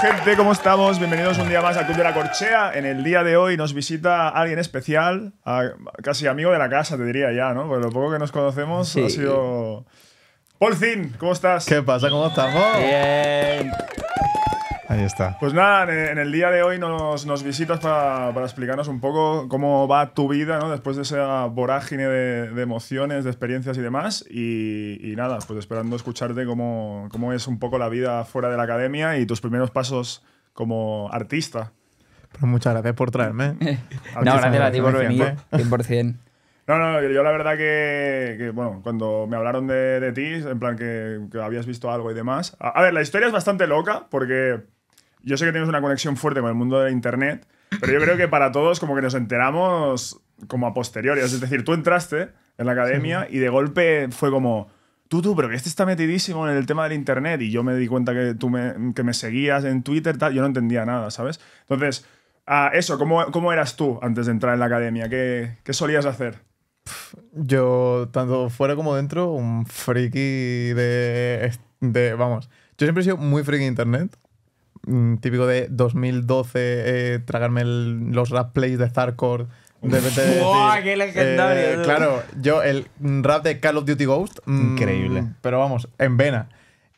gente? ¿Cómo estamos? Bienvenidos un día más a Club de la Corchea. En el día de hoy nos visita alguien especial, casi amigo de la casa, te diría ya, ¿no? Porque lo poco que nos conocemos ha sido. Paul ¿cómo estás? ¿Qué pasa? ¿Cómo estamos? Bien. Ahí está. Pues nada, en el día de hoy nos, nos visitas para, explicarnos un poco cómo va tu vida, ¿no? Después de esa vorágine de, emociones, de experiencias y demás. Y, nada, pues esperando escucharte cómo, cómo, es un poco la vida fuera de la academia y tus primeros pasos como artista. Pues muchas gracias por traerme. no, gracias a ti por venir, 100%. No, no, yo la verdad que, bueno, cuando me hablaron de, ti, en plan que, habías visto algo y demás. a ver, la historia es bastante loca porque yo sé que tienes una conexión fuerte con el mundo de Internet, pero yo creo que para todos como que nos enteramos como a posteriori. Es decir, tú entraste en la academia y de golpe fue como, tú, tú, pero que este está metidísimo en el tema del Internet y yo me di cuenta que tú me, que me seguías en Twitter, tal, yo no entendía nada, ¿sabes? Entonces, ah, eso, ¿cómo, ¿cómo, eras tú antes de entrar en la academia? ¿Qué, solías hacer? Yo, tanto fuera como dentro, un friki de, de... Vamos, yo siempre he sido muy friki de Internet. Mm, típico de 2012, eh, tragarme los rap plays de Starcore De, ¡Wow! ¡Qué legendario! Eh, claro, yo el rap de Call of Duty Ghost. Mm, Increíble. Pero vamos, en vena.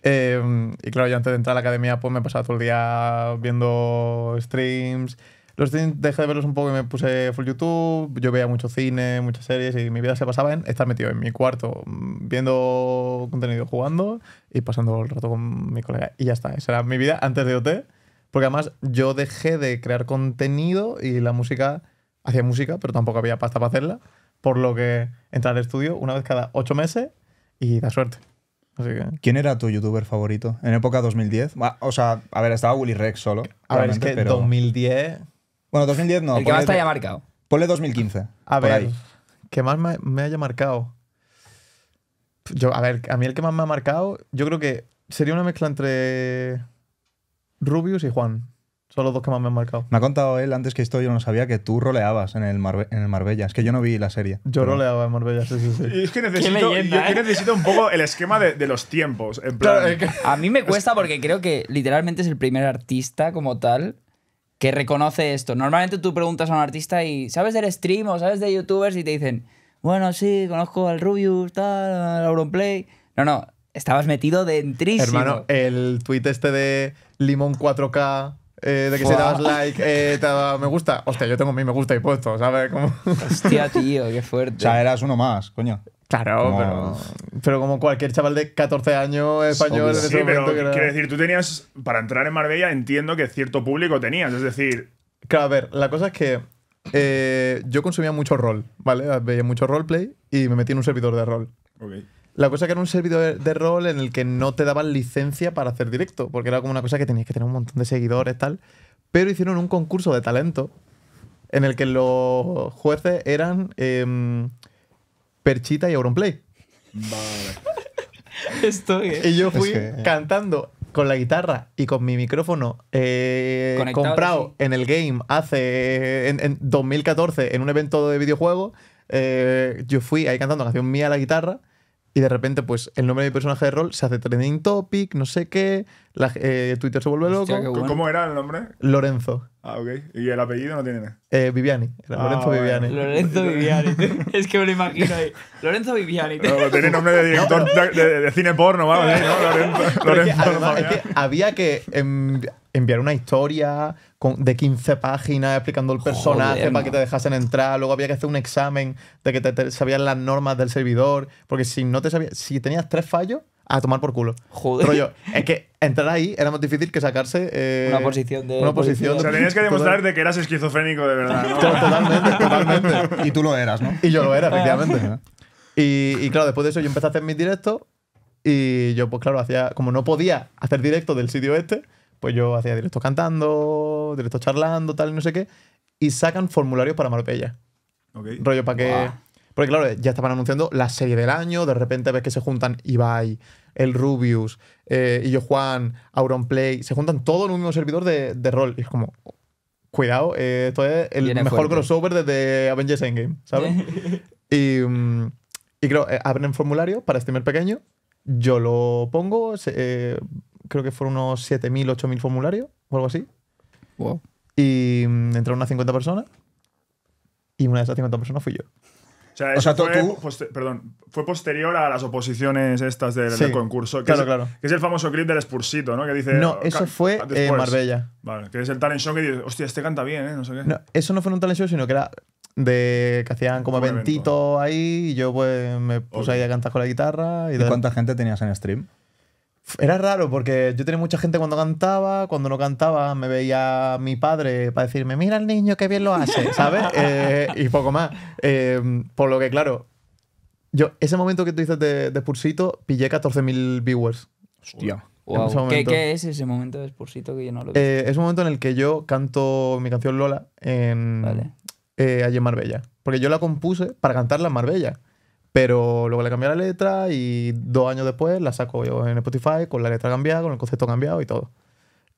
Eh, y claro, yo antes de entrar a la academia, pues me pasaba todo el día viendo streams. Los dejé de verlos un poco y me puse full YouTube. Yo veía mucho cine, muchas series y mi vida se pasaba en estar metido en mi cuarto mm, viendo contenido, jugando y pasando el rato con mi colega. Y ya está, esa era mi vida antes de OT. Porque además yo dejé de crear contenido y la música, hacía música, pero tampoco había pasta para hacerla. Por lo que entrar al estudio una vez cada ocho meses y da suerte. ¿Quién era tu youtuber favorito? En época 2010. O sea, a ver, estaba Willy Rex solo. A ver, es que 2010 bueno, 2010 no. El que más te haya marcado. Ponle 2015. A ver, ¿qué que más me, haya marcado. a ver, a mí el que más me ha marcado, yo creo que sería una mezcla entre Rubius y Juan. Son los dos que más me han marcado. Me ha contado él antes que esto, yo no sabía que tú roleabas en el, en el Marbella. Es que yo no vi la serie. Yo roleaba en Marbella, es que ¿eh? necesito, un poco el esquema de, los tiempos. A mí me cuesta porque creo que literalmente es el primer artista como tal que reconoce esto. Normalmente tú preguntas a un artista y ¿sabes del stream o sabes de youtubers? Y te dicen, bueno, sí, conozco al Rubius, tal, al Auronplay. No, no, estabas metido dentrísimo. Hermano, el tweet este de Limón 4K eh, de que si si dabas like, eh, te me gusta. Hostia, yo tengo mi me gusta y puesto, ¿sabes? Hostia, tío, qué fuerte. O sea, eras uno más, coño. Claro, Pero, pero como cualquier chaval de 14 años español. Sí, pero quiero decir, tú tenías, para entrar en Marbella, entiendo que cierto público tenías, es decir... Claro, a ver, la cosa es que eh, yo consumía mucho rol, ¿vale? Veía mucho roleplay y me metí en un servidor de rol. La cosa que era un servidor de rol en el que no te daban licencia para hacer directo, porque era como una cosa que tenías que tener un montón de seguidores, tal. Pero hicieron un concurso de talento en el que los jueces eran... Em, Perchita y Auronplay. Vale. Estoy. ¿eh? Y yo fui eh. cantando con la guitarra y con mi micrófono eh, comprado en el game hace en, 2014 en un evento de videojuego. yo fui ahí cantando canción mía a la guitarra y de repente pues el nombre de mi personaje de rol se hace trending topic, no sé qué, eh, Twitter se vuelve loco. ¿Cómo era el nombre? Lorenzo. Ah, ok. ¿Y el apellido no tiene nada? Eh, Viviani. Ah, Lorenzo Viviani. Lorenzo Viviani. es que me lo imagino ahí. Lorenzo Viviani. No, tiene nombre de director de, cine porno, vale. ¿eh? Lorenzo, Lorenzo es había que em, enviar una historia de 15 páginas explicando el personaje para que te dejasen entrar. Luego había que hacer un examen de que te, te sabían las normas del servidor. Porque si no te sabías, si tenías tres fallos, a tomar por culo. Joder. Rollo, es que entrar ahí era más difícil que sacarse. Eh, una posición de. Una posición. O sea, tenías que demostrar de que eras esquizofrénico de verdad. ¿no? Totalmente, totalmente. Y tú lo eras, ¿no? Y yo lo era, ah. efectivamente. Ah. y, y claro, después de eso yo empecé a hacer mis directos y yo, pues claro, hacía. Como no podía hacer directo del sitio este, pues yo hacía directos cantando, directos charlando, tal, no sé qué. Y sacan formularios para Marbella. Okay. Rollo para que. Porque claro, ya estaban anunciando la serie del año, de repente ves que se juntan Ibai, el Rubius, eh, y yo Juan, Auronplay, se juntan todos en un mismo servidor de, de rol. Y es como, cuidado, eh, esto es el mejor crossover desde Avengers Endgame, ¿sabes? Mm, y, creo, eh, abren formulario para streamer pequeño, yo lo pongo, eh, creo que fueron unos 7.000, 8.000 formularios o algo así. Y mm, entraron unas 50 personas. Y una de esas 50 personas fui yo o sea, fue, fue posterior a las oposiciones estas del, concurso. Que claro, claro. Que es el famoso clip del Expursito, ¿no? Que dice. No, eso fue eh, pues". Marbella. Vale, que es el talent show que dice, hostia, este canta bien, ¿eh? No sé qué. eso no fue un talent show, sino que era de que hacían como eventito ahí y yo pues me puse ahí a cantar con la guitarra. ¿Y, ¿Y cuánta gente tenías en stream? Era raro porque yo tenía mucha gente cuando cantaba, cuando no cantaba me veía mi padre para decirme, mira el niño, qué bien lo hace, ¿sabes? Eh, y poco más. Em, por lo que, claro, yo ese momento que tú dices de, de Spursito, pillé 14.000 viewers. Hostia. ¿Qué, es ese momento de Spursito que yo no lo eh, es un momento en el que yo canto mi canción Lola en, eh, allí Marbella. Porque yo la compuse para cantarla en Marbella. Pero luego le cambié la letra y dos años después la saco yo en Spotify con la letra cambiada, con el concepto cambiado y todo.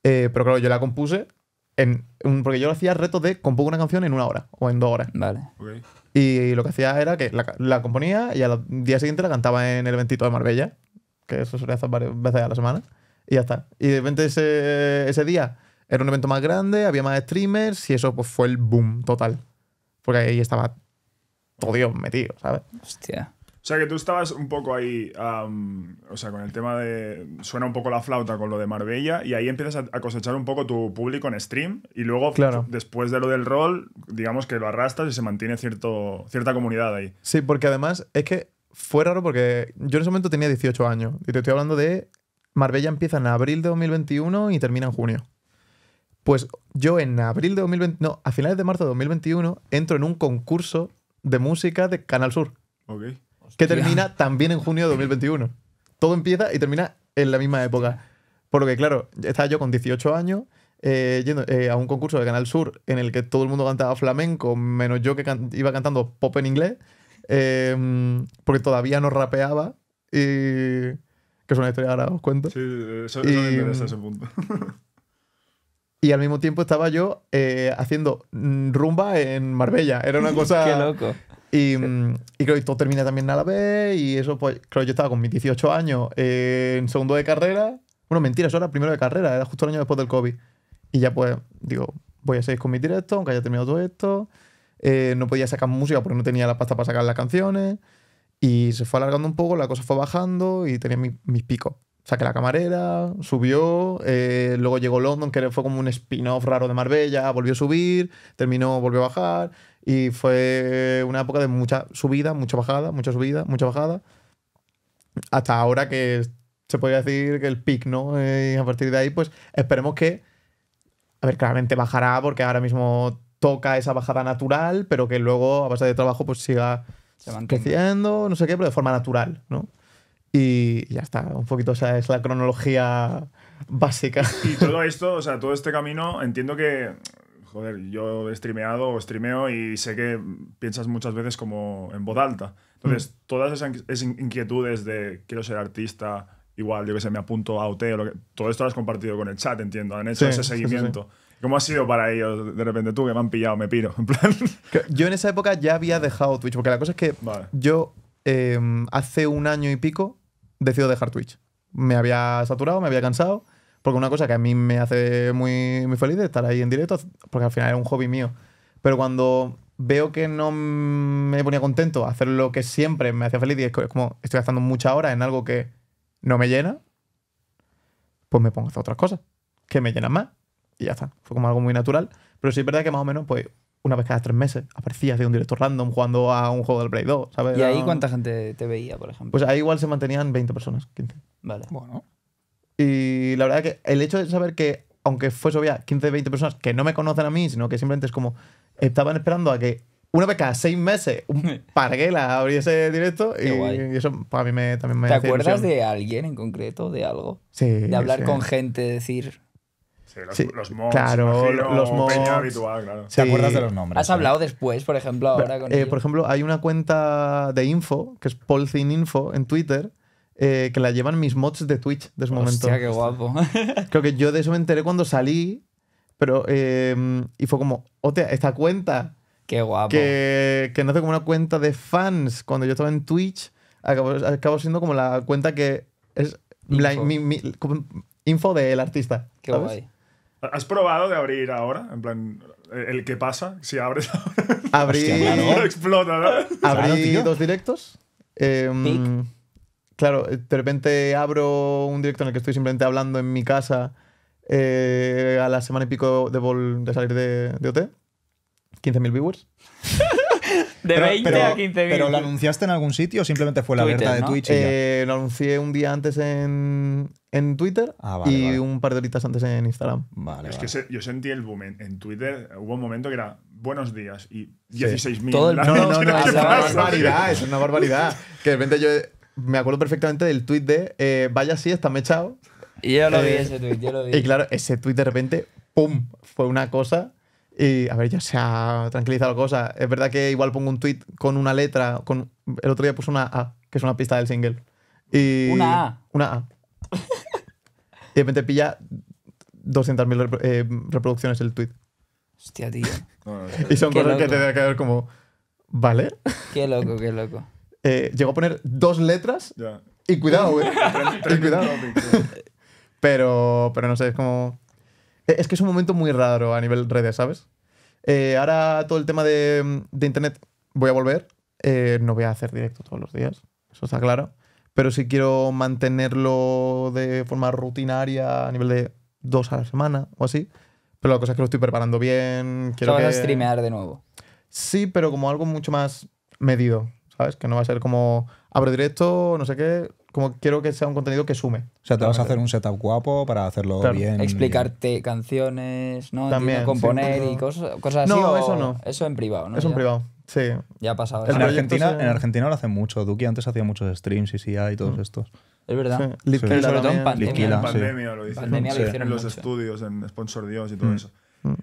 Eh, pero claro, yo la compuse en, porque yo hacía retos de compongo una canción en una hora o en dos horas. Vale. Y lo que hacía era que la, componía y al día siguiente la cantaba en el eventito de Marbella, que eso se hace varias veces a la semana, y ya está. Y de repente ese, ese día era un evento más grande, había más streamers y eso pues fue el boom total. Porque ahí estaba me metido, ¿sabes? Hostia. O sea que tú estabas un poco ahí, o sea, con el tema de... Suena un poco la flauta con lo de Marbella y ahí empiezas a cosechar un poco tu público en stream y luego, después de lo del rol, digamos que lo arrastras y se mantiene cierto, cierta comunidad ahí. Sí, porque además es que fue raro porque yo en ese momento tenía 18 años y te estoy hablando de Marbella empieza en abril de 2021 y termina en junio. Pues yo en abril de 2020, no, a finales de marzo de 2021 entro en un concurso de música de Canal Sur. Ok. Que termina también en junio de 2021. Todo empieza y termina en la misma época. porque claro, estaba yo con 18 años eh, yendo eh, a un concurso de Canal Sur en el que todo el mundo cantaba flamenco, menos yo que iba cantando pop en inglés, em, porque todavía no rapeaba. Y... Que es una historia, ahora os cuento. Sí, y al mismo tiempo estaba yo eh, haciendo mm, rumba en Marbella. Era una cosa... Qué loco. Y, mm, creo que todo termina también a la vez. Y eso, pues, creo que yo estaba con mis 18 años eh, en segundo de carrera. Bueno, mentira, eso era primero de carrera, era justo el año después del COVID. Y ya, pues, digo, voy a seguir con mi directo aunque haya terminado todo esto. Eh, no podía sacar música porque no tenía la pasta para sacar las canciones. Y se fue alargando un poco, la cosa fue bajando y tenía mis picos saqué la camarera, subió, eh, luego llegó London, que fue como un spin-off raro de Marbella, volvió a subir, terminó, volvió a bajar, y fue una época de mucha subida, mucha bajada, mucha subida, mucha bajada, hasta ahora que se podría decir que el pic, ¿no? y eh, a partir de ahí, pues esperemos que, a ver, claramente bajará, porque ahora mismo toca esa bajada natural, pero que luego a base de trabajo pues siga creciendo, no sé qué, pero de forma natural, ¿no? Y ya está, un poquito o sea, es la cronología básica. Y todo esto, o sea, todo este camino, entiendo que, joder, yo he streameado o streameo y sé que piensas muchas veces como en voz alta. Entonces, mm. todas esas inquietudes de quiero ser artista, igual, yo que sé, me apunto a OT, o lo que, todo esto lo has compartido con el chat, entiendo, han hecho ese seguimiento. ¿Cómo ha sido para ellos de repente tú que me han pillado, me piro? Yo en esa época ya había dejado Twitch, porque la cosa es que yo em, hace un año y pico decido dejar Twitch. Me había saturado, me había cansado, porque una cosa que a mí me hace muy, muy feliz es estar ahí en directo, porque al final era un hobby mío. Pero cuando veo que no me ponía contento hacer lo que siempre me hacía feliz y es como estoy gastando mucha hora en algo que no me llena, pues me pongo a hacer otras cosas que me llenan más y ya está. Fue como algo muy natural. Pero sí es verdad que más o menos, pues una vez cada tres meses aparecías de un director random jugando a un juego del Play 2, ¿sabes? ¿Y ahí ah. cuánta gente te veía, por ejemplo? Pues ahí igual se mantenían 20 personas, 15. Vale. Bueno. Y la verdad que el hecho de saber que, aunque fuese obvia 15, 20 personas que no me conocen a mí, sino que simplemente es como, estaban esperando a que una vez cada seis meses un la abriese directo y, eso para mí me, también me... ¿Te acuerdas de alguien en concreto, de algo? Sí. De hablar con gente, decir los, mods. Claro, los mods. Habitual, acuerdas de los nombres? Has hablado después, por ejemplo, ahora con. Eh, ellos por ejemplo, hay una cuenta de info, que es Thin Info, en Twitter. Eh, que la llevan mis mods de Twitch de ese momento. qué guapo. Creo que yo de eso me enteré cuando salí, pero. Em, y fue como, hostia, esta cuenta. Qué guapo. Que, que nace como una cuenta de fans cuando yo estaba en Twitch, acabó, siendo como la cuenta que es. Info. La, info del artista. Qué guay. ¿Has probado de abrir ahora? En plan, el qué pasa, si abres ahora. Abrí. Explota, ¿no? Abrí dos directos. Em, claro, de repente abro un directo en el que estoy simplemente hablando en mi casa eh, a la semana y pico de, de salir de, de OT. 15.000 viewers. De 20 a 15 ¿Pero lo anunciaste en algún sitio o simplemente fue la Twitter, de Twitch? Eh, lo anuncié un día antes en, Twitter ah, y un par de horitas antes en Instagram. Vale, es que yo sentí el boom en, Twitter. Hubo un momento que era buenos días y 16.000. No, no, no. es una barbaridad, es una barbaridad. Que de repente yo me acuerdo perfectamente del tweet de eh, vaya si está mechado. Y yo lo vi eh, ese tweet, yo lo vi. Y claro, ese tweet de repente, ¡pum! Fue una cosa y a ver, ya se ha tranquilizado la cosa. Es verdad que igual pongo un tweet con una letra. Con... El otro día puse una A, que es una pista del single. Y... Una A. Una A. y de repente pilla 200.000 eh, reproducciones el tweet. Hostia, tío. y son cosas que te a caer como. ¿Vale? Qué loco, qué loco. Eh, llego llegó a poner dos letras. Ya. Y cuidado, eh. güey. pero, pero no sé, cómo como. Eh, es que es un momento muy raro a nivel redes, ¿sabes? Eh, ahora todo el tema de, internet voy a volver. Eh, no voy a hacer directo todos los días, eso está claro. Pero si sí quiero mantenerlo de forma rutinaria a nivel de dos a la semana o así. Pero la cosa es que lo estoy preparando bien. Quiero a streamear de nuevo. Sí, pero como algo mucho más medido, ¿sabes? Que no va a ser como abro directo, no sé qué, como quiero que sea un contenido que sume. O sea, te vas a hacer un setup guapo para hacerlo bien. Explicarte canciones, ¿no? También. componer y cosas, cosas así. No, eso no. Eso en privado, ¿no? Eso en privado. Sí. Ya ha pasado. En Argentina, en Argentina lo hacen mucho. Duki antes hacía muchos streams y sí y todos mm. estos. Es verdad. Sí. sobre todo en pandemia. pandemia lo en los estudios, en Sponsor Dios y todo mm. eso.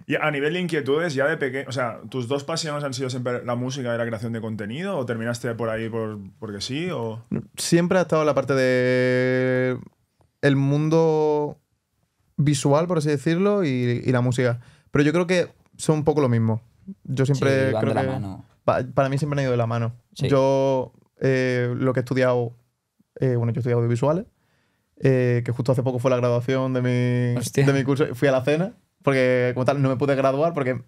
Y a nivel de inquietudes, ya de pequeño, o sea, ¿tus dos pasiones han sido siempre la música y la creación de contenido? ¿O terminaste por ahí por, porque sí? O... Siempre ha estado la parte de el mundo visual, por así decirlo, y, y la música. Pero yo creo que son un poco lo mismo. Yo siempre creo que. para mí siempre han ido de la mano. Yo eh, lo que he estudiado, eh, bueno, yo he estudiado audiovisuales, eh, que justo hace poco fue la graduación de mi, de mi curso, fui a la cena porque como tal no me pude graduar porque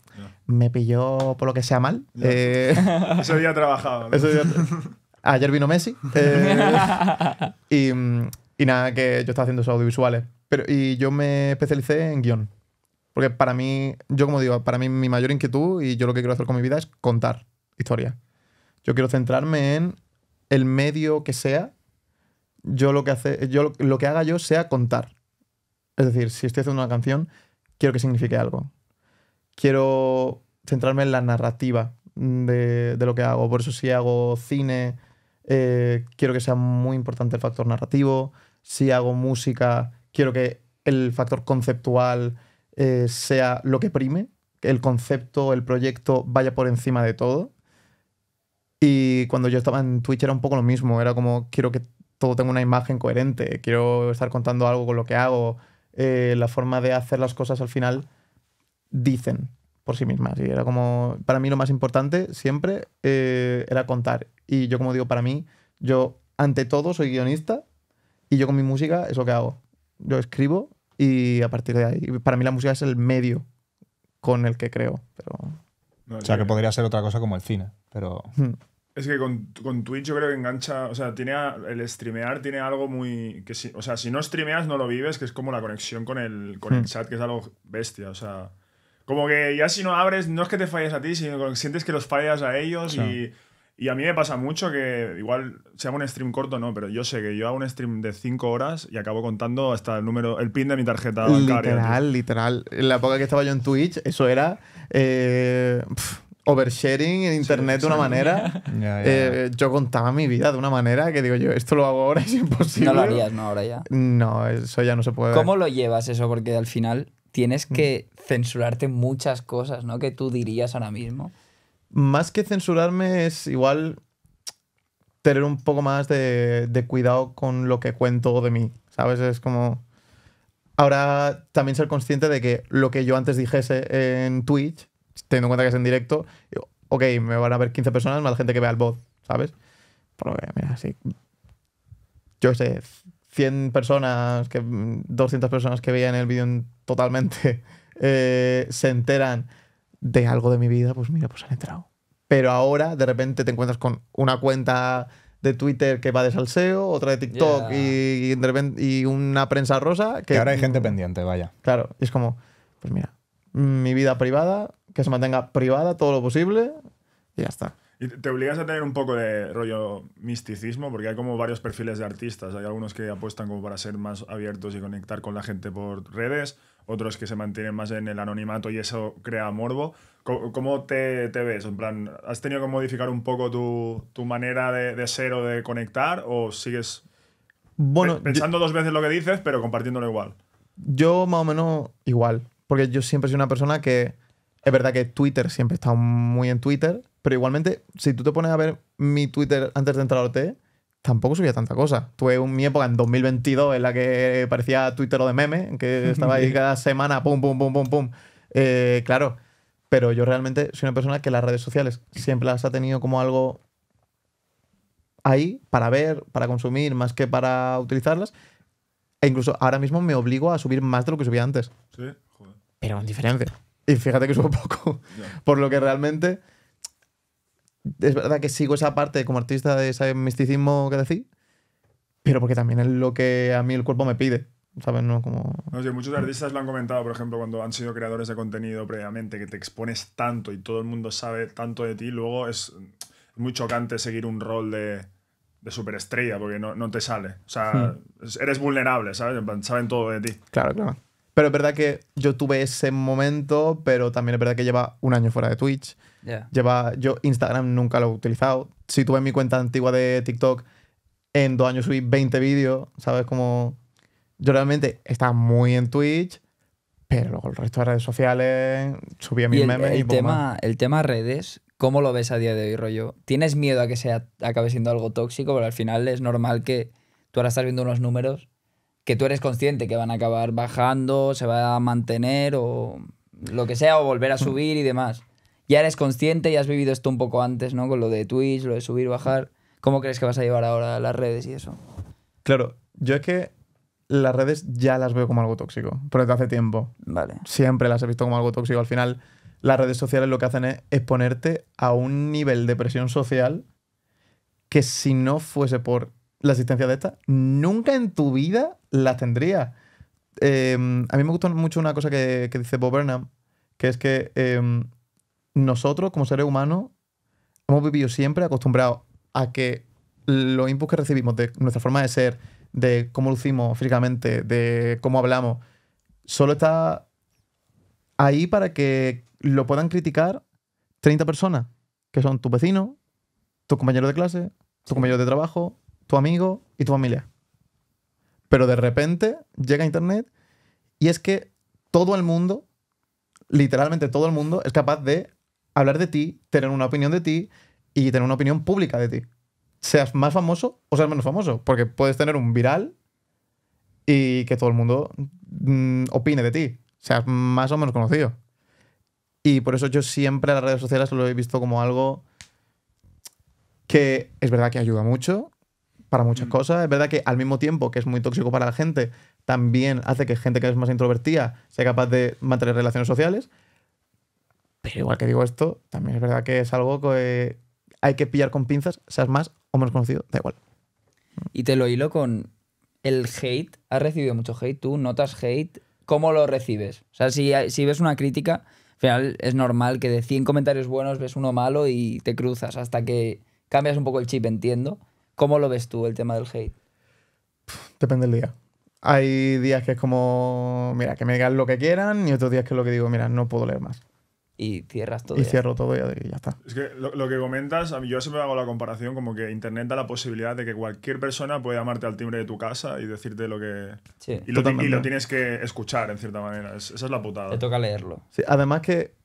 me pilló por lo que sea mal. Eh, eso ya ha trabajado. ayer vino Messi. Eh, y, nada, que yo estaba haciendo esos audiovisuales. Pero, y yo me especialicé en guión. Porque para mí, yo como digo, para mí mi mayor inquietud y yo lo que quiero hacer con mi vida es contar historias. Yo quiero centrarme en el medio que sea. Yo lo que, hace, yo, lo que haga yo sea contar. Es decir, si estoy haciendo una canción, quiero que signifique algo. Quiero centrarme en la narrativa de, lo que hago. Por eso si hago cine, eh, quiero que sea muy importante el factor narrativo. Si hago música, quiero que el factor conceptual eh, sea lo que prime, que el concepto, el proyecto vaya por encima de todo. Y cuando yo estaba en Twitch era un poco lo mismo, era como quiero que todo tenga una imagen coherente, quiero estar contando algo con lo que hago, eh, la forma de hacer las cosas al final dicen por sí mismas. Y era como, para mí lo más importante siempre eh, era contar. Y yo como digo, para mí, yo ante todo soy guionista y yo con mi música es lo que hago. Yo escribo y a partir de ahí, para mí la música es el medio con el que creo. Pero... o sea, que podría ser otra cosa como el cine, pero... Hmm. Es que con, con, Twitch yo creo que engancha, o sea, tiene el streamear tiene algo muy que o sea, si no streameas no lo vives, que es como la conexión con el con el hmm. chat, que es algo bestia, o sea, como que ya si no abres, no es que te falles a ti, sino que sientes que los fallas a ellos y, y a mí me pasa mucho que igual sea un stream corto no, pero yo sé que yo hago un stream de 5 horas y acabo contando hasta el número, el pin de mi tarjeta Literal, literal. En la época que estaba yo en Twitch, eso era eh, oversharing en internet de una manera. Eh, yo contaba mi vida de una manera que digo yo, esto lo hago ahora, es imposible. No lo harías, ¿no? Ahora ya. No, eso ya no se puede. ¿Cómo lo llevas eso? Porque al final tienes mm. que censurarte muchas cosas, ¿no? Que tú dirías ahora mismo. Más que censurarme es igual tener un poco más de, de cuidado con lo que cuento de mí, ¿sabes? Es como... Ahora también ser consciente de que lo que yo antes dijese en Twitch teniendo en cuenta que es en directo, ok, me van a ver 15 personas más la gente que vea el bot, ¿sabes? Porque mira, si Yo sé, 100 personas, que, 200 personas que veían el vídeo totalmente eh, se enteran de algo de mi vida, pues mira, pues han entrado. Pero ahora de repente te encuentras con una cuenta de Twitter que va de salseo, otra de TikTok y, una prensa rosa. Que, que ahora hay mm, gente pendiente, vaya. Claro, es como, pues mira, mi vida privada que se mantenga privada todo lo posible y ya está. Y te obligas a tener un poco de rollo misticismo, porque hay como varios perfiles de artistas. Hay algunos que apuestan como para ser más abiertos y conectar con la gente por redes, otros que se mantienen más en el anonimato y eso crea morbo. ¿Cómo, te, ves? En plan, ¿has tenido que modificar un poco tu, manera de, ser o de conectar? ¿O sigues bueno, pensando dos veces lo que dices, pero compartiéndolo igual? Yo más o menos igual, porque yo siempre soy una persona que es verdad que Twitter siempre está estado muy en Twitter, pero igualmente, si tú te pones a ver mi Twitter antes de entrar a OT, tampoco subía tanta cosa. Tuve mi época en 2022 en la que parecía Twitter o de meme, en que estaba ahí cada semana, pum, pum, pum, pum, pum. Eh, claro, pero yo realmente soy una persona que las redes sociales siempre las ha tenido como algo ahí para ver, para consumir, más que para utilizarlas. E incluso ahora mismo me obligo a subir más de lo que subía antes. Sí, joder. Pero en diferencia. Y fíjate que subo poco. Por lo que realmente. Es verdad que sigo esa parte como artista de ese misticismo que decís, pero porque también es lo que a mí el cuerpo me pide. ¿sabes? No como... muchos artistas lo han comentado, por ejemplo, cuando han sido creadores de contenido previamente, que te expones tanto y todo el mundo sabe tanto de ti, luego es muy chocante seguir un rol de, de superestrella porque no, no, te sale. O sea, hmm. eres vulnerable, ¿sabes? saben todo de ti. Claro, claro. Pero es verdad que yo tuve ese momento, pero también es verdad que lleva un año fuera de Twitch. Lleva, yo Instagram nunca lo he utilizado. Si tuve mi cuenta antigua de TikTok, en dos años subí 20 vídeos, ¿sabes? cómo yo realmente estaba muy en Twitch, pero luego el resto de redes sociales subía mis el, memes y tema, El tema redes, ¿cómo lo ves a día de hoy, rollo? ¿Tienes miedo a que acabe siendo algo tóxico? pero al final es normal que tú ahora estás viendo unos números que tú eres consciente que van a acabar bajando, se va a mantener o lo que sea, o volver a mm. subir y demás. Ya eres consciente, y has vivido esto un poco antes, ¿no? Con lo de Twitch, lo de subir, bajar. ¿Cómo crees que vas a llevar ahora las redes y eso? Claro, yo es que las redes ya las veo como algo tóxico, pero desde hace tiempo. Vale. Siempre las he visto como algo tóxico. Al final, las redes sociales lo que hacen es exponerte a un nivel de presión social que si no fuese por la existencia de esta nunca en tu vida la tendrías. Em, a mí me gusta mucho una cosa que, dice Bob Burnham, que es que em, nosotros como seres humanos hemos vivido siempre acostumbrados a que los inputs que recibimos de nuestra forma de ser, de cómo lucimos físicamente, de cómo hablamos, solo está ahí para que lo puedan criticar 30 personas, que son tus vecinos, tus compañeros de clase, tus compañeros de trabajo, tu amigo y tu familia. Pero de repente llega Internet y es que todo el mundo, literalmente todo el mundo, es capaz de hablar de ti, tener una opinión de ti y tener una opinión pública de ti. Seas más famoso o seas menos famoso, porque puedes tener un viral y que todo el mundo mm, opine de ti, seas más o menos conocido. Y por eso yo siempre a las redes sociales lo he visto como algo que es verdad que ayuda mucho, para muchas mm. cosas. Es verdad que al mismo tiempo que es muy tóxico para la gente, también hace que gente que es más introvertida sea capaz de mantener relaciones sociales. Pero igual que digo esto, también es verdad que es algo que hay que pillar con pinzas, seas más o menos conocido, da igual. Y te lo hilo con el hate. Has recibido mucho hate, tú notas hate. ¿Cómo lo recibes? O sea, si, si ves una crítica, al final es normal que de 100 comentarios buenos ves uno malo y te cruzas hasta que cambias un poco el chip, entiendo. ¿Cómo lo ves tú el tema del hate? Depende del día. Hay días que es como, mira, que me digan lo que quieran y otros días que es lo que digo, mira, no puedo leer más. Y cierras todo. Y cierro todo y ya, está. Es que lo, que comentas, a mí yo siempre hago la comparación como que Internet da la posibilidad de que cualquier persona puede llamarte al timbre de tu casa y decirte lo que... Y, lo, tienes que escuchar, en cierta manera. esa es la putada. Te toca leerlo. Sí, además que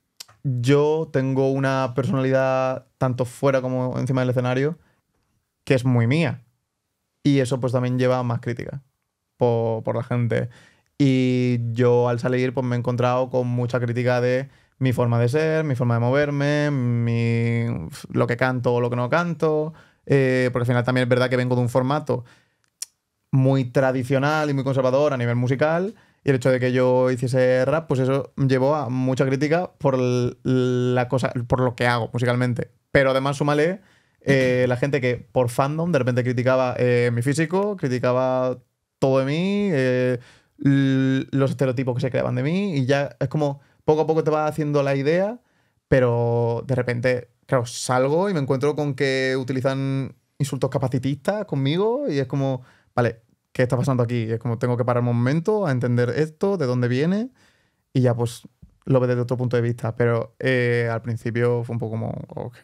yo tengo una personalidad tanto fuera como encima del escenario que es muy mía. Y eso pues también lleva más crítica por, la gente. Y yo al salir pues me he encontrado con mucha crítica de mi forma de ser, mi forma de moverme, mi, lo que canto o lo que no canto. Eh, porque al final también es verdad que vengo de un formato muy tradicional y muy conservador a nivel musical. Y el hecho de que yo hiciese rap, pues eso llevó a mucha crítica por, la cosa, por lo que hago musicalmente. Pero además, súmale eh, la gente que por fandom de repente criticaba eh, mi físico, criticaba todo de mí, eh, los estereotipos que se creaban de mí, y ya es como poco a poco te va haciendo la idea, pero de repente, claro, salgo y me encuentro con que utilizan insultos capacitistas conmigo y es como, vale, ¿qué está pasando aquí? es como tengo que parar un momento a entender esto, de dónde viene, y ya pues lo ves desde otro punto de vista, pero al principio fue un poco como, ok,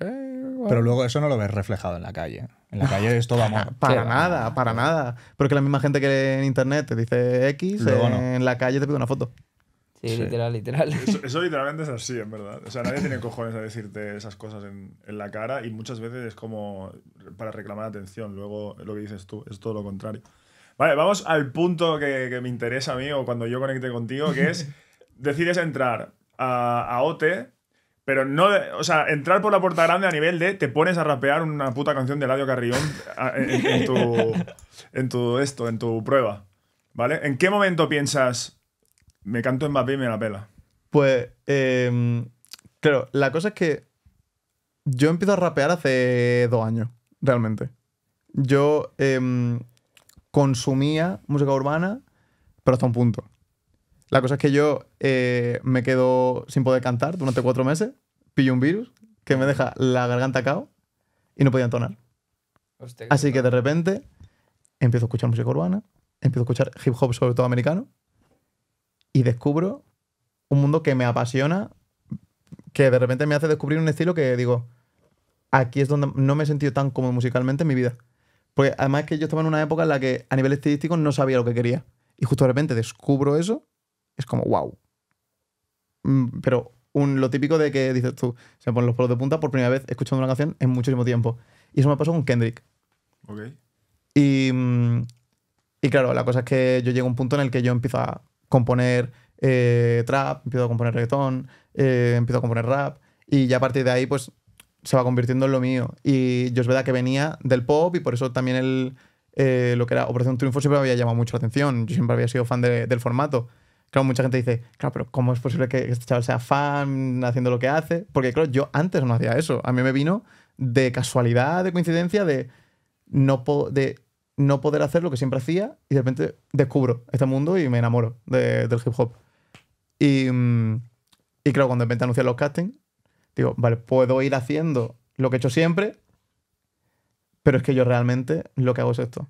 pero luego eso no lo ves reflejado en la calle. En la calle es todo amor. para nada, para nada. Porque la misma gente que en internet te dice X, en la calle te pide una foto. Sí, literal, literal. Eso, literalmente es así, en verdad. O sea, nadie tiene cojones a decirte esas cosas en, la cara y muchas veces es como para reclamar atención. Luego lo que dices tú es todo lo contrario. Vale, vamos al punto que, me interesa a mí o cuando yo conecte contigo, que es decides entrar a, a OTE pero no, o sea, entrar por la puerta grande a nivel de te pones a rapear una puta canción de Ladio Carrión en, tu, en tu esto, en tu prueba. ¿Vale? ¿En qué momento piensas, me canto en Mbappé y me la pela? Pues, eh, claro, la cosa es que yo empiezo a rapear hace dos años, realmente. Yo em, consumía música urbana, pero hasta un punto. La cosa es que yo eh, me quedo sin poder cantar durante cuatro meses, pillo un virus que me deja la garganta cao y no podía entonar. Así que de repente empiezo a escuchar música urbana, empiezo a escuchar hip hop sobre todo americano y descubro un mundo que me apasiona, que de repente me hace descubrir un estilo que digo, aquí es donde no me he sentido tan cómodo musicalmente en mi vida. Porque además que yo estaba en una época en la que a nivel estilístico no sabía lo que quería. Y justo de repente descubro eso es como, wow. Mm, pero un, lo típico de que dices tú, se ponen los pelos de punta por primera vez escuchando una canción en muchísimo tiempo. Y eso me pasó con Kendrick. Ok. Y, mm, y claro, la cosa es que yo llego a un punto en el que yo empiezo a componer eh, trap, empiezo a componer reggaetón, eh, empiezo a componer rap. Y ya a partir de ahí, pues se va convirtiendo en lo mío. Y yo es verdad que venía del pop y por eso también el, eh, lo que era Operación Triunfo siempre me había llamado mucho la atención. Yo siempre había sido fan del formato claro, mucha gente dice, claro, pero ¿cómo es posible que este chaval sea fan haciendo lo que hace? Porque, claro, yo antes no hacía eso. A mí me vino de casualidad, de coincidencia, de no, no poder hacer lo que siempre hacía y de repente descubro este mundo y me enamoro del hip hop. Y, mm, y claro, cuando empecé a anunciar los castings, digo, vale, puedo ir haciendo lo que he hecho siempre, pero es que yo realmente lo que hago es esto.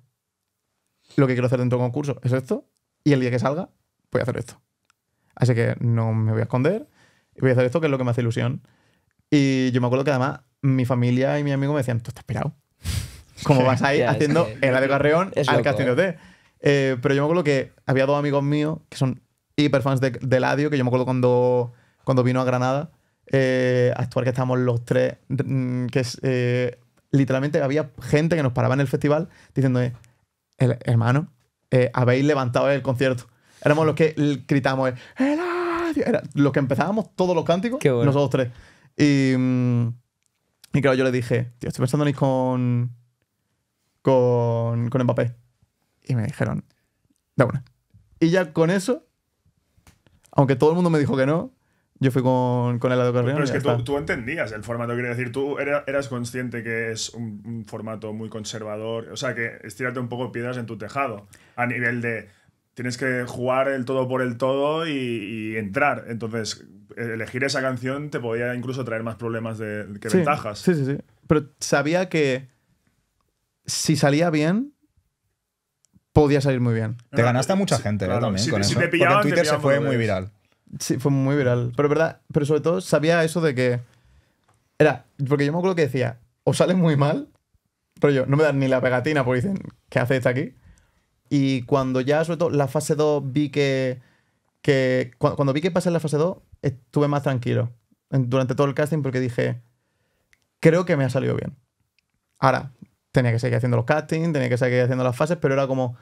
Lo que quiero hacer dentro de un concurso es esto y el día que salga voy a hacer esto. Así que no me voy a esconder y voy a hacer esto, que es lo que me hace ilusión. Y yo me acuerdo que además mi familia y mi amigo me decían, tú estás pirado. ¿Cómo vas ahí haciendo el de Carreón al castillo de? pero yo me acuerdo que había dos amigos míos que son hiper fans de, de que yo me acuerdo cuando, cuando vino a Granada a eh, actuar, que estábamos los tres, mm, que es, eh, literalmente había gente que nos paraba en el festival diciendo, hermano, eh, habéis levantado el concierto. Éramos los que gritábamos Era los que empezábamos todos los cánticos, nosotros tres. Y, mm, y, claro, yo le dije, tío, estoy pensando en ir con, con, con Mbappé. Y me dijeron, da una. Y ya con eso, aunque todo el mundo me dijo que no, yo fui con, el lado Pero es que tú, entendías el formato, quiero decir, tú eras, consciente que es un, formato muy conservador, o sea, que estirarte un poco piedras en tu tejado, a nivel de tienes que jugar el todo por el todo y, entrar. Entonces, e-, elegir esa canción te podía incluso traer más problemas que ventajas. Sí, sí, sí. Pero sabía que si salía bien, podía salir muy bien. Te ganaste a mucha gente ¿verdad? ¿eh? también. con eso. Te en Twitter se fue muy viral. Sí, fue muy viral. Pero verdad, pero sobre todo sabía eso de que. Era. Porque yo me acuerdo que decía, o sale muy mal, pero yo, no me dan ni la pegatina porque dicen, ¿qué hace aquí? Y cuando ya, sobre todo, la fase 2 vi que. que cuando, vi que pasé la fase 2, estuve más tranquilo durante todo el casting porque dije, creo que me ha salido bien. Ahora, tenía que seguir haciendo los castings, tenía que seguir haciendo las fases, pero era como,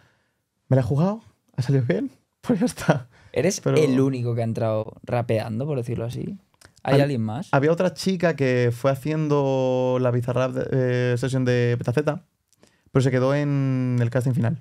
¿me la he jugado? ¿Ha salido bien? Pues ya está. ¿Eres el único que ha entrado rapeando, por decirlo así? ¿Hay alguien más? Había otra chica que fue haciendo la bizarra eh, sesión de Petaceta, pero se quedó en el casting final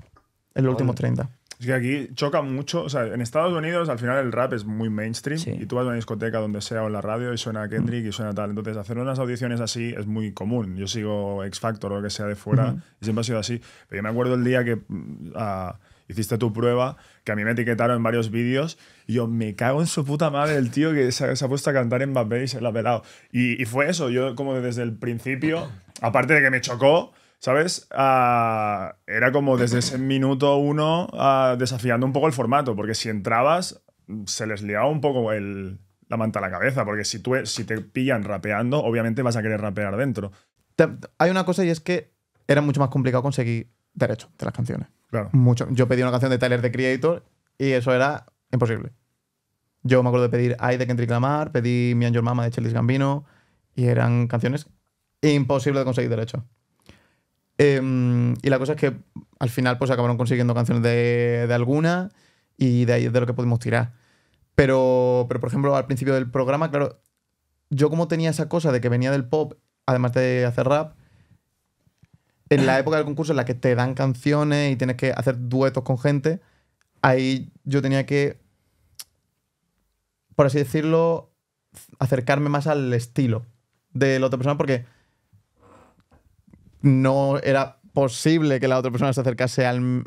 en los últimos 30. Es que aquí choca mucho. O sea, en Estados Unidos al final el rap es muy mainstream y tú vas a una discoteca donde sea o en la radio y suena Kendrick y suena tal. Entonces, hacer unas audiciones así es muy común. Yo sigo X Factor o lo que sea de fuera siempre ha sido así. Pero yo me acuerdo el día que mm, ah, hiciste tu prueba, que a mí me etiquetaron en varios vídeos y yo me cago en su puta madre el tío que se, ha, puesto a cantar en Bad y se la ha pelado. Y, y fue eso. Yo, como desde el principio, aparte de que me chocó ¿sabes? Ah, era como desde ese minuto uno ah, desafiando un poco el formato, porque si entrabas se les liaba un poco el, la manta a la cabeza, porque si, tú, si te pillan rapeando, obviamente vas a querer rapear dentro. Hay una cosa y es que era mucho más complicado conseguir derecho de las canciones. Claro. Mucho. Yo pedí una canción de Tyler, de Creator, y eso era imposible. Yo me acuerdo de pedir Ay de Kendrick Lamar, pedí Me and Your Mama de Chelis Gambino, y eran canciones imposibles de conseguir derecho. Em, y la cosa es que al final pues acabaron consiguiendo canciones de, de alguna y de ahí es de lo que pudimos tirar. Pero, pero, por ejemplo, al principio del programa, claro, yo como tenía esa cosa de que venía del pop, además de hacer rap, en la época del concurso en la que te dan canciones y tienes que hacer duetos con gente, ahí yo tenía que, por así decirlo, acercarme más al estilo de la otra persona porque no era posible que la otra persona se acercase al,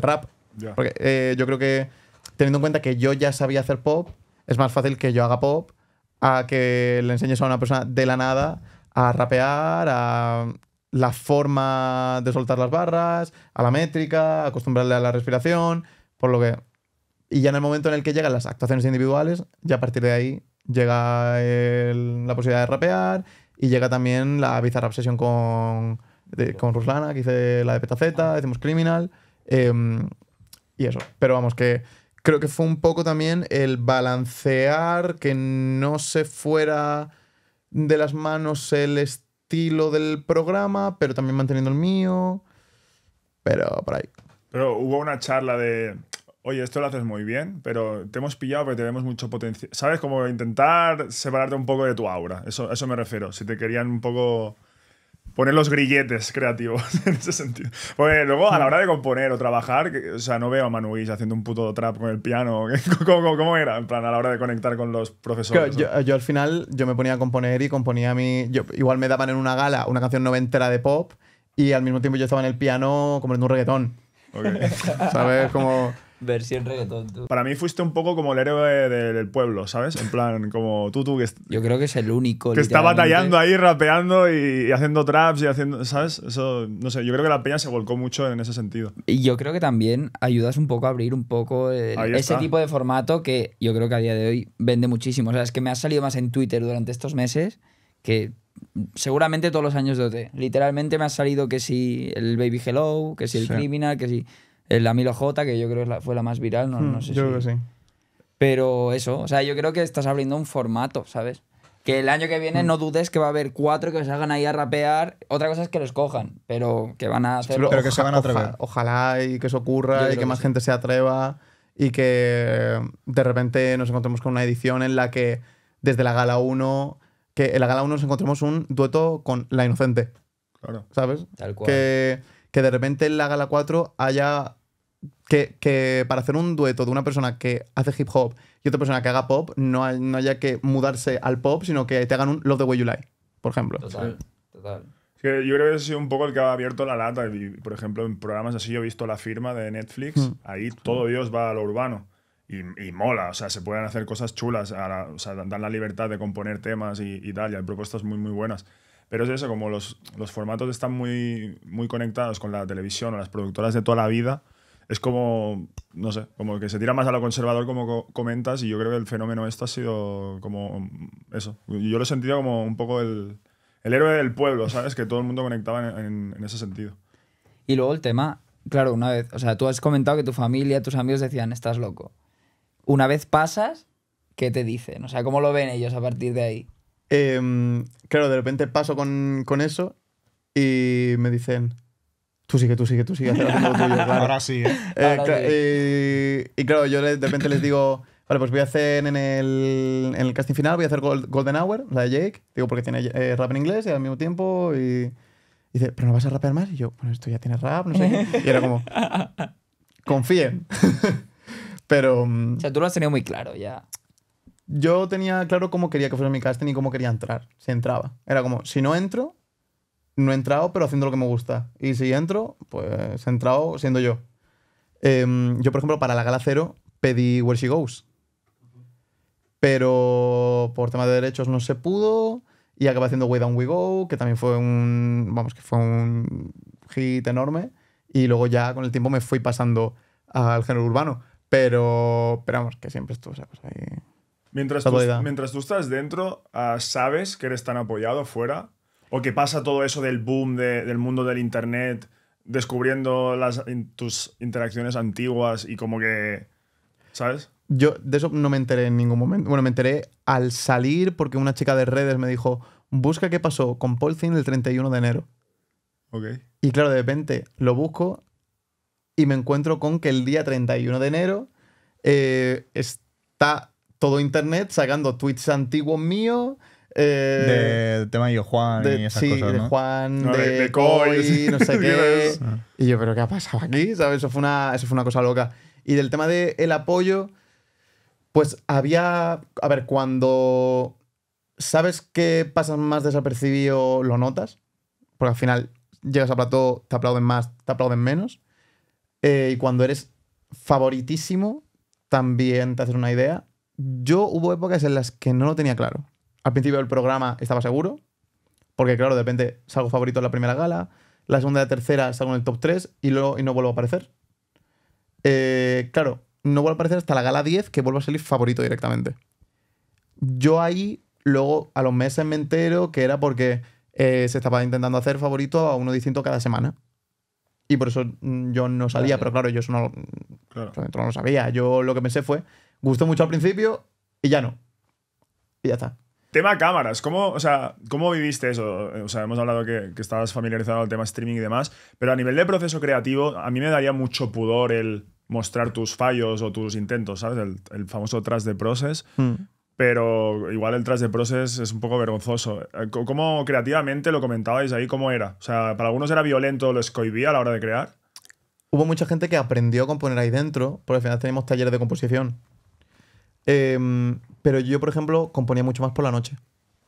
rap. Porque eh, yo creo que, teniendo en cuenta que yo ya sabía hacer pop, es más fácil que yo haga pop a que le enseñes a una persona de la nada a rapear, a la forma de soltar las barras, a la métrica, acostumbrarle a la respiración, por lo que... Y ya en el momento en el que llegan las actuaciones individuales, ya a partir de ahí llega la posibilidad de rapear y llega también la bizarra obsesión con, con Ruslana, que hice la de Petaceta, decimos Criminal. Em, y eso. Pero vamos, que creo que fue un poco también el balancear que no se fuera de las manos el estilo del programa, pero también manteniendo el mío. Pero por ahí. Pero hubo una charla de. Oye, esto lo haces muy bien, pero te hemos pillado porque tenemos mucho potencial. ¿Sabes? Como intentar separarte un poco de tu aura. Eso, eso me refiero. Si te querían un poco poner los grilletes creativos en ese sentido. Porque luego a la hora de componer o trabajar, o sea, no veo a Manuís haciendo un puto trap con el piano. ¿Cómo, cómo, era? En plan, a la hora de conectar con los profesores. Yo, al final yo me ponía a componer y componía mi... Yo, igual me daban en una gala una canción noventera de pop y al mismo tiempo yo estaba en el piano componiendo un reggaetón. ¿Sabes? Como... Versión reggaetón, tú. Para mí fuiste un poco como el héroe del pueblo, ¿sabes? En plan, como tú, tú. Que Yo creo que es el único. Que está batallando ahí, rapeando y, haciendo traps y haciendo. ¿Sabes? Eso, no sé. Yo creo que la peña se volcó mucho en ese sentido. Y yo creo que también ayudas un poco a abrir un poco ese tipo de formato que yo creo que a día de hoy vende muchísimo. O sea, es que me ha salido más en Twitter durante estos meses que seguramente todos los años de OT. Literalmente me ha salido que si el Baby Hello, que si el Criminal, que si la Milo J, que yo creo que fue la más viral, no, hmm, no sé yo creo que sí. Pero eso, o sea, yo creo que estás abriendo un formato, ¿sabes? Que el año que viene hmm. no dudes que va a haber cuatro que se hagan ahí a rapear. Otra cosa es que los cojan, pero que van a hacer. Pero, que se van a atrever. ojalá y que eso ocurra y que más gente se atreva y que de repente nos encontremos con una edición en la que desde la gala 1, que en la gala 1 nos encontremos un dueto con La Inocente. Claro. ¿Sabes? Tal cual. Que que de repente en la gala 4 haya que, que, para hacer un dueto de una persona que hace hip hop y otra persona que haga pop, no, no haya que mudarse al pop, sino que te hagan un Love the Way You Like, por ejemplo. Total, total. yo creo que ha sido un poco el que ha abierto la lata. por ejemplo, en programas así yo he visto la firma de Netflix, mm. ahí todo Dios va a lo urbano. Y, y, mola, o sea, se pueden hacer cosas chulas, o sea, dan la libertad de componer temas y, y tal, y hay propuestas muy, muy buenas. Pero es eso, como los, formatos están muy, muy conectados con la televisión o las productoras de toda la vida, es como, no sé, como que se tira más a lo conservador como comentas y yo creo que el fenómeno esto ha sido como eso. Yo lo he sentido como un poco el, el héroe del pueblo, ¿sabes? Que todo el mundo conectaba en, en, ese sentido. Y luego el tema, claro, una vez, o sea, tú has comentado que tu familia, tus amigos decían, estás loco. Una vez pasas, ¿qué te dicen? O sea, ¿cómo lo ven ellos a partir de ahí? Em, claro, de repente paso con, con, eso y me dicen, tú sigue, tú sigue, tú sigue. Ahora sí. ¿eh? Eh, eh, y, claro, yo de repente les digo, vale, pues voy a hacer en el, en el casting final, voy a hacer Golden Hour, la de Jake, digo porque tiene rap en inglés y al mismo tiempo y... dice, ¿pero no vas a rapear más? Y yo, bueno, esto ya tiene rap, no sé. Y era como, confíen. Pero. Mm, o sea, tú lo has tenido muy claro ya yo tenía claro cómo quería que fuera mi casting y cómo quería entrar, si entraba. Era como, si no entro, no he entrado, pero haciendo lo que me gusta. Y si entro, pues he entrado siendo yo. Em, yo, por ejemplo, para la gala cero pedí Where She Goes. Pero por tema de derechos no se pudo. Y acabé haciendo Way Down We Go, que también fue un. Vamos, que fue un hit enorme. Y luego ya con el tiempo me fui pasando al género urbano. Pero, pero vamos, que siempre estuvo esa ahí. Mientras tú, mientras tú estás dentro, ah, ¿sabes que eres tan apoyado afuera? ¿O que pasa todo eso del boom del mundo del Internet, descubriendo tus interacciones antiguas y como que... ¿Sabes? Yo de eso no me enteré en ningún momento. Bueno, me enteré al salir porque una chica de redes me dijo, busca qué pasó con Paul Thin el 31 de enero. Okay. Y claro, de repente lo busco y me encuentro con que el día 31 de enero eh, está todo internet sacando tweets antiguos míos. Eh, tema de Juan y esas sí, de Juan, de, de no sé qué. y yo, ¿pero qué ha pasado aquí? ¿Sabes? Eso fue, una, eso fue una cosa loca. Y del tema del el apoyo, pues había. A ver, cuando sabes que pasas más desapercibido, lo notas. Porque al final llegas a plato, te aplauden más, te aplauden menos. Eh, y cuando eres favoritísimo, también te haces una idea yo hubo épocas en las que no lo tenía claro. Al principio del programa estaba seguro, porque claro, de repente salgo favorito en la primera gala, la segunda y la tercera salgo en el top 3 y, luego, no vuelvo a aparecer. Eh, claro, no vuelvo a aparecer hasta la gala 10 que vuelvo a salir favorito directamente. Yo ahí, luego a los meses me entero que era porque eh, se estaba intentando hacer favorito a uno distinto cada semana. Y por eso mm, yo no salía, pero claro, yo eso no, no lo sabía. Yo lo que me sé fue, Gustó mucho al principio y ya no. Y ya está. Tema cámaras, ¿cómo, o sea, ¿cómo viviste eso? O sea, hemos hablado que, estabas familiarizado al tema streaming y demás, pero a nivel de proceso creativo, a mí me daría mucho pudor el mostrar tus fallos o tus intentos, ¿sabes? El, famoso tras de proces hmm. pero igual el tras de proces es un poco vergonzoso. Eh, ¿Cómo creativamente lo comentabais ahí? ¿Cómo era? O sea, para algunos era violento, lo escohibía a la hora de crear. Hubo mucha gente que aprendió a componer ahí dentro, porque al final tenemos talleres de composición Em, pero yo, por ejemplo, componía mucho más por la noche.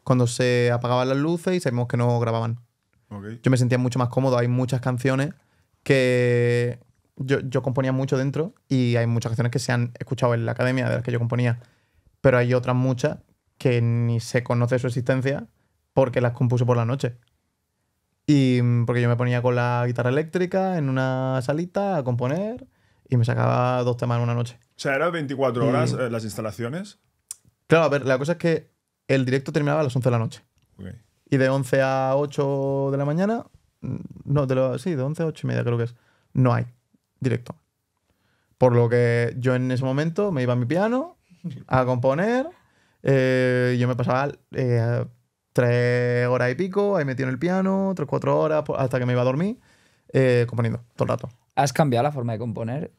Cuando se apagaban las luces y sabíamos que no grababan. Yo me sentía mucho más cómodo. Hay muchas canciones que yo, yo, componía mucho dentro y hay muchas canciones que se han escuchado en la academia de las que yo componía. Pero hay otras muchas que ni se conoce su existencia porque las compuse por la noche. Y mm, porque yo me ponía con la guitarra eléctrica en una salita a componer y me sacaba dos temas en una noche. O sea, eran 24 horas eh, las instalaciones. Claro, a ver, la cosa es que el directo terminaba a las 11 de la noche. Y de 11 a 8 de la mañana, mm, no, de lo, sí, de 11 a 8 y media creo que es, no hay directo. Por lo que yo en ese momento me iba a mi piano a componer. Eh, yo me pasaba eh, tres horas y pico ahí metido en el piano, tres, cuatro horas, pues, hasta que me iba a dormir, componiendo todo el rato. ¿Has cambiado la forma de componer?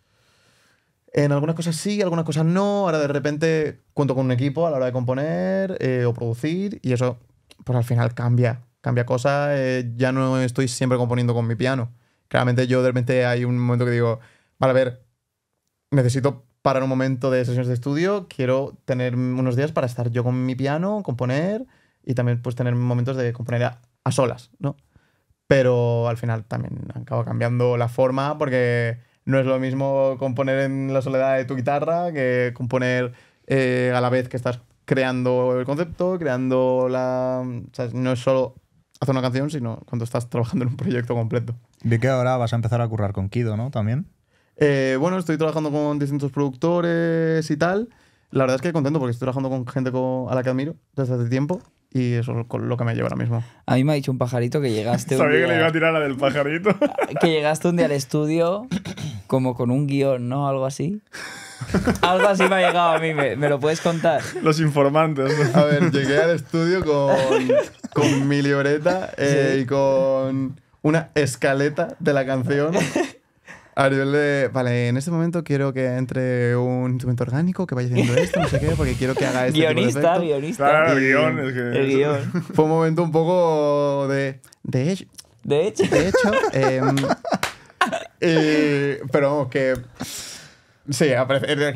En algunas cosas sí, algunas cosas no. Ahora de repente cuento con un equipo a la hora de componer eh, o producir y eso, pues al final cambia, cambia cosas. Eh, ya no estoy siempre componiendo con mi piano. Claramente yo de repente hay un momento que digo, vale, a ver, necesito parar un momento de sesiones de estudio, quiero tener unos días para estar yo con mi piano, componer y también pues tener momentos de componer a, solas, ¿no? Pero al final también acaba cambiando la forma porque no es lo mismo componer en la soledad de tu guitarra que componer eh, a la vez que estás creando el concepto, creando la... O sea, no es solo hacer una canción, sino cuando estás trabajando en un proyecto completo. Vi que ahora vas a empezar a currar con Kido, ¿no? También. Eh, bueno, estoy trabajando con distintos productores y tal. La verdad es que contento porque estoy trabajando con gente a la que admiro desde hace tiempo y eso es lo que me lleva ahora mismo. A mí me ha dicho un pajarito que llegaste un Sabía que le iba a tirar la del pajarito. que llegaste un día al estudio como con un guión, ¿no? Algo así. Algo así me ha llegado a mí, ¿me, lo puedes contar? Los informantes. A ver, llegué al estudio con, con mi libreta eh, y con una escaleta de la canción. A nivel de, vale, en este momento quiero que entre un instrumento orgánico que vaya haciendo esto, no sé qué, porque quiero que haga esto. Guionista, guionista. Claro, el guión. el guión. Fue un momento un poco de... De hecho... De hecho... De hecho eh, y, eh, pero que... Sí, aparecí eh,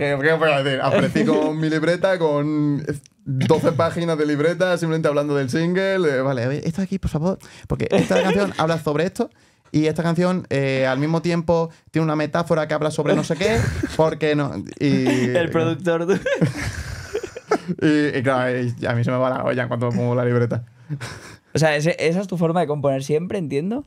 ¿qué con mi libreta, con 12 páginas de libreta, simplemente hablando del single. Eh, vale, a ver, esto aquí, por favor, porque esta canción habla sobre esto. Y esta canción, al mismo tiempo, tiene una metáfora que habla sobre no sé qué, porque no. El productor. y, claro, a mí se me va la olla en cuanto pongo la libreta. O sea, ¿esa es tu forma de componer siempre, entiendo?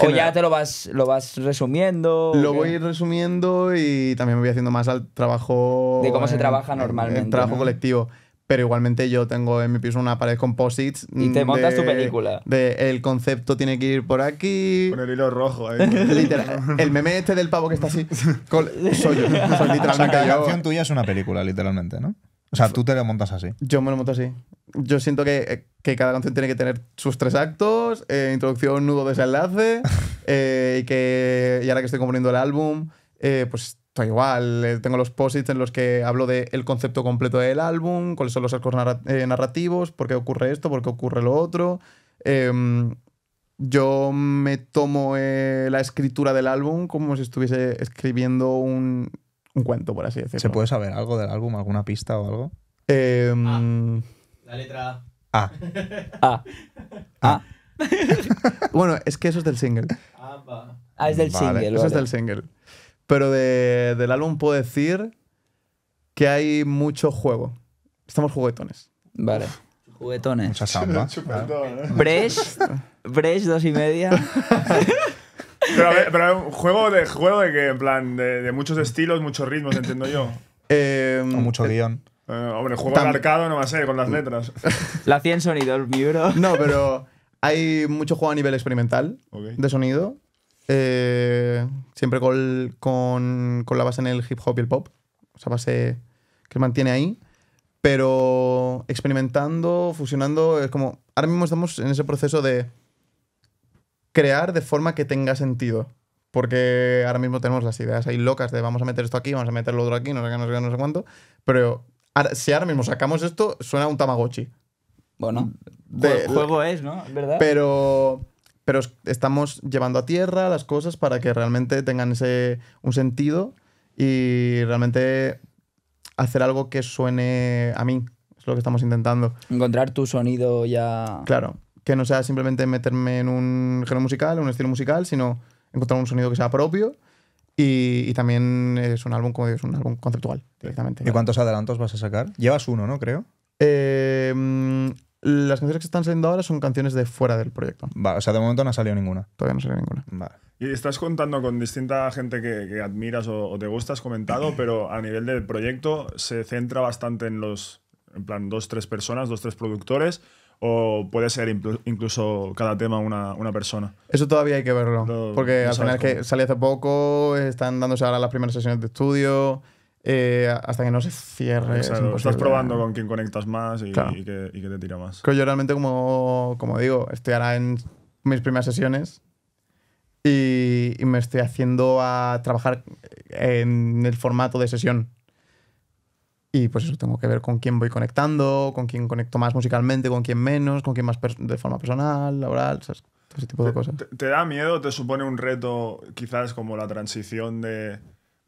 O ya te lo vas, lo vas resumiendo. Lo voy resumiendo y también me voy haciendo más al trabajo. De cómo se trabaja normalmente. trabajo colectivo. Pero igualmente yo tengo en mi piso una pared composites. Y te montas tu película. De, el concepto tiene que ir por aquí. Con el hilo rojo. ¿eh? El meme este del pavo que está así. soy yo. la canción tuya es una película, literalmente, ¿no? O sea, tú te lo montas así. Yo me lo monto así. Yo siento que, eh, cada canción tiene que tener sus tres actos, eh, introducción, nudo, desenlace, eh, y que y ahora que estoy componiendo el álbum, pues está igual. Tengo los posits en los que hablo del concepto completo del álbum, cuáles son los arcos narrativos, por qué ocurre esto, por qué ocurre lo otro. Em, yo me tomo la escritura del álbum como si estuviese escribiendo un, un cuento, por así decirlo. ¿Se puede saber algo del álbum, alguna pista o algo? Em, ah, la letra A. A. Ah. A. Ah. bueno, es que eso es del single. Ah, va. ah es del single. Eso es del single. Pero del álbum puedo decir que hay mucho juego. Estamos juguetones. Vale. Juguetones. Mucha samba. Bresh, Bresh dos y media. Pero, juego de juego de que, en plan, de, muchos estilos, muchos ritmos, entiendo yo. Em, o mucho eh, guión. Eh, hombre, juego de arcado no va con las letras. La 100 sonidos, sonido, el No, pero hay mucho juego a nivel experimental de sonido. Eh, siempre con, con la base en el hip hop y el pop. O base que mantiene ahí. Pero experimentando, fusionando, es como. Ahora mismo estamos en ese proceso de crear de forma que tenga sentido. Porque ahora mismo tenemos las ideas ahí locas de vamos a meter esto aquí, vamos a meter lo otro aquí, no sé qué, no sé qué, cuánto. Pero si ahora mismo sacamos esto, suena un Tamagotchi. Bueno, de, juego, es, ¿no? ¿Verdad? Pero pero estamos llevando a tierra las cosas para que realmente tengan ese un sentido y realmente hacer algo que suene a mí es lo que estamos intentando encontrar tu sonido ya claro que no sea simplemente meterme en un género musical, un estilo musical, sino encontrar un sonido que sea propio. Y, también es un álbum, como digo, es un álbum conceptual directamente. ¿Y cuántos adelantos vas a sacar? Llevas uno, ¿no? Creo. Em, las canciones que están saliendo ahora son canciones de fuera del proyecto. o sea, de momento no ha salido ninguna. Todavía no salido ninguna. Y estás contando con distinta gente que, admiras o, o, te gusta, has comentado, pero a nivel del proyecto se centra bastante en los, en plan, dos, tres personas, dos, tres productores o puede ser incluso cada tema una, persona. Eso todavía hay que verlo, porque al final que salió hace poco, están dándose ahora las primeras sesiones de estudio, eh, hasta que no se cierre. estás probando con quién conectas más y, que, te tira más. yo realmente, como, como digo, estoy ahora en mis primeras sesiones y me estoy haciendo a trabajar en el formato de sesión. Y pues eso tengo que ver con quién voy conectando, con quién conecto más musicalmente, con quién menos, con quién más de forma personal, laboral, ¿sabes? todo ese tipo de cosas. ¿Te, da miedo? ¿Te supone un reto quizás como la transición de...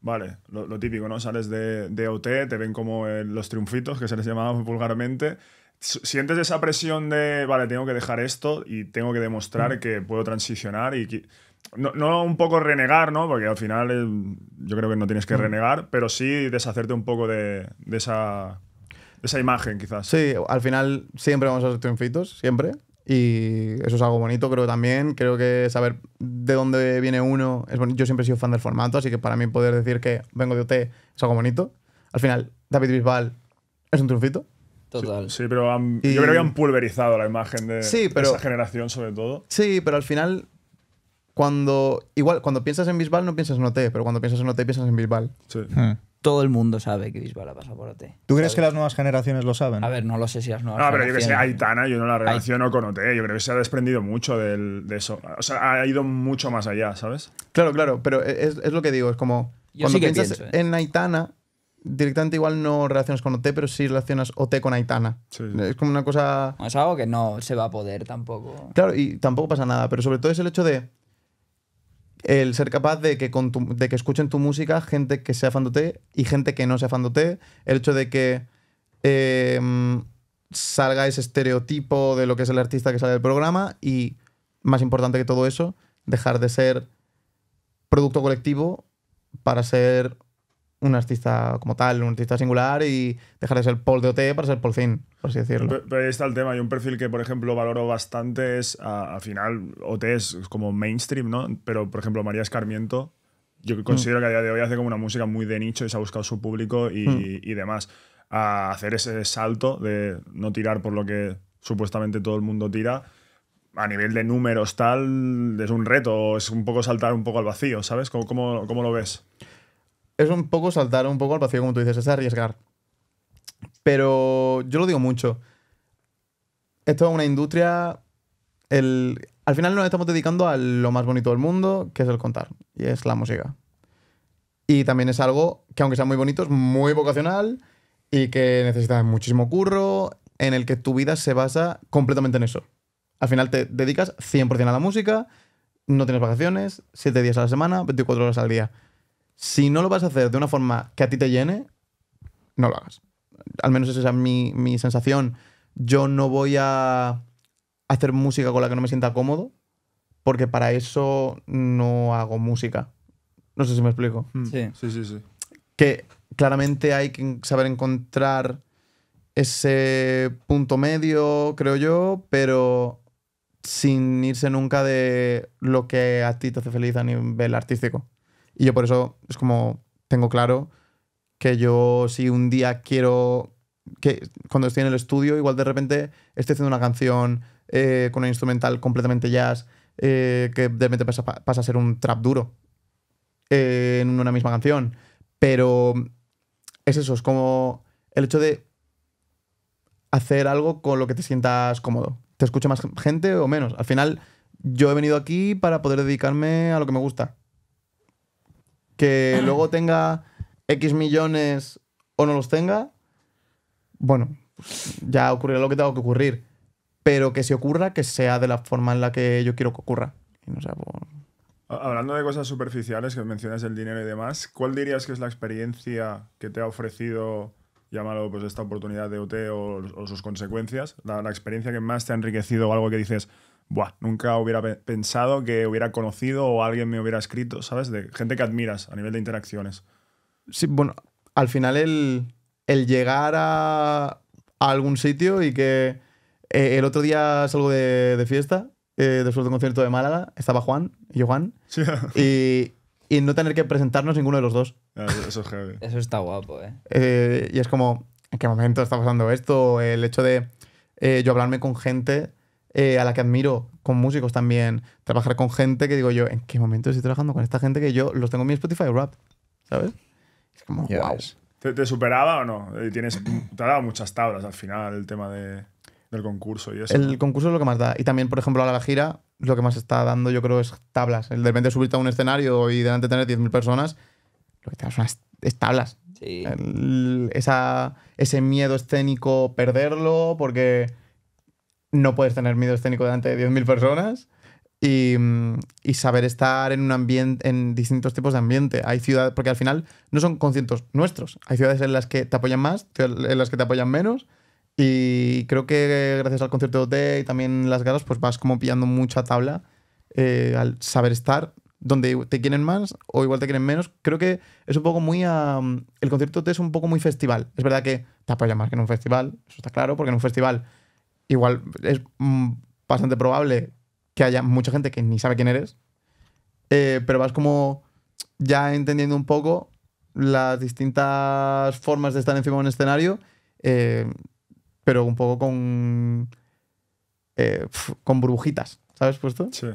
Vale, lo, típico, ¿no? Sales de, de OT, te ven como eh, los triunfitos, que se les llamaba vulgarmente. ¿Sientes esa presión de, vale, tengo que dejar esto y tengo que demostrar mm. que puedo transicionar y no, un poco renegar, ¿no? Porque al final eh, yo creo que no tienes que mm. renegar, pero sí deshacerte un poco de, esa, esa imagen, quizás. Sí, al final siempre vamos a ser triunfitos, siempre. Y eso es algo bonito, creo también. Creo que saber de dónde viene uno es bonito. Yo siempre he sido fan del formato, así que para mí poder decir que vengo de OT es algo bonito. Al final, David Bisbal es un triunfito. Total. Sí, pero yo creo que han pulverizado la imagen de, sí, de esa generación, sobre todo. Sí, pero al final cuando. Igual, cuando piensas en Bisbal no piensas en OT, pero cuando piensas en OT piensas en Bisbal. Hmm. Todo el mundo sabe que Bisbal ha pasado por OT. ¿Tú crees que las nuevas generaciones lo saben? A ver, no lo sé si las nuevas No, pero yo que sé, Aitana, yo no la relaciono con OT. Yo creo que se ha desprendido mucho de eso. O sea, ha ido mucho más allá, ¿sabes? Claro, claro, pero es, lo que digo, es como. cuando piensas ¿eh? en Aitana, directamente igual no relacionas con OT, pero sí relacionas OT con Aitana. Es como una cosa... Es algo que no se va a poder tampoco. Claro, y tampoco pasa nada, pero sobre todo es el hecho de el ser capaz de que, que escuchen tu música gente que sea te y gente que no sea te El hecho de que em, salga ese estereotipo de lo que es el artista que sale del programa y, más importante que todo eso, dejar de ser producto colectivo para ser un artista como tal, un artista singular y dejar de ser Paul de OT para ser Paul fin por así decirlo. Pero, ahí está el tema. y un perfil que, por ejemplo, valoro bastante es, al final, OT es como mainstream, ¿no? Pero, por ejemplo, María Escarmiento, yo mm. considero que a día de hoy hace como una música muy de nicho y se ha buscado su público mm. y, demás. A hacer ese salto de no tirar por lo que supuestamente todo el mundo tira a nivel de números tal, es un reto, es un poco saltar un poco al vacío, ¿sabes? ¿Cómo, cómo, cómo lo ves? es un poco saltar un poco al vacío, como tú dices, es arriesgar. Pero yo lo digo mucho. Esto es una industria. al final nos estamos dedicando a lo más bonito del mundo, que es el contar, y es la música. Y también es algo que, aunque sea muy bonito, es muy vocacional y que necesita muchísimo curro, en el que tu vida se basa completamente en eso. Al final te dedicas 100% a la música, no tienes vacaciones, 7 días a la semana, 24 horas al día si no lo vas a hacer de una forma que a ti te llene, no lo hagas. Al menos esa es mi, sensación. Yo no voy a hacer música con la que no me sienta cómodo, porque para eso no hago música. No sé si me explico. Hmm. sí, sí. sí. Que claramente hay que saber encontrar ese punto medio, creo yo, pero sin irse nunca de lo que a ti te hace feliz a nivel artístico. Y yo por eso es como tengo claro que yo si un día quiero, que cuando estoy en el estudio, igual de repente esté haciendo una canción eh, con un instrumental completamente jazz, eh, que de repente pasa, a ser un trap duro eh, en una misma canción. Pero es eso, es como el hecho de hacer algo con lo que te sientas cómodo. Te escucha más gente o menos. Al final, yo he venido aquí para poder dedicarme a lo que me gusta que luego tenga X millones o no los tenga, bueno, ya ocurrirá lo que tenga que ocurrir. Pero que se ocurra, que sea de la forma en la que yo quiero que ocurra. Hablando de cosas superficiales que mencionas el dinero y demás, ¿cuál dirías que es la experiencia que te ha ofrecido, llámalo, pues esta oportunidad de OT o, sus consecuencias? La, la, experiencia que más te ha enriquecido o algo que dices, nunca hubiera pensado que hubiera conocido o alguien me hubiera escrito, ¿sabes? De gente que admiras a nivel de interacciones. Sí, bueno, al final el, llegar a, algún sitio y que eh, el otro día salgo de, fiesta, eh, después de un concierto de Málaga, estaba Juan, yo Juan, y, no tener que presentarnos ninguno de los dos. Eso, es heavy. eso está guapo, eh. ¿eh? Y es como, ¿en qué momento está pasando esto? El hecho de yo hablarme con gente eh, a la que admiro con músicos también, trabajar con gente que digo yo, ¿en qué momento estoy trabajando con esta gente que yo los tengo en mi Spotify Rap? ¿Sabes? Es como, wow. ¿Te, superaba o no? Eh, tienes, te ha dado muchas tablas al final el tema de, del concurso y eso. El concurso es lo que más da. Y también, por ejemplo, ahora la gira, lo que más está dando yo creo es tablas. El de repente subirte a un escenario y delante tener 10.000 personas, lo que te da son es tablas. esa, ese miedo escénico, perderlo, porque no puedes tener miedo escénico delante de 10.000 personas. Y, saber estar en un ambiente en distintos tipos de ambiente. Hay ciudades, porque al final no son conciertos nuestros. Hay ciudades en las que te apoyan más, en las que te apoyan menos. Y creo que gracias al concierto de OT y también las galas, pues vas como pillando mucha tabla eh, al saber estar donde te quieren más o igual te quieren menos. Creo que es un poco muy... el concierto de es un poco muy festival. Es verdad que te apoya más que en un festival, eso está claro, porque en un festival igual es mm, bastante probable que haya mucha gente que ni sabe quién eres, eh, pero vas como ya entendiendo un poco las distintas formas de estar encima de un escenario, eh, pero un poco con, eh, con burbujitas, ¿sabes puesto? Sí.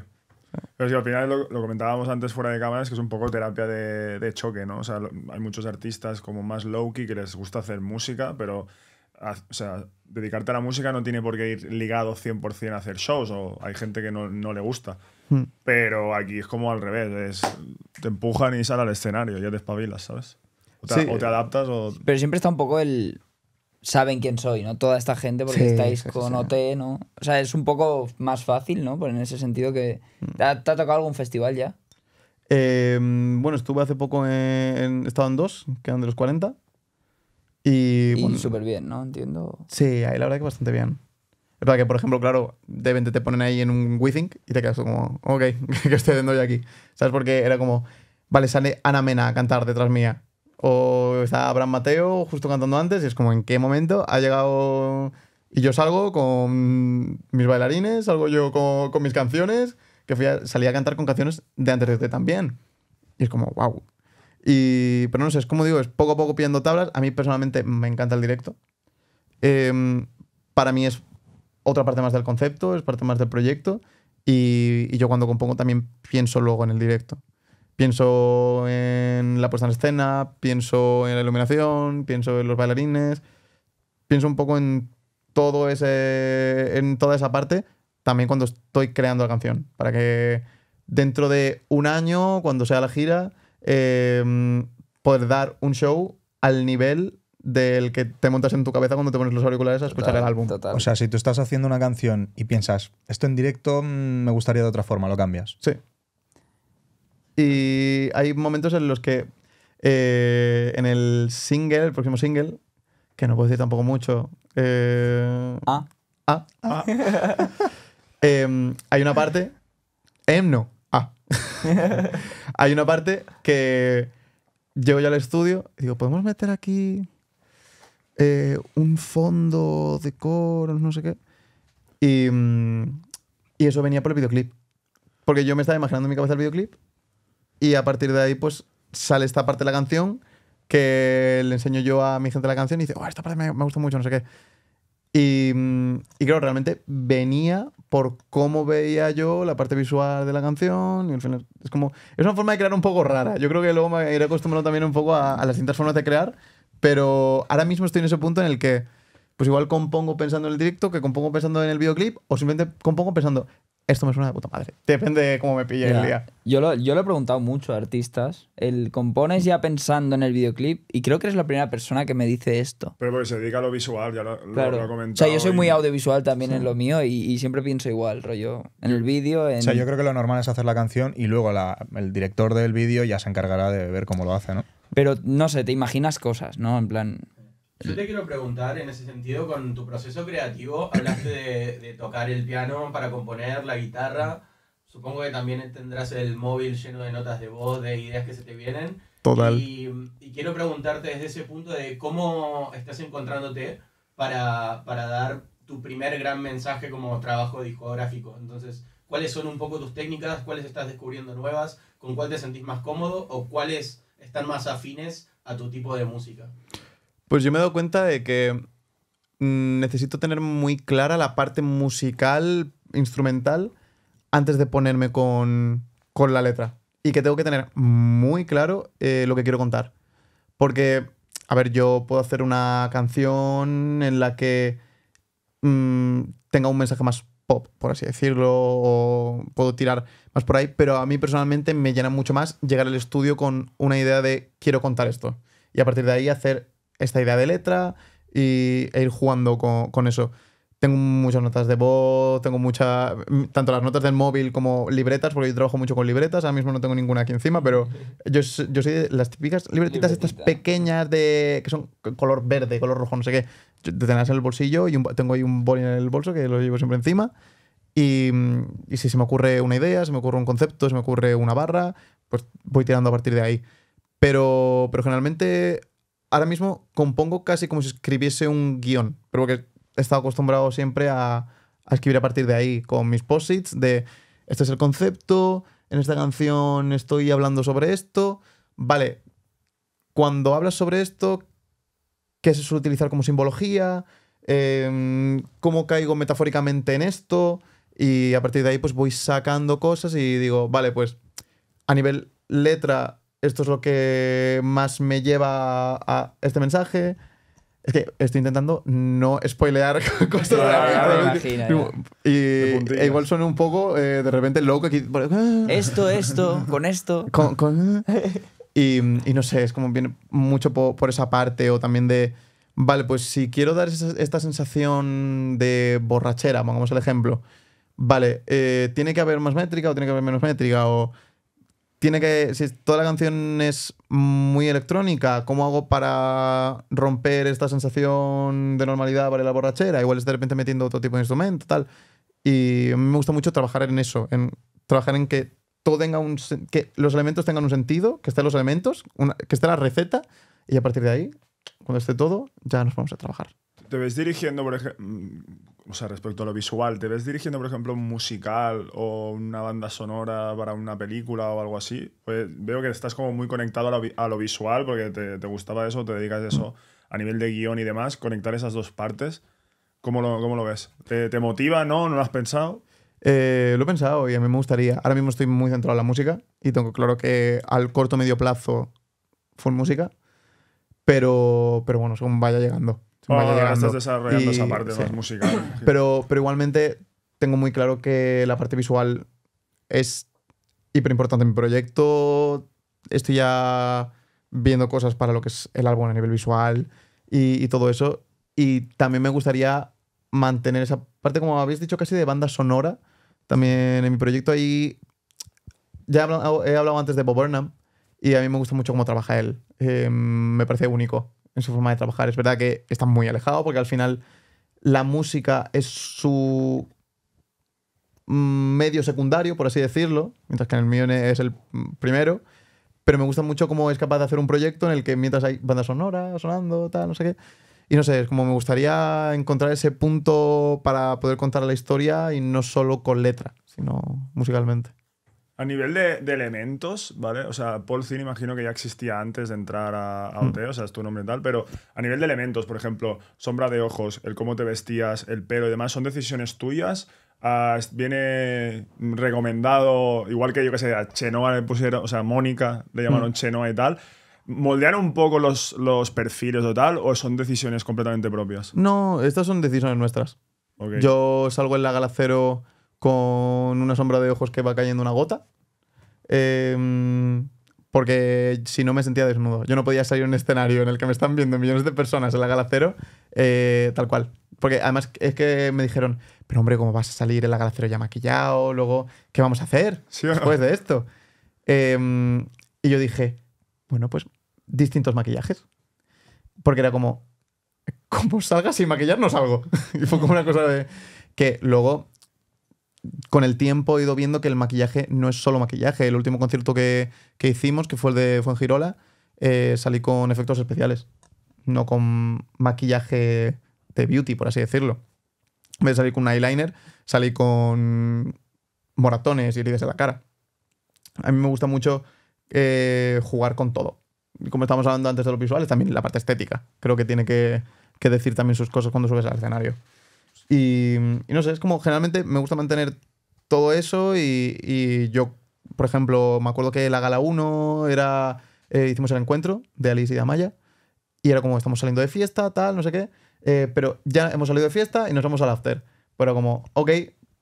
Pero al final lo, comentábamos antes fuera de cámaras, que es un poco terapia de, choque, ¿no? O sea, hay muchos artistas como más low-key que les gusta hacer música, pero o sea, dedicarte a la música no tiene por qué ir ligado 100% a hacer shows, o hay gente que no, le gusta. Hmm. Pero aquí es como al revés, te empujan y sale al escenario, ya te espabilas, ¿sabes? O te, adaptas o... Pero siempre está un poco el... Saben quién soy, ¿no? Toda esta gente, porque estáis con OT, ¿no? O sea, es un poco más fácil, ¿no? Pues en ese sentido que... Hmm. ¿Te ha, tocado algún festival ya? Eh, bueno, estuve hace poco en... He estado en dos, quedan de los 40. Y, súper bien, ¿no? Entiendo. Sí, ahí la verdad que bastante bien. Es verdad que, por ejemplo, claro, de te ponen ahí en un Withink y te quedas como, ok, ¿qué estoy haciendo yo aquí? ¿Sabes? Porque era como, vale, sale Ana Mena a cantar detrás mía. O está Abraham Mateo justo cantando antes y es como, ¿en qué momento ha llegado? Y yo salgo con mis bailarines, salgo yo con, mis canciones, que fui a, salí a cantar con canciones de antes de también. Y es como, wow, pero no sé, es como digo, es poco a poco pillando tablas. A mí personalmente me encanta el directo. Em, para mí es otra parte más del concepto, es parte más del proyecto. Y, yo cuando compongo también pienso luego en el directo. Pienso en la puesta en escena, pienso en la iluminación, pienso en los bailarines, pienso un poco en todo ese. en toda esa parte, también cuando estoy creando la canción. Para que dentro de un año, cuando sea la gira, Em, poder dar un show al nivel del que te montas en tu cabeza cuando te pones los auriculares a escuchar el álbum. O sea, si tú estás haciendo una canción y piensas, esto en directo mm, me gustaría de otra forma, lo cambias. Sí. Y hay momentos en los que eh, en el single, el próximo single, que no puedo decir tampoco mucho. Eh, ah. Ah. ah em, hay una parte. Emno. Hay una parte que llego yo al estudio y digo, ¿podemos meter aquí eh, un fondo de coros, no sé qué? Y, mm, y, eso venía por el videoclip. Porque yo me estaba imaginando en mi cabeza el videoclip y a partir de ahí pues sale esta parte de la canción que le enseño yo a mi gente la canción y dice, oh, esta parte me, me gusta mucho, no sé qué. Y, mm, y, realmente venía por cómo veía yo la parte visual de la canción. Y al final es como. Es una forma de crear un poco rara. Yo creo que luego me iré acostumbrando también un poco a, a las distintas formas de crear. Pero ahora mismo estoy en ese punto en el que pues igual compongo pensando en el directo, que compongo pensando en el videoclip, o simplemente compongo pensando esto me suena de puta madre. Depende de cómo me pille el día. Yo lo, yo he preguntado mucho a artistas. El compones ya pensando en el videoclip y creo que eres la primera persona que me dice esto. Pero porque se dedica a lo visual, ya lo, claro. comentado. O sea, yo soy muy audiovisual también en lo mío y, siempre pienso igual, rollo. En el vídeo. O sea, yo creo que lo normal es hacer la canción y luego el director del vídeo ya se encargará de ver cómo lo hace, ¿no? Pero no sé, te imaginas cosas, ¿no? En plan. Yo te quiero preguntar, en ese sentido, con tu proceso creativo, hablaste de, tocar el piano para componer, la guitarra. Supongo que también tendrás el móvil lleno de notas de voz, de ideas que se te vienen. Total. Y, y quiero preguntarte desde ese punto de cómo estás encontrándote para, para dar tu primer gran mensaje como trabajo discográfico. Entonces, ¿cuáles son un poco tus técnicas? ¿Cuáles estás descubriendo nuevas? ¿Con cuál te sentís más cómodo? ¿O cuáles están más afines a tu tipo de música? Pues yo me doy cuenta de que mm, necesito tener muy clara la parte musical, instrumental, antes de ponerme con, la letra. Y que tengo que tener muy claro eh, lo que quiero contar. Porque, a ver, yo puedo hacer una canción en la que mm, tenga un mensaje más pop, por así decirlo, o puedo tirar más por ahí, pero a mí personalmente me llena mucho más llegar al estudio con una idea de quiero contar esto. Y a partir de ahí hacer esta idea de letra y, e ir jugando con, eso tengo muchas notas de voz, tengo muchas, tanto las notas del móvil como libretas, porque yo trabajo mucho con libretas, ahora mismo no tengo ninguna aquí encima, pero yo, yo soy de las típicas libretitas estas pequeñas de que son color verde, color rojo, no sé qué, te tenés en el bolsillo y tengo ahí un boli en el bolso que lo llevo siempre encima mm, y, si se me ocurre una idea, se me ocurre un concepto, se me ocurre una barra, pues voy tirando a partir de ahí. Pero, pero generalmente ahora mismo compongo casi como si escribiese un guión, pero porque he estado acostumbrado siempre a, escribir a partir de ahí, con mis posits de este es el concepto, en esta canción estoy hablando sobre esto, vale, cuando hablas sobre esto, ¿qué se suele utilizar como simbología? Em, ¿Cómo caigo metafóricamente en esto? Y a partir de ahí pues voy sacando cosas y digo, vale, pues a nivel letra esto es lo que más me lleva a este mensaje. Es que estoy intentando no spoilear cosas Y e igual suena un poco eh, de repente loco aquí. Esto, esto, con esto. y, no sé, es como viene mucho por, esa parte o también de. Vale, pues si quiero dar esta sensación de borrachera, pongamos el ejemplo. Vale, eh, ¿tiene que haber más métrica o tiene que haber menos métrica? O tiene que. Si toda la canción es muy electrónica, ¿cómo hago para romper esta sensación de normalidad para la borrachera? Igual es de repente metiendo otro tipo de instrumento, tal. Y a mí me gusta mucho trabajar en eso, en trabajar en que todo tenga un. que los elementos tengan un sentido, que estén los elementos, que esté la receta, y a partir de ahí, cuando esté todo, ya nos vamos a trabajar. ¿Te ves dirigiendo, por ejemplo? o sea, respecto a lo visual, ¿te ves dirigiendo, por ejemplo, un musical o una banda sonora para una película o algo así? Pues, veo que estás como muy conectado a lo, visual porque te, gustaba eso, te dedicas a eso a nivel de guión y demás, conectar esas dos partes. ¿Cómo lo, cómo lo ves? ¿Te, motiva? ¿No? ¿No lo has pensado? Eh, lo he pensado y a mí me gustaría. Ahora mismo estoy muy centrado en la música y tengo claro que al corto medio plazo fue música, pero, pero bueno, según vaya llegando. Ah, estás desarrollando esa parte de más musical. Pero, pero igualmente tengo muy claro que la parte visual es hiper importante en mi proyecto. Estoy ya viendo cosas para lo que es el álbum a nivel visual y, todo eso. Y también me gustaría mantener esa parte, como habéis dicho, casi de banda sonora. También en mi proyecto ahí. Ya he hablado, antes de Bob Burnham y a mí me gusta mucho cómo trabaja él. Em, me parece único en su forma de trabajar. Es verdad que está muy alejado porque al final la música es su medio secundario, por así decirlo, mientras que en el mío es el primero. Pero me gusta mucho cómo es capaz de hacer un proyecto en el que mientras hay banda sonora sonando, tal, no sé qué. Y no sé, es como me gustaría encontrar ese punto para poder contar la historia y no solo con letra, sino musicalmente. A nivel de, elementos, ¿vale? O sea, Paul Zinn imagino que ya existía antes de entrar a, hmm. OT, e, o sea, es tu nombre y tal, pero a nivel de elementos, por ejemplo, sombra de ojos, el cómo te vestías, el pelo y demás, ¿son decisiones tuyas? Ah, viene recomendado, igual que yo que sé, a Chenoa le pusieron, o sea, Mónica le llamaron hmm. Chenoa y tal. ¿Moldear un poco los, los perfiles o tal, o son decisiones completamente propias? No, estas son decisiones nuestras. Yo salgo en la Galacero con una sombra de ojos que va cayendo una gota. Em, porque si no me sentía desnudo. Yo no podía salir a un escenario en el que me están viendo millones de personas en la Galacero. Eh, tal cual. Porque además es que me dijeron, pero hombre, ¿cómo vas a salir en la Galacero ya maquillado? Luego, ¿qué vamos a hacer después de esto? Em, y yo dije, bueno, pues distintos maquillajes. Porque era como, ¿Cómo salgas sin maquillar, no salgo. y fue como una cosa de... Que luego con el tiempo he ido viendo que el maquillaje no es solo maquillaje. El último concierto que, hicimos, que fue el de Fuengirola, eh, salí con efectos especiales, no con maquillaje de beauty, por así decirlo. En vez de salir con un eyeliner, salí con moratones y heridas en la cara. A mí me gusta mucho eh, jugar con todo. Como estábamos hablando antes de los visuales, también la parte estética. Creo que tiene que, que decir también sus cosas cuando subes al escenario. Y, no sé, es como generalmente me gusta mantener todo eso y, yo, por ejemplo, me acuerdo que la gala 1 era, eh, hicimos el encuentro de Alice y de Amaya y era como estamos saliendo de fiesta, tal, no sé qué, eh, pero ya hemos salido de fiesta y nos vamos al after. Pero como, ok,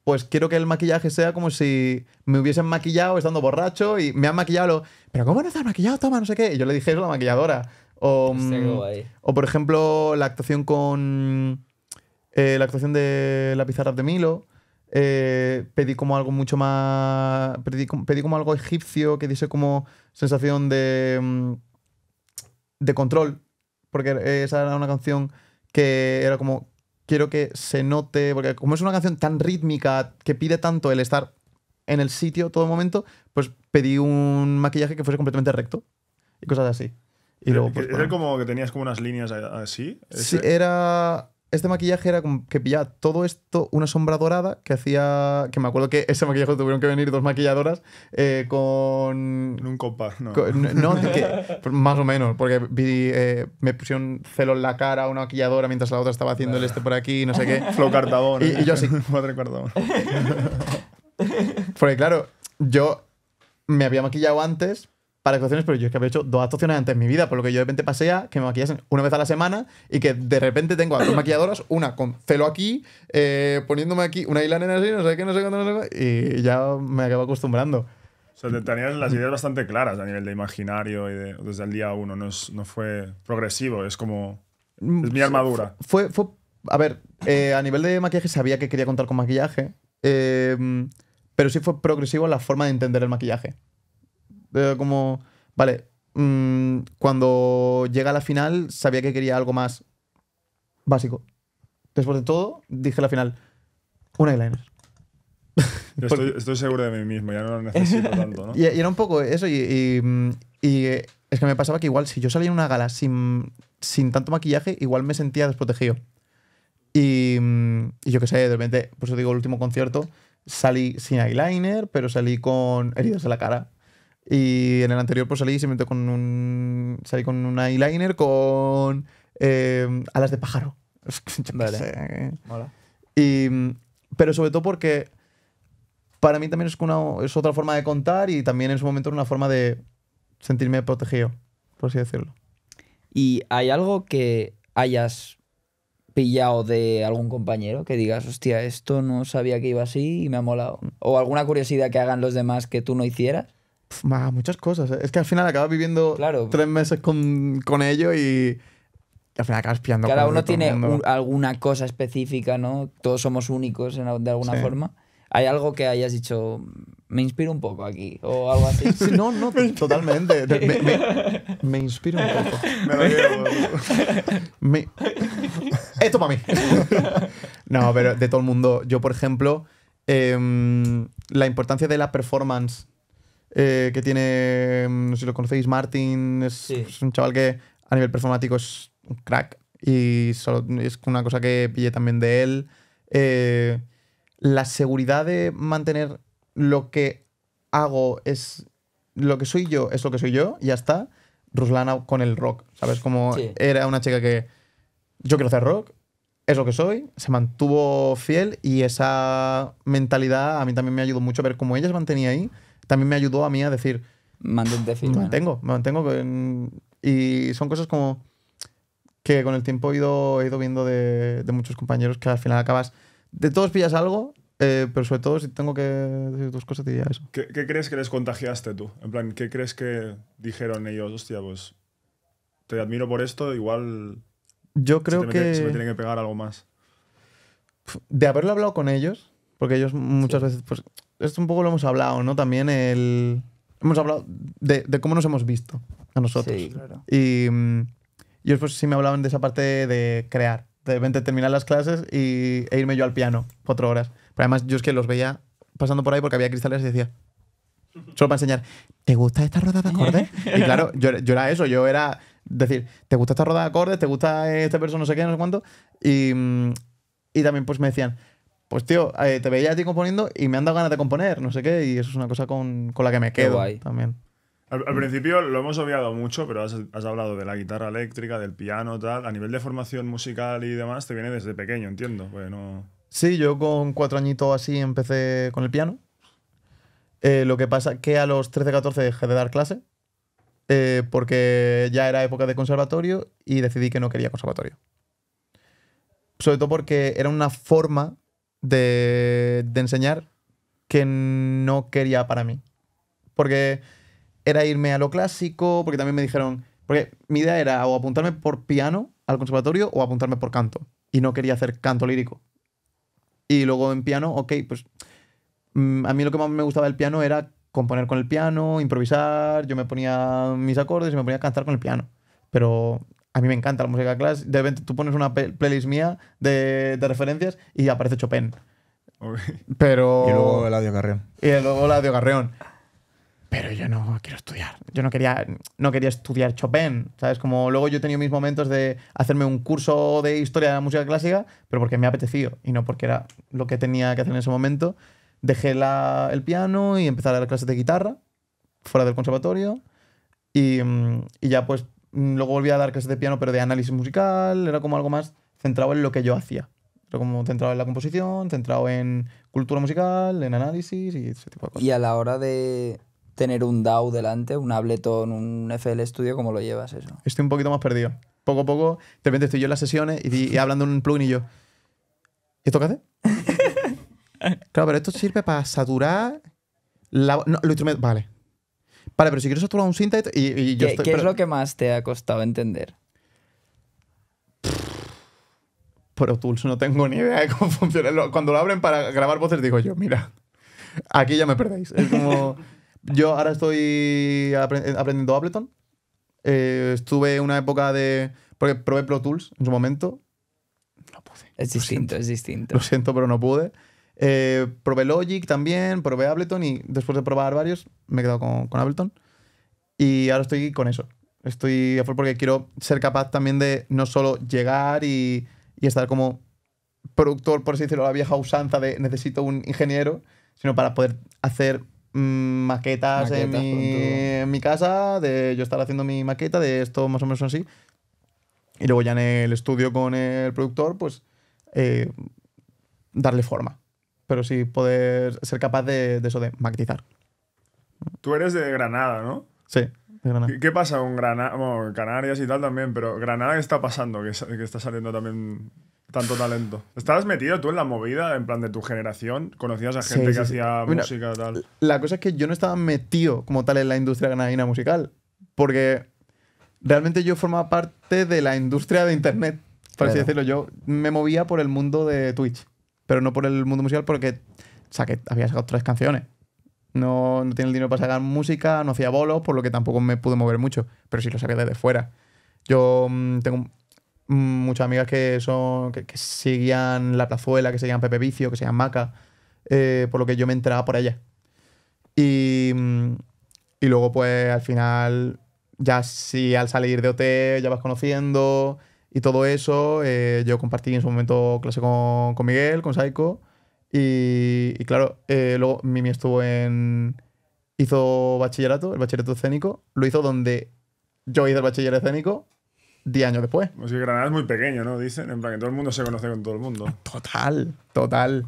pues quiero que el maquillaje sea como si me hubiesen maquillado estando borracho y me han maquillado. pero ¿cómo no estás maquillado? Toma, no sé qué. Y yo le dije eso a la maquilladora. O, mm, o por ejemplo, la actuación con eh, la actuación de la pizarra de Milo. Eh, pedí como algo mucho más. Pedí, como algo egipcio que diese como sensación de. Mm, de control. Porque esa era una canción que era como. Quiero que se note. Porque como es una canción tan rítmica que pide tanto el estar en el sitio todo el momento, pues pedí un maquillaje que fuese completamente recto. Y cosas así. Y luego, pues, ¿Era como que tenías como unas líneas así? Sí, era este maquillaje era como que pillaba todo esto, una sombra dorada que hacía. Que me acuerdo que ese maquillaje tuvieron que venir dos maquilladoras eh, con. Un compás, ¿no? no, más o menos, porque vi, eh, me pusieron celo en la cara una maquilladora mientras la otra estaba haciendo el este por aquí, no sé qué. Flow Cartabón. Y, yo así. ¿eh? Madre Cartabón. porque claro, yo me había maquillado antes para actuaciones, pero yo es que había hecho dos actuaciones antes en mi vida, por lo que yo de repente pasea que me maquillasen una vez a la semana y que de repente tengo a dos maquilladoras, una con celo aquí, eh, poniéndome aquí una nena así, no sé qué, no sé cuándo, no sé y ya me acabo acostumbrando. O sea, tenías las ideas bastante claras a nivel de imaginario y desde el día uno, no, no fue progresivo, es como... Es mi mm, armadura. Fue, a ver, eh, a nivel de maquillaje sabía que quería contar con maquillaje, eh, pero sí fue progresivo la forma de entender el maquillaje. De, como, vale, mm, cuando llega a la final sabía que quería algo más básico. Después de todo, dije la final, un eyeliner. estoy, seguro de mí mismo, ya no lo necesito tanto, ¿no? y, era un poco eso, y, y, es que me pasaba que igual si yo salía en una gala sin, sin tanto maquillaje, igual me sentía desprotegido. Y, yo qué sé, de repente, por eso digo, el último concierto, salí sin eyeliner, pero salí con heridas en la cara. Y en el anterior pues, salí y se con un... Salí con un eyeliner con eh, alas de pájaro. vale. pero sobre todo porque para mí también es, una, es otra forma de contar y también en su momento era una forma de sentirme protegido, por así decirlo. ¿Y hay algo que hayas pillado de algún compañero que digas, hostia, esto no sabía que iba así y me ha molado? ¿O alguna curiosidad que hagan los demás que tú no hicieras? muchas cosas. Es que al final acabas viviendo tres meses con, con ello y, al final acabas piando Cada uno tiene alguna cosa específica, ¿no? Todos somos únicos de alguna forma. ¿Hay algo que hayas dicho, me inspiro un poco aquí? O algo así. no, no, totalmente. Me, me, inspiro un poco. Esto para mí. No, pero de todo el mundo. Yo, por ejemplo, em, la importancia de la performance eh, que tiene, mm, no sé si lo conocéis, Martin, es, un chaval que a nivel performático es un crack y solo, es una cosa que pillé también de él. Eh, la seguridad de mantener lo que hago es lo que soy yo, es lo que soy yo, ya está. Ruslana con el rock, ¿sabes? Como era una chica que yo quiero hacer rock, es lo que soy, se mantuvo fiel y esa mentalidad a mí también me ayudó mucho a ver cómo ella se mantenía ahí también me ayudó a mí a decir... Me mantengo, me mantengo. Y son cosas como que con el tiempo he ido, he ido viendo de, de muchos compañeros que al final acabas... De todos pillas algo eh, pero sobre todo, si tengo que decir dos cosas, te diría eso. ¿Qué, crees que les contagiaste tú? En plan, ¿qué crees que dijeron ellos? Hostia, pues te admiro por esto, igual. Yo creo que... Se me tiene que pegar algo más. De haberlo hablado con ellos, porque ellos muchas veces, pues, esto un poco lo hemos hablado, ¿no? También el... Hemos hablado de, cómo nos hemos visto a nosotros. Sí, claro. Y, mm, y después sí me hablaban de esa parte de crear, de repente terminar las clases y, e irme yo al piano cuatro horas. Pero además yo es que los veía pasando por ahí porque había cristales y decía, solo para enseñar, ¿te gusta esta rodada de acordes? y claro, yo, era eso, yo era decir, ¿te gusta esta rodada de acordes? ¿Te gusta este verso no sé qué, no sé cuánto? Y, mm, y también pues me decían, pues tío, eh, te veía a ti componiendo y me han dado ganas de componer, no sé qué, y eso es una cosa con, la que me quedo ahí también. Al, principio lo hemos obviado mucho, pero has, hablado de la guitarra eléctrica, del piano, tal. A nivel de formación musical y demás, te viene desde pequeño, entiendo. Bueno... Sí, yo con cuatro añitos así empecé con el piano. Eh, lo que pasa que a los 13-14 dejé de dar clase, eh, porque ya era época de conservatorio y decidí que no quería conservatorio. Sobre todo porque era una forma de, enseñar que no quería para mí. Porque era irme a lo clásico, porque también me dijeron, porque mi idea era o apuntarme por piano al conservatorio o apuntarme por canto. Y no quería hacer canto lírico. Y luego en piano, ok, pues mm, a mí lo que más me gustaba del piano era componer con el piano, improvisar, yo me ponía mis acordes y me ponía a cantar con el piano. Pero a mí me encanta la música clásica. De repente tú pones una playlist mía de, referencias y aparece Chopin. Pero... Y luego Eladio Carreón. Y luego Eladio Carreón. Pero yo no quiero estudiar. Yo no quería, no quería estudiar Chopin. ¿Sabes? Como luego yo he tenido mis momentos de hacerme un curso de historia de la música clásica, pero porque me apeteció y no porque era lo que tenía que hacer en ese momento. Dejé el piano y empecé a dar clases de guitarra fuera del conservatorio. y mm, ya pues Mm, luego volví a dar clases de piano, pero de análisis musical, era como algo más centrado en lo que yo hacía. Era como centrado en la composición, centrado en cultura musical, en análisis y ese tipo de cosas. Y a la hora de tener un DAO delante, un Ableton, un FL Studio, ¿cómo lo llevas eso? Estoy un poquito más perdido. Poco a poco, de repente estoy yo en las sesiones y, hablando en un plugin y yo, ¿y esto qué hace? claro, pero esto sirve para saturar la... No, Vale, Vale, pero si quieres un synth y, yo ¿Qué, ¿qué es lo que más te ha costado entender? Pro Tools no tengo ni idea de cómo funciona. Cuando lo abren para grabar voces digo yo, mira, aquí ya me perdéis. Es como... yo ahora estoy aprendiendo Ableton. Eh, estuve una época de... Porque probé Pro Tools en su momento. No pude. Es distinto, es distinto. Lo siento, pero no pude. Eh, probé Logic también, probé Ableton y después de probar varios me he quedado con, Ableton. Y ahora estoy con eso. Estoy a full porque quiero ser capaz también de no solo llegar y, estar como productor, por así decirlo, la vieja usanza de necesito un ingeniero, sino para poder hacer mm, maquetas, en, mi, casa, de yo estar haciendo mi maqueta, de esto más o menos así. Y luego ya en el estudio con el productor, pues eh, darle forma pero sí poder ser capaz de, eso, de magnetizar. Tú eres de Granada, ¿no? Sí, de Granada. ¿Qué, pasa con Granada? Bueno, Canarias y tal también, pero Granada, ¿qué está pasando? Que, está saliendo también tanto talento. ¿Estabas metido tú en la movida, en plan de tu generación? ¿Conocías a gente que hacía música y tal? La cosa es que yo no estaba metido como tal en la industria granadina musical, porque realmente yo formaba parte de la industria de Internet, por así decirlo. Yo me movía por el mundo de Twitch pero no por el mundo musical porque que había sacado tres canciones. No, no tenía el dinero para sacar música, no hacía bolos, por lo que tampoco me pude mover mucho, pero sí lo saqué desde fuera. Yo mm, tengo mm, muchas amigas que son que, que, seguían La Plazuela, que seguían Pepe Vicio, que seguían Maca, eh, por lo que yo me entraba por allá Y, mm, y luego pues al final ya si al salir de OT ya vas conociendo y todo eso eh, yo compartí en su momento clase con, Miguel, con Saiko. Y, claro, eh, luego Mimi estuvo en. Hizo bachillerato, el bachillerato escénico. Lo hizo donde yo hice el bachillerato escénico 10 años después. pues Granada es muy pequeño, ¿no? Dicen, en plan que todo el mundo se conoce con todo el mundo. Total, total.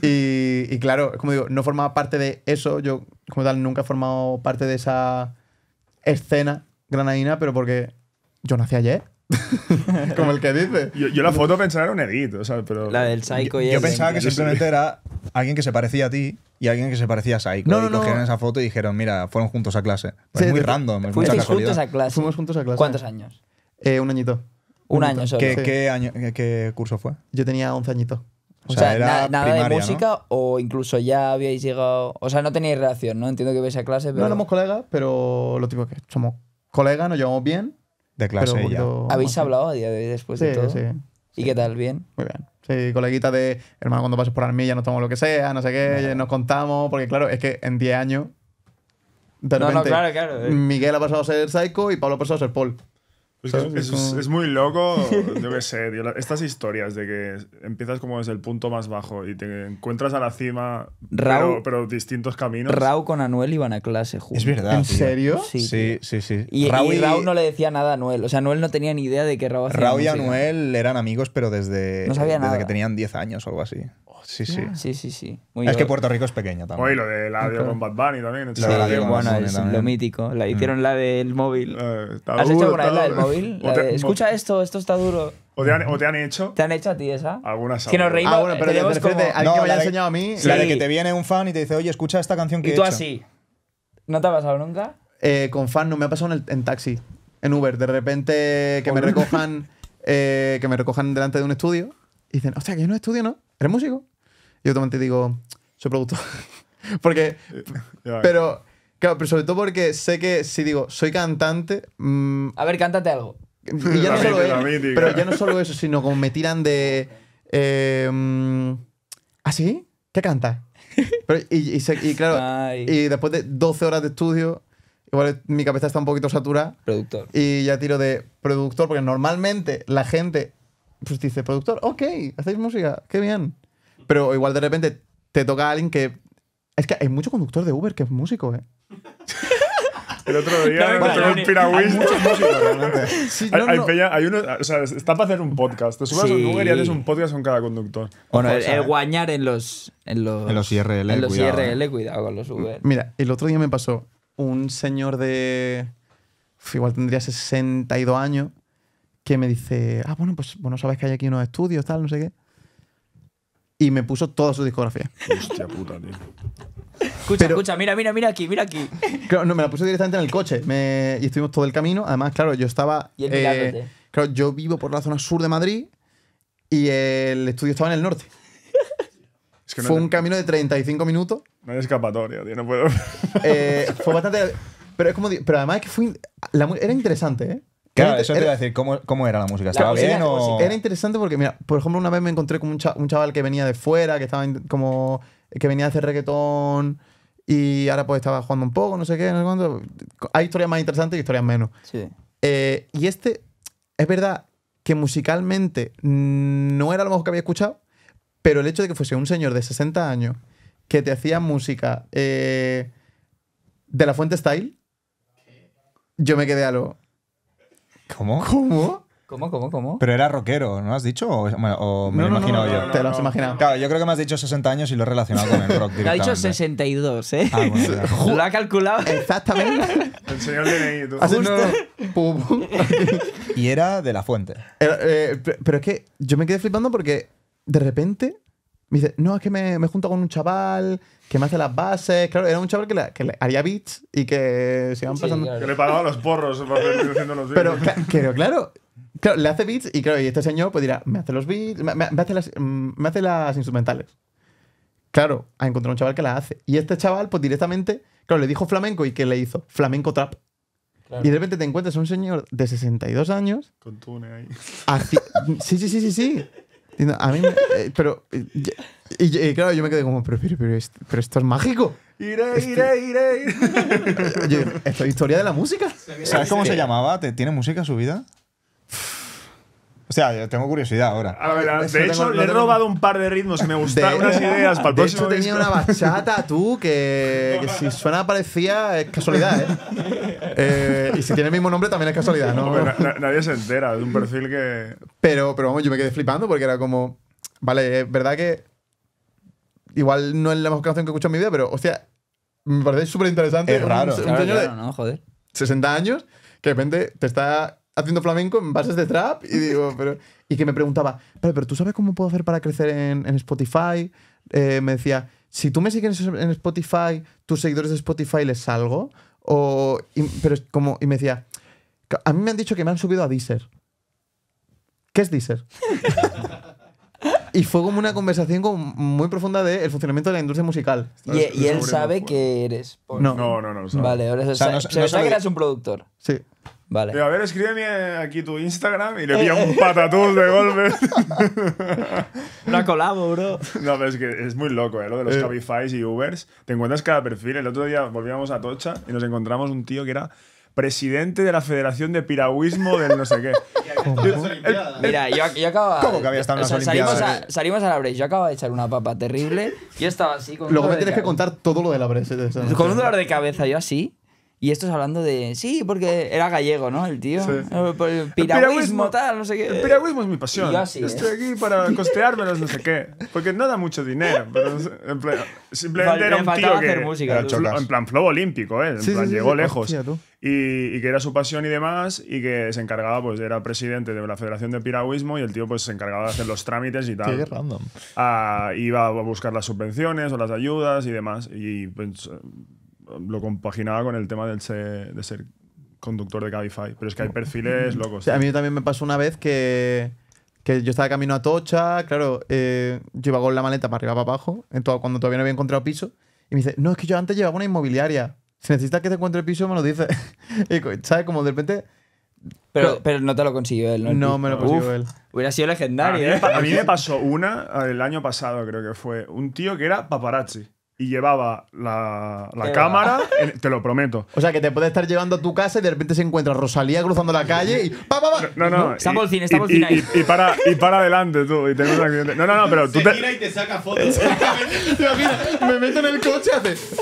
y, y, claro, como digo, no formaba parte de eso. Yo, como tal, nunca he formado parte de esa escena granadina, pero porque yo nací ayer. Como el que dice. Yo, la foto pensaba era un edit, o sea, pero. La del Psycho y Yo, yo pensaba que simplemente era alguien que se parecía a ti y alguien que se parecía a Psycho. No, y cogieron esa foto y dijeron, mira, fueron juntos a clase. Pues muy te, random, es mucha casualidad. juntos a clase. Fuimos juntos a clase. ¿Cuántos años? Eh, un añito. Un, año solo. ¿Qué, qué, año, qué, curso fue? Yo tenía 11 añitos. O, sea, era nada, primaria, de música o incluso ya habíais llegado. O sea, no tenéis relación, ¿no? Entiendo que vais a clase, pero. No éramos colegas, pero lo digo que somos colegas, nos llevamos bien de clase ¿Habéis hablado a día de hoy después de todo? Sí. ¿Y qué tal? ¿Bien? Muy bien. Sí, coleguita de, hermano, cuando pases por ya no tomamos lo que sea, no sé qué, nos contamos, porque claro, es que en 10 años, eh. Miguel ha pasado a ser Psycho y Pablo ha pasado a ser Paul es, muy loco, yo qué sé, estas historias de que empiezas como desde el punto más bajo y te encuentras a la cima, pero, distintos caminos. Rau con Anuel iban a clase juntos. Es verdad. ¿En serio? Sí, sí, sí. Y, Rau no le decía nada a Anuel. O sea, Anuel no tenía ni idea de que Rau hacía y Anuel eran amigos, pero desde, desde que tenían 10 años o algo así. Sí, sí. Sí, sí, sí. es que Puerto Rico es pequeño también. Oye, lo de la con Bad Bunny también. lo mítico. La hicieron mm. la del móvil. Eh, ¿Has hecho alguna la del móvil? escucha esto, esto está duro. O te, han, hecho? ¿Te han hecho a ti esa? Algunas. Que nos reímos. Ah, alguien que me la enseñado a mí. La de que te viene un fan y te dice, oye, escucha esta canción que Y tú así. ¿No te ha pasado nunca? Eh, con fan no, me ha pasado en, taxi, en Uber. De repente que me recojan, eh, que me recojan delante de un estudio y dicen, hostia, que yo no estudio, ¿no? ¿Eres músico? Y yo automáticamente digo, soy productor. Porque, pero pero sobre todo porque sé que si digo, soy cantante. Mm, a ver, cántate algo. pero ya no solo eso, sino como me tiran de. Eh, mm, ¿Ah, sí? ¿Qué canta? Pero, y, claro, y después de 12 horas de estudio, igual mi cabeza está un poquito saturada. Productor. Y ya tiro de productor, porque normalmente la gente pues dice, productor, ok, hacéis música, qué bien. Pero igual de repente te toca a alguien que... Es que hay mucho conductor de Uber que es músico, ¿eh? El otro día me encontré hay, uno, está para hacer un podcast. Te subas a un y haces un podcast con cada conductor. Bueno, pues, el, eh, guañar en los, en los... En los IRL, En los cuidado, IRL, eh. cuidado con los Uber. Mira, el otro día me pasó un señor de... Igual tendría 62 años, que me dice, ah, bueno, pues bueno, sabes que hay aquí unos estudios, tal, no sé qué y me puso toda su discografía. Hostia puta, tío. Escucha, escucha, mira, mira, mira aquí, mira aquí. no, me la puso directamente en el coche. y estuvimos todo el camino. Además, claro, yo estaba. Eh, claro, yo vivo por la zona sur de Madrid y el estudio estaba en el norte. Fue un camino de 35 minutos. no hay escapatoria, tío. No puedo. Eh, fue bastante. Pero es como. Pero además es que fue. era interesante, ¿eh? Claro, eso te iba a decir, ¿cómo, era la música? ¿Estaba bien Era interesante porque, mira, por ejemplo, una vez me encontré con un, chaval que venía de fuera, que estaba como... que venía a hacer reggaetón y ahora pues estaba jugando un poco, no sé qué, no sé Hay historias más interesantes y historias menos. Sí. Eh, y este, es verdad que musicalmente no era lo mejor que había escuchado, pero el hecho de que fuese un señor de 60 años que te hacía música eh, de la fuente style, yo me quedé a lo... ¿Cómo? ¿Cómo? ¿Cómo, cómo, cómo? Pero era rockero, ¿no has dicho? ¿O, me lo imagino yo? Te lo has imaginado. Claro, yo creo que me has dicho 60 años y lo he relacionado con el rock directamente. Te ha dicho 62, ¿eh? Ah, lo ha calculado. Exactamente. el señor DNI, tú. Justo. y era de la fuente. Eh, eh, pero es que yo me quedé flipando porque de repente me dice, no, es que me, me junto con un chaval que me hace las bases. Claro, era un chaval que, le, que haría beats y que se iban pasando. Que le pagaba los porros para los beats. Pero, claro, claro, le hace beats y claro, y este señor pues dirá, me hace los beats, me, hace, las, mm, me hace las instrumentales. Claro, ha encontrado un chaval que la hace. Y este chaval, pues directamente, claro, le dijo flamenco y que le hizo flamenco trap. Y de repente te encuentras a un señor de 62 años. Con tune ahí. sí, sí, sí, sí a mí, eh, pero. Eh, y, claro, yo me quedé como, pero, esto, es mágico. Iré, iré, este, iré, esto es historia de la música. ¿Sabes cómo se llamaba? ¿Tiene música su vida? O sea, tengo curiosidad ahora. de hecho, le he robado un par de ritmos y me gustaron unas ideas para el De hecho, tenía una bachata, tú, que, si suena parecía, es casualidad, ¿eh? ¿eh? Y si tiene el mismo nombre también es casualidad, ¿no? nadie se entera de un perfil que. Pero, pero vamos, yo me quedé flipando porque era como. Vale, es verdad que. Igual no es la mejor canción que he escuchado en mi vida, pero hostia, me parece súper interesante. Es raro. Un, no, joder. 60 años que de repente te está haciendo flamenco en bases de trap y digo, pero... Y que me preguntaba, pero, pero ¿tú sabes cómo puedo hacer para crecer en, Spotify? Eh, me decía, si tú me sigues en Spotify, tus seguidores de Spotify les salgo. O, y, pero como, y me decía, a mí me han dicho que me han subido a Deezer. ¿Qué es Deezer? y fue como una conversación muy profunda del el funcionamiento de la industria musical. Y, e, él sabe que eres. No, no, no, lo sabe. Vale, ahora se, sabe que eres un productor. Sí. Vale. a ver, escríbeme aquí tu Instagram y le eh, pilla un eh. patatús de golpe. Una colabo, bro. No, pero es que es muy loco, ¿eh? Lo de los eh. y Ubers. Te encuentras cada perfil. El otro día volvíamos a Tocha y nos encontramos un tío que era presidente de la Federación de Piragüismo del no sé qué. Mira, yo, yo acababa. ¿Cómo que había estado en las Salimos a, salimos a la brecha. Yo acababa de echar una papa terrible. Yo estaba así con. Luego me tienes que contar todo lo de la brecha. Con un dolor de cabeza, yo así. Y esto es hablando de. Sí, porque era gallego, ¿no? El tío. Eh, piragüismo, tal, no sé qué. El piragüismo es mi pasión. estoy ¿eh? aquí para costeármelos, no sé qué. Porque no da mucho dinero. simplemente era un tío que. en plan, flow olímpico, ¿eh? En plan, llegó lejos. y, y, que era su pasión y demás. Y que se encargaba, pues era presidente de la Federación de Piragüismo. Y el tío, pues se encargaba de hacer los trámites y tal. Qué random. Ah, iba a buscar las subvenciones o las ayudas y demás. Y pues lo compaginaba con el tema del de ser conductor de Cabify. Pero es que hay perfiles mm. locos. a mí también me pasó una vez que, yo estaba camino a Tocha, claro, llevaba eh, con la maleta para arriba, para abajo, en todo, cuando todavía no había encontrado piso. Y me dice, no, es que yo antes llevaba una inmobiliaria. Si necesitas que te encuentre piso, me lo dices. ¿Sabes? Como de repente... Pero, pero, no te lo consiguió él, ¿no? No me lo consiguió él. Hubiera sido legendario. ¿eh? a mí me pasó una el año pasado, creo que fue. Un tío que era paparazzi y llevaba la, la cámara, te lo prometo. O sea, que te puede estar llevando a tu casa y de repente se encuentra Rosalía cruzando la calle y. ¡Pa, pa, pa! No, no. Está por el fin, está fin y- ahí. y- y para, y para adelante tú. Y te no, no, no, pero tú te. y te saca fotos. ¿Te imaginas? Me meto en el coche y hace.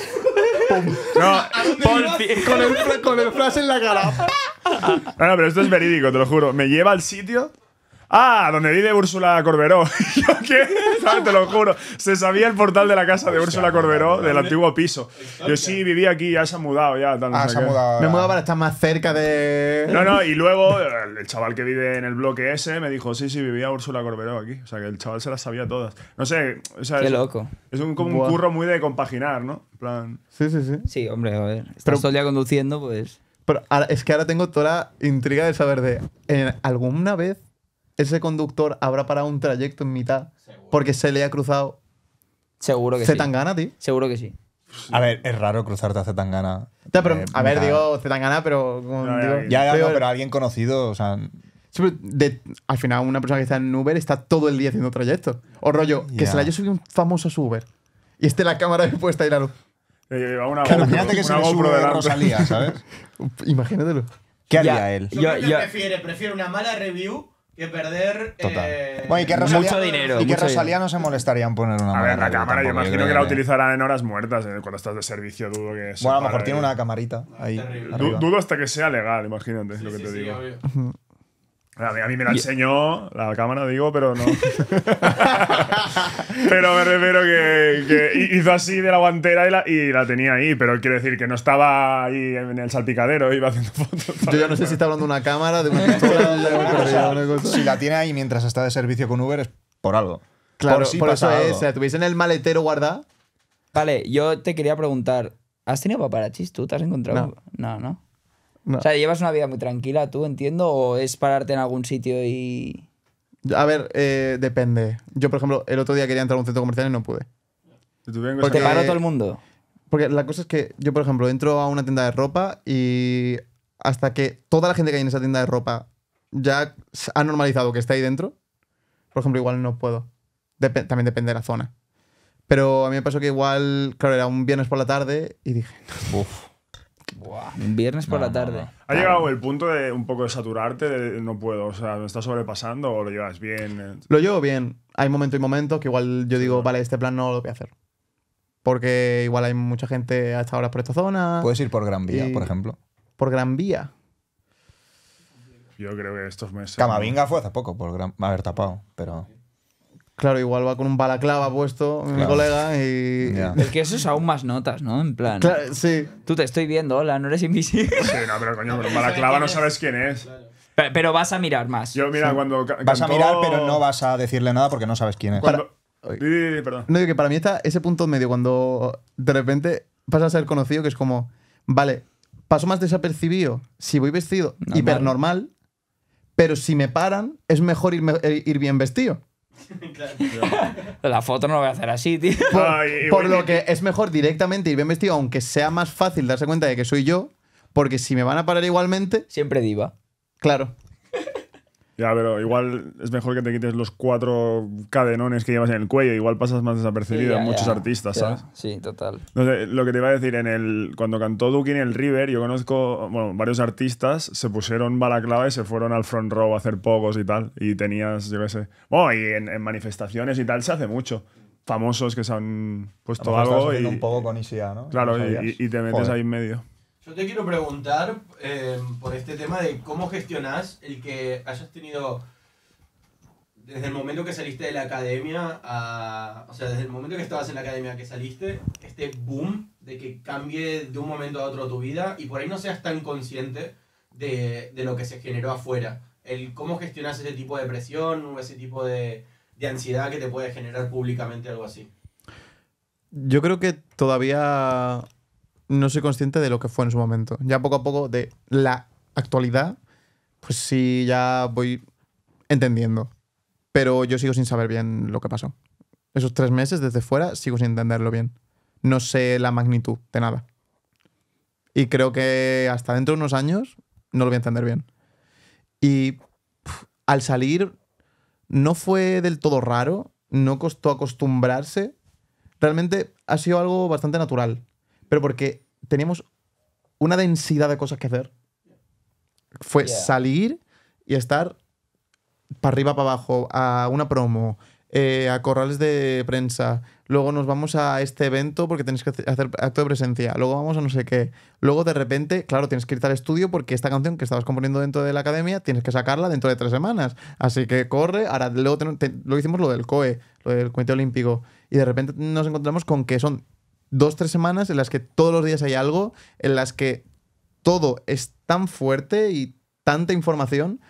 No, Con el, con el flash en la cara. No, no, pero esto es verídico, te lo juro. Me lleva al sitio Ah, donde vive Úrsula Corberó. ¿Yo qué? Ah, te lo juro. Se sabía el portal de la casa de Úrsula Corberó del antiguo piso. Yo sí vivía aquí, ya se ha mudado. Ya, ah, se ha mudado. Me he para estar más cerca de. No, no, y luego el chaval que vive en el bloque ese me dijo: Sí, sí, vivía Úrsula Corberó aquí. O sea, que el chaval se las sabía todas. No sé. qué loco. Es un, como un curro muy de compaginar, ¿no? plan. Sí, sí, sí. Sí, hombre, a ver. Estás todo el día conduciendo, pues. Pero es que ahora tengo toda la intriga de saber de. Eh, ¿Alguna vez ese conductor habrá parado un trayecto en mitad porque se le ha cruzado. Seguro que sí. tío. Seguro que sí. A ver, es raro cruzarte a Zetangana. gana. Eh, a ver, digo Zetangana, pero. pero. ya, pero, alguien conocido, o sea. al final, una persona que está en Uber está todo el día haciendo trayectos. O rollo, que se la haya subido un famoso Uber y esté la cámara puesta y la luz. Eh, imagínate que se el de Rosalía, ¿sabes? Imagínatelo. ¿Qué haría él? Yo, prefiero una mala review que perder eh, mucho dinero. Y que Rosalía no se molestarían en poner una A ver, la cámara yo imagino que la utilizarán en horas muertas, eh, cuando estás de servicio, dudo que... sea Bueno, a lo mejor tiene una camarita ahí. Dudo hasta que sea legal, imagínate lo que te digo. A mí, me la enseñó la cámara, digo, pero no. pero me refiero que, hizo así de la guantera y la, tenía ahí, pero quiere decir que no estaba ahí en el salpicadero, iba haciendo fotos. Yo no sé si está hablando una cámara, de una Si la tiene ahí mientras está de servicio con Uber es por algo. Claro, por, eso es. es. sea tuviese en el maletero guardada. Vale, yo te quería preguntar, ¿has tenido paparachis tú? ¿Te has encontrado? no. no? O sea, ¿llevas una vida muy tranquila tú, entiendo? ¿O es pararte en algún sitio y...? A ver, eh, depende. Yo, por ejemplo, el otro día quería entrar a un centro comercial y no pude. Porque paró todo el mundo. Porque la cosa es que yo, por ejemplo, entro a una tienda de ropa y hasta que toda la gente que hay en esa tienda de ropa ya ha normalizado que está ahí dentro, por ejemplo, igual no puedo. también depende de la zona. Pero a mí me pasó que igual, claro, era un viernes por la tarde y dije, Uf viernes por la tarde. ¿Ha llegado el punto de un poco de saturarte? De no puedo, o sea, ¿me estás sobrepasando o lo llevas bien? Lo llevo bien. Hay momento y momento que igual yo digo, vale, este plan no lo voy a hacer. Porque igual hay mucha gente a estas horas por esta zona. Puedes ir por Gran Vía, por ejemplo. ¿Por Gran Vía? Yo creo que estos meses. Camavinga fue hace poco por Gran. A tapado, pero. Claro, igual va con un balaclava puesto mi colega y... Es El que eso es aún más notas, ¿no? En plan... sí. Tú te estoy viendo, hola, no eres invisible. Sí, no, pero coño, con un balaclava no sabes quién es. Pero, vas a mirar más. Yo, mira, cuando... Vas a mirar, pero no vas a decirle nada porque no sabes quién es. Perdón. No, digo que para mí está ese punto medio cuando de repente pasa a ser conocido que es como, vale, paso más desapercibido si voy vestido normal, hipernormal, pero si me paran es mejor eh, ir bien vestido. La foto no voy a hacer así, tío. Por, ah, por lo que es mejor directamente ir bien vestido, aunque sea más fácil darse cuenta de que soy yo, porque si me van a parar igualmente. Siempre diva. Claro. Ya, pero igual es mejor que te quites los cuatro cadenones que llevas en el cuello. Igual pasas más desapercibido en muchos artistas, ¿sabes? Sí, total. lo que te iba a decir, en el, cuando cantó Duki en el River, yo conozco varios artistas, se pusieron balaclava y se fueron al front row a hacer pocos y tal. Y tenías, yo qué sé. Bueno, y en, manifestaciones y tal se hace mucho famosos que se han puesto algo y un poco con ¿no? Claro, y, te metes ahí en medio. Yo te quiero preguntar eh, por este tema de cómo gestionas el que hayas tenido desde el momento que saliste de la academia, a, o sea, desde el momento que estabas en la academia que saliste, este boom de que cambie de un momento a otro tu vida y por ahí no seas tan consciente de, lo que se generó afuera. El cómo gestionas ese tipo de presión o ese tipo de, de ansiedad que te puede generar públicamente algo así. Yo creo que todavía no soy consciente de lo que fue en su momento. Ya poco a poco de la actualidad, pues sí, ya voy entendiendo. Pero yo sigo sin saber bien lo que pasó. Esos tres meses desde fuera sigo sin entenderlo bien. No sé la magnitud de nada. Y creo que hasta dentro de unos años no lo voy a entender bien. Y al salir no fue del todo raro, no costó acostumbrarse. Realmente ha sido algo bastante natural pero porque teníamos una densidad de cosas que hacer. Fue salir y estar para arriba, para abajo, a una promo, eh, a corrales de prensa, luego nos vamos a este evento porque tienes que hacer acto de presencia, luego vamos a no sé qué, luego de repente, claro, tienes que ir al estudio porque esta canción que estabas componiendo dentro de la academia tienes que sacarla dentro de tres semanas, así que corre, ahora luego hicimos lo del COE, lo del Comité Olímpico, y de repente nos encontramos con que son dos, tres semanas en las que todos los días hay algo, en las que todo es tan fuerte y tanta información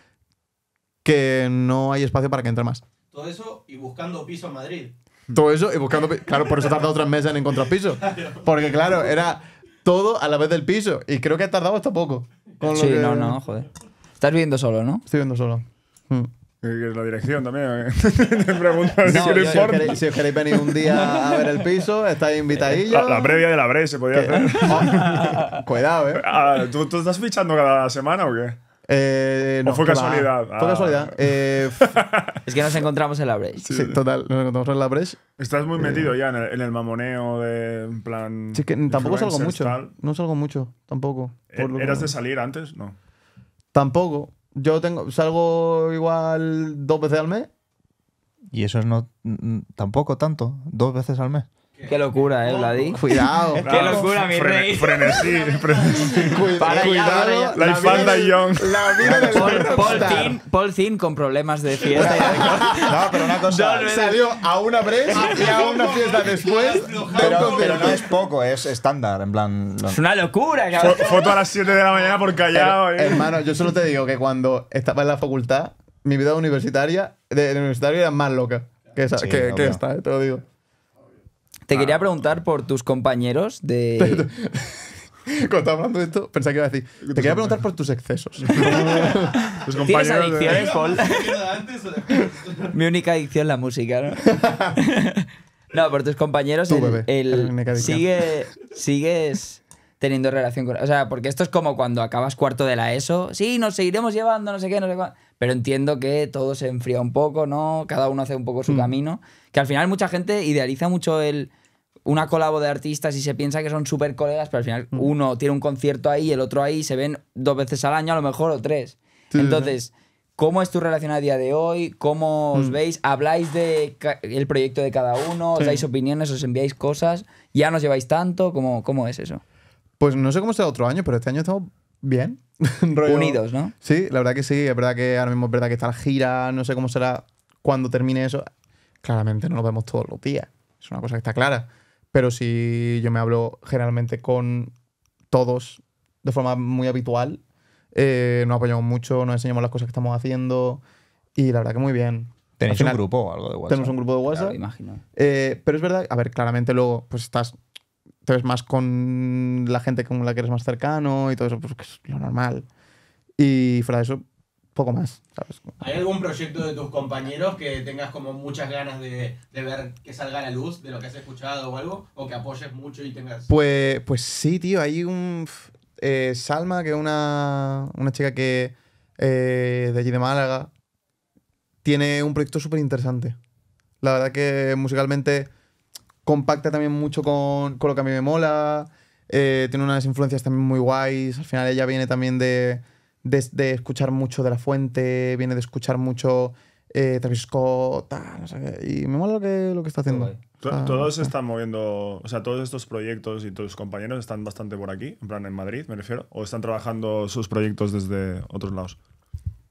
que no hay espacio para que entre más. Todo eso y buscando piso en Madrid. Todo eso y buscando piso. Claro, por eso ha tardado tres meses en encontrar piso. Porque claro, era todo a la vez del piso. Y creo que ha tardado hasta poco. sí, no, no, joder. Estás viviendo solo, ¿no? Estoy viviendo solo. Mm. Que es La dirección también. ¿eh? pregunta si queréis, os queréis venir un día a ver el piso, estáis invitadillos. La, previa de la Bre se podía hacer. Oh, cuidado, ¿eh? Ah, ¿tú, estás fichando cada semana o qué? Eh, no, fue casualidad. Fue ah. casualidad. Eh, es que nos encontramos en la Breche. Sí, total, nos encontramos en la Breche. Estás muy metido ya en el, mamoneo de en plan. Sí, que tampoco salgo mucho. No salgo mucho, tampoco. ¿Eras de salir antes? No. Tampoco. Yo tengo, salgo igual dos veces al mes. Y eso es no tampoco tanto, dos veces al mes. Qué locura, eh, Vladí, Cuidado. Qué locura, mi rey. Frenesí, Para Cuidado. La infanta Young. La vida de Paul, Zinn con problemas de fiesta. y No, pero una cosa. Salió a una presa ah, y a una fiesta después. Pero, pero no es poco, es estándar. En plan. Es una locura, cabrón. Foto a las 7 de la mañana por callado. Eh. Hermano, yo solo te digo que cuando estaba en la facultad, mi vida universitaria, de, era más loca que, esta, eh, te lo digo. Te quería ah. preguntar por tus compañeros de. Cuando estaba hablando de esto, pensé que iba a decir. Te quería preguntar por tus excesos. tus compañeros ¿Tienes adicciones, de... ¿eh, Paul? Mi única adicción es la música, ¿no? no, por tus compañeros. el, sigue, sigues teniendo relación con. O sea, porque esto es como cuando acabas cuarto de la ESO. Sí, nos seguiremos llevando, no sé qué, no sé cuándo. Pero entiendo que todo se enfría un poco, ¿no? Cada uno hace un poco su mm. camino. Que al final mucha gente idealiza mucho el una colabo de artistas y se piensa que son súper colegas, pero al final mm. uno tiene un concierto ahí, el otro ahí, se ven dos veces al año a lo mejor o tres. Entonces, ¿cómo es tu relación a día de hoy? ¿Cómo os mm. veis? ¿Habláis del proyecto de cada uno? ¿Os dais opiniones? ¿Os enviáis cosas? ¿Ya nos lleváis tanto? ¿Cómo, cómo es eso? Pues no sé cómo será otro año, pero este año estamos bien. Unidos, ¿no? Sí, la verdad que sí. Es verdad que ahora mismo es verdad que está la gira, no sé cómo será cuando termine eso claramente no nos vemos todos los días. Es una cosa que está clara. Pero si yo me hablo generalmente con todos de forma muy habitual, eh, nos apoyamos mucho, nos enseñamos las cosas que estamos haciendo y la verdad que muy bien. ¿Tenéis un grupo o algo de WhatsApp? Tenemos un grupo de WhatsApp. imagino. Eh, pero es verdad, a ver, claramente luego pues estás, te ves más con la gente con la que eres más cercano y todo eso, pues es lo normal. Y fuera de eso, poco más. ¿sabes? ¿Hay algún proyecto de tus compañeros que tengas como muchas ganas de, ver que salga a la luz de lo que has escuchado o algo? ¿O que apoyes mucho y tengas...? Pues, pues sí, tío. Hay un... Eh, Salma, que es una, una chica que eh, de allí de Málaga, tiene un proyecto súper interesante. La verdad que musicalmente compacta también mucho con, con lo que a mí me mola. Eh, tiene unas influencias también muy guays. Al final ella viene también de de, escuchar mucho de la fuente, viene de escuchar mucho eh, Travis Scott, no sé Y me mola lo que, lo que está haciendo. todos están moviendo, o sea, todos estos proyectos y tus compañeros están bastante por aquí, en plan en Madrid, me refiero, o están trabajando sus proyectos desde otros lados.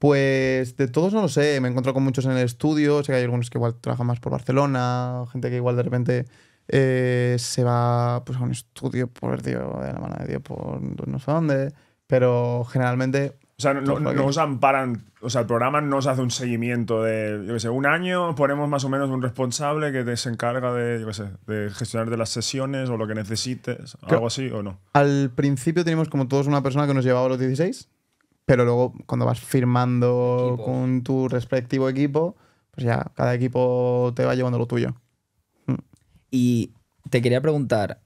Pues de todos no lo sé, me encuentro con muchos en el estudio, sé que hay algunos que igual trabajan más por Barcelona, gente que igual de repente eh, se va pues, a un estudio por Dios, de la mano de Dios, por no sé dónde, pero generalmente o sea, no, nos amparan, o sea, el programa nos hace un seguimiento de, yo qué sé, un año, ponemos más o menos un responsable que se encarga de, yo qué sé, de gestionar de las sesiones o lo que necesites, algo así o no. Al principio teníamos como todos una persona que nos llevaba los 16, pero luego cuando vas firmando con tu respectivo equipo, pues ya cada equipo te va llevando lo tuyo. Mm. Y te quería preguntar,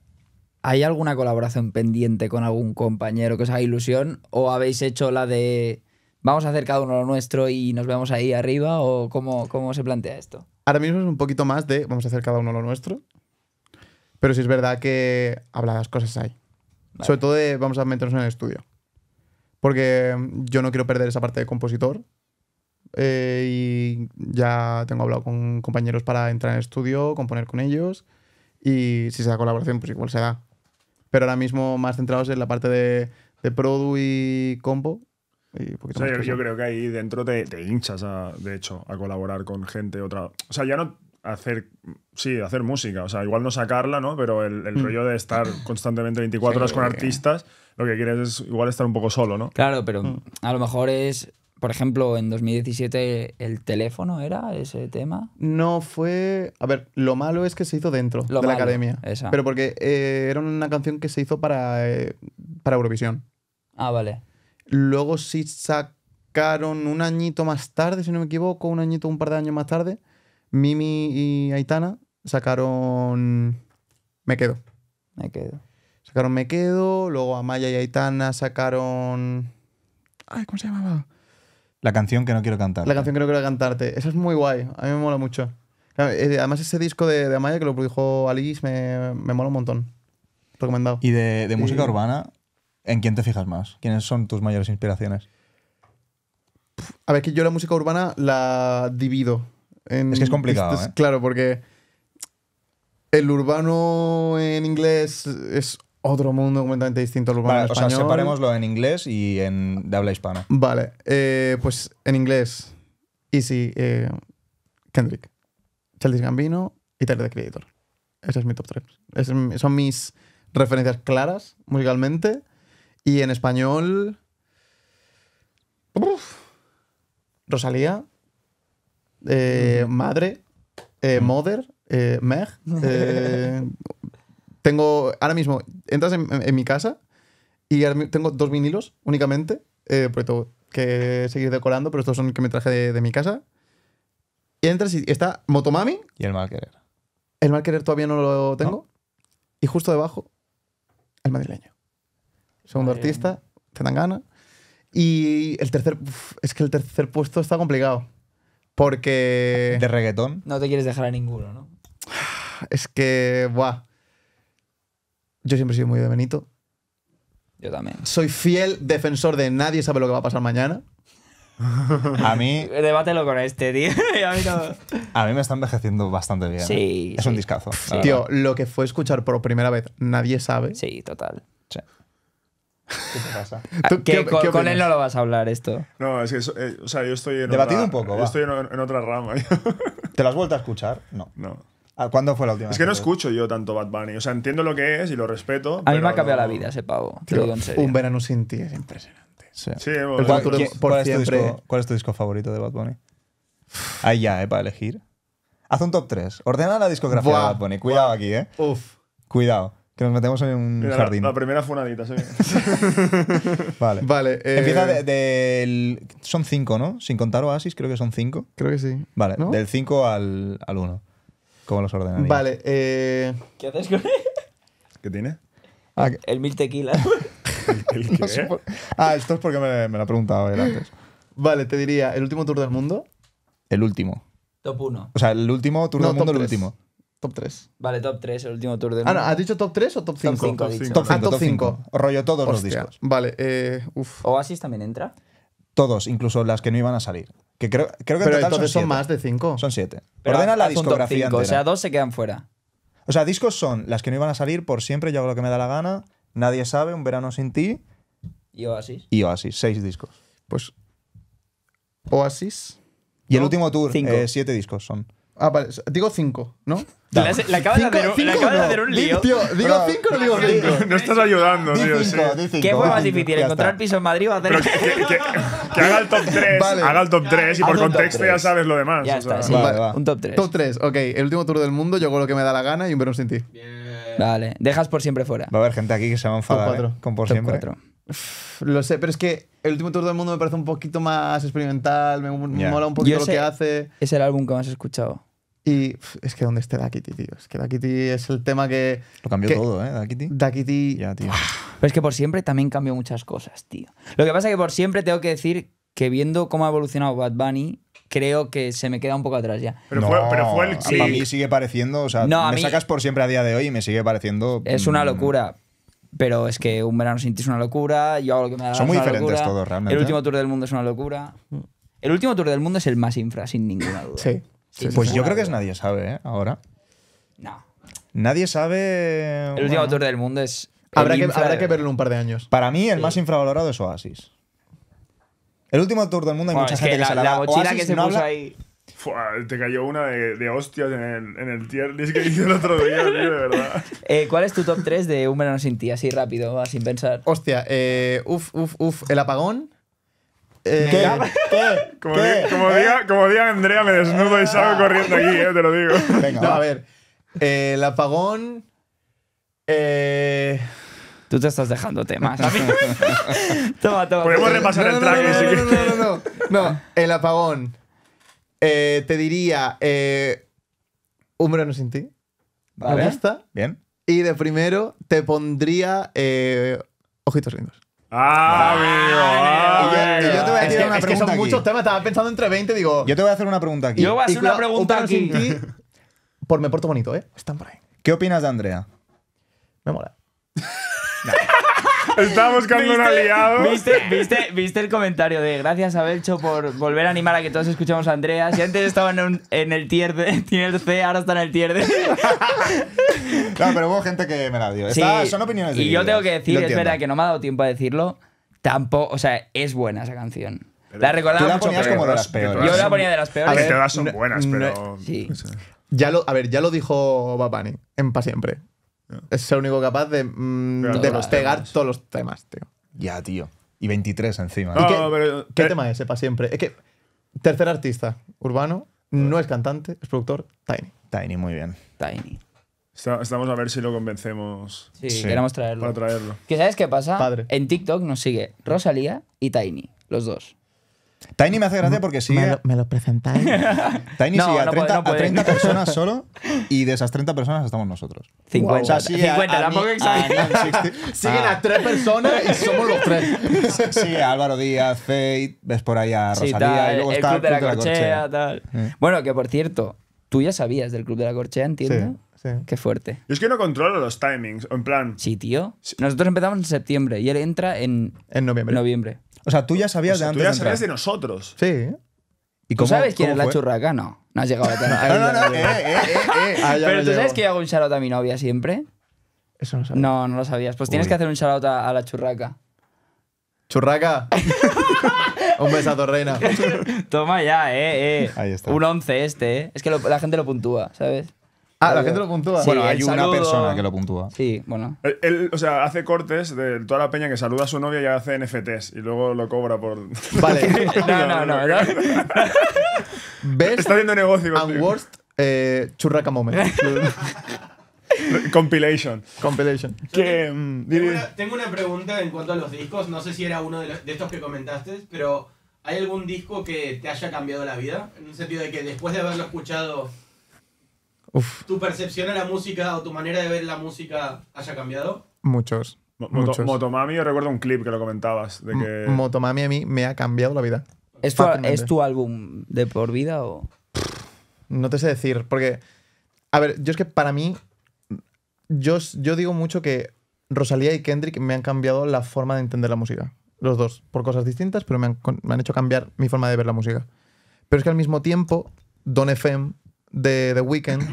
¿Hay alguna colaboración pendiente con algún compañero que os haga ilusión? ¿O habéis hecho la de vamos a hacer cada uno lo nuestro y nos vemos ahí arriba? ¿O cómo, se plantea esto? Ahora mismo es un poquito más de vamos a hacer cada uno lo nuestro. Pero sí es verdad que habladas cosas hay. Sobre todo de vamos a meternos en el estudio. Porque yo no quiero perder esa parte de compositor. Eh, y ya tengo hablado con compañeros para entrar en el estudio, componer con ellos. Y si se da colaboración, pues igual se da pero ahora mismo más centrados en la parte de, Produ y Combo. Y yo, creo que ahí dentro te, hinchas, de hecho, a colaborar con gente otra. O sea, ya no hacer, sí, hacer música, o sea, igual no sacarla, ¿no? Pero el, el mm. rollo de estar constantemente 24 horas con artistas, lo que quieres es igual estar un poco solo, ¿no? Claro, pero mm. a lo mejor es por ejemplo, en 2017 el teléfono era ese tema. No fue. A ver, lo malo es que se hizo dentro de la academia. Pero porque eh, era una canción que se hizo para, eh, para Eurovisión. Ah, vale. Luego sí sacaron un añito más tarde, si no me equivoco, un añito, un par de años más tarde. Mimi y Aitana sacaron. Me quedo. Me quedo. Sacaron Me quedo, luego Amaya y Aitana sacaron. Ay, ¿cómo se llamaba? La canción que no quiero cantar. La canción que no quiero cantarte. Eso es muy guay. A mí me mola mucho. Eh, además, ese disco de, Amaya que lo produjo Alice me, me mola un montón. Recomendado. ¿Y de, música urbana? ¿En quién te fijas más? ¿Quiénes son tus mayores inspiraciones? A ver, que yo la música urbana la divido. es que es complicado. ¿eh? Claro, porque el urbano en inglés es otro mundo completamente distinto al urbano español. O sea, separémoslo en inglés y en de habla hispana. Vale, eh, pues en inglés, Easy, eh, Kendrick, Childish Gambino y Tyler, The Creator. Ese es mi top 3. son mis referencias claras musicalmente. Y en español... Rosalía, eh, Madre, Mother, eh, Meg, tengo, ahora mismo, entras en, mi casa y tengo dos vinilos únicamente, eh, porque tengo que seguir decorando, pero estos son que me traje de, mi casa. Y entras y está Motomami. Y el mal querer. El mal querer todavía no lo tengo. Y justo debajo, el madrileño. Segundo artista, te dan gana. Y el tercer, es que el tercer puesto está complicado. Porque... De reggaetón. No te quieres dejar a ninguno, ¿no? Es que, buah. Yo siempre he sido muy de Benito. Yo también. Soy fiel defensor de nadie sabe lo que va a pasar mañana. A mí. Debátelo con este, tío. A mí, me está envejeciendo bastante bien. Sí. ¿eh? Es un discazo. Tío, lo que fue escuchar por primera vez, nadie sabe. Sí, total. ¿Qué te pasa? Ah, con, él no lo vas a hablar esto. No, es que eh, o sea, yo estoy en Debatido otra, un poco. Yo estoy en, otra rama. ¿Te lo has vuelto a escuchar? No. No. Ah, ¿Cuándo fue la última? Es que no escucho yo tanto Bad Bunny. O sea, entiendo lo que es y lo respeto. A mí me ha cambiado la vida ese pavo. Te lo Un verano sin ti es impresionante. Sí. bueno, ¿Cuál, por es ¿Cuál es tu disco favorito de Bad Bunny? Ahí ya, ¿eh? Para elegir. Haz un top 3. Ordena la discografía de Bad Bunny. Cuidado aquí, ¿eh? Uf. Cuidado. Que nos metemos en un jardín. La, fue primera funadita, sí. vale. Vale. Eh, Empieza del. son 5, ¿no? Sin contar Oasis, creo que son 5. Creo que sí. Vale. Del 5 al 1. ¿Cómo los ordenarías? Vale, eh... ¿Qué haces con él? ¿Qué tiene? Ah, el mil tequila. ¿El qué? Ah, esto es porque me, lo ha preguntado él antes. vale, te diría el último tour del mundo, El último. top 1. O sea, el último tour del mundo, el último. top 3. Vale, top 3, el último tour del Ah, no, ¿has dicho top 3 o top 5? cinco, Top cinco. 5, top ah, Rollo todos los discos. Vale, eh, uf. Oasis también entra. Todos, incluso las que no iban a salir. Que creo, que en total son, más de cinco. Son siete. Ordena la ah, discografía O sea, dos se quedan fuera. O sea, discos son las que no iban a salir por siempre, yo hago lo que me da la gana, Nadie sabe, Un verano sin ti. Y Oasis. Y Oasis, seis discos. Pues Oasis. Y el último tour, eh, siete discos son. Ah, vale. Digo 5, ¿no? La, la de hacer un- hacer un lío. digo cinco 5 o no digo cinco. No estás ayudando, tío. sí. ¿Qué fue más difícil? ¿Encontrar piso en Madrid o hacer.? que, haga el top 3. Haga el top 3 y por contexto ya sabes lo demás. Un top 3. Top 3, ok. El último tour del mundo, yo lo que me da la gana y un verón sin ti. Vale. Dejas por siempre fuera. Va a haber gente aquí que se va a enfadar ¿eh? con por siempre. Lo sé, pero es que el último tour del mundo me parece un poquito más experimental, me mola un poquito lo que hace. Es el álbum que más he escuchado. Y es que donde esté Dakiti, tío. Es que Dakiti es el tema que. Lo cambió todo, ¿eh? Ya, tío. ¡Ah! Pero es que por siempre también cambió muchas cosas, tío. Lo que pasa es que por siempre tengo que decir que viendo cómo ha evolucionado Bad Bunny, creo que se me queda un poco atrás ya. Pero, fue, pero fue, el. A mí sigue pareciendo. O sea, me sacas por siempre a día de hoy y me sigue pareciendo. Es una mm, locura. Pero es que un verano sin ti es una locura. Yo hago lo que me da Son muy diferentes todos, realmente. El ¿eh? último tour del mundo es una locura. Mm. El último tour del mundo es el más infra, sin ninguna duda. Sí pues yo creo que es nadie sabe, ¿eh? Ahora. No. Nadie sabe. El último tour del mundo es. Habrá que, habrá que, verlo un par de años. Para mí, el más infravalorado es Oasis. El último tour del mundo hay mucha gente que, la, se la, que se no ahí. te cayó una de, de hostias en el, en el, tier list que hice el otro día, tío, de verdad. Eh, ¿Cuál es tu top 3 de Un verano sin ti? Así rápido, sin pensar. Hostia, eh, uf, uf, uf. El apagón. Eh, ¿Qué? Como, ¿Qué? ¿Eh? Diga, como, Andrea, me desnudo y salgo ah. corriendo aquí, eh, te lo digo. Venga, a ver. el apagón. Tú te estás dejando temas. toma, toma. Podemos repasar el track. No, no, no, no, el apagón. te diría. Eh, un verano sin ti. Vale. Me Bien. Y de primero te pondría. ojitos lindos. Ah, ah, ah, amigo, yo, te voy a es que, son muchos temas, estaba pensando entre 20 digo. Yo te voy a hacer una pregunta aquí. Yo voy a hacer una pregunta aquí. por me porto bonito, ¿eh? Están por ahí. ¿Qué opinas de Andrea? Me mola. Estaba buscando un aliado. ¿viste, viste, viste el comentario de gracias a Belcho por volver a animar a que todos escuchemos a Andrea? Si antes estaba en, el tier de, tiene el C, ahora está en el tier D. No, pero hubo gente que me la dio. son opiniones de Y yo tengo que decir, es verdad que no me ha dado tiempo a decirlo, tampoco, o sea, es buena esa canción. la recordaba Yo la ponía de las peores. A ver, todas son buenas, pero. Ya lo, a ver, ya lo dijo Babani en Pa' Siempre. Es el único capaz de, mm, todos pegar todos los temas, tío. Ya, tío. Y 23 encima. qué, tema es, sepa siempre? Es que tercer artista urbano, pues no es cantante, es productor, Tiny. Tiny, muy bien. Tiny. Estamos a ver si lo convencemos Sí, queremos traerlo. para traerlo. ¿Que sabes qué pasa? En TikTok nos sigue Rosalía y Tiny, los dos. Tiny me hace gracia porque sigue. Me lo, presentáis. Tiny sigue a 30, personas solo y de esas 30 personas estamos nosotros. 50. O sea, 50, Siguen ah. a 3 personas y somos los 3. Sí, a Álvaro Díaz, Fate, ves por ahí a Rosalía y luego el está Club de la, Corchea. tal. Bueno, que por cierto, tú ya sabías del Club de la Corchea, entiendo. Qué fuerte. es que no controlo los timings, en plan... Sí, tío. Nosotros empezamos en septiembre y él entra en... En noviembre. O sea, tú ya sabías de antes Tú ya sabías de, nosotros. Sí. ¿Y ¿Tú sabes quién es la churraca? No. No has llegado a tener... no, no, no. Eh, eh, eh, ah, Pero tú sabes que yo hago un shoutout a mi novia siempre. Eso no sabía. No, no lo sabías. Pues tienes que hacer un shoutout a, la churraca. ¡Churraca! Un besazo, reina. Toma ya, eh, Un 11 este, eh. Es que la gente lo puntúa, ¿sabes? Ah, la gente lo puntúa. bueno, hay una persona que lo puntúa. Sí, bueno. Él, o sea, hace cortes de toda la peña que saluda a su novia y hace NFTs y luego lo cobra por. Vale. no, no, no. ¿Ves? Está haciendo negocio. And worst, eh, Compilation. Compilation. Que, mm, tengo, una, pregunta en cuanto a los discos. No sé si era uno de, de estos que comentaste, pero ¿hay algún disco que te haya cambiado la vida? En un sentido de que después de haberlo escuchado ¿Tu percepción a la música o tu manera de ver la música haya cambiado? Muchos. Motomami, yo recuerdo un clip que lo comentabas. De que... Motomami a mí me ha cambiado la vida. ¿Es tu, ¿Es tu álbum de por vida o.? No te sé decir, porque. A ver, yo es que para mí. Yo, yo digo mucho que Rosalía y Kendrick me han cambiado la forma de entender la música. Los dos, por cosas distintas, pero me han, me han hecho cambiar mi forma de ver la música. Pero es que al mismo tiempo, Don FM de The Weeknd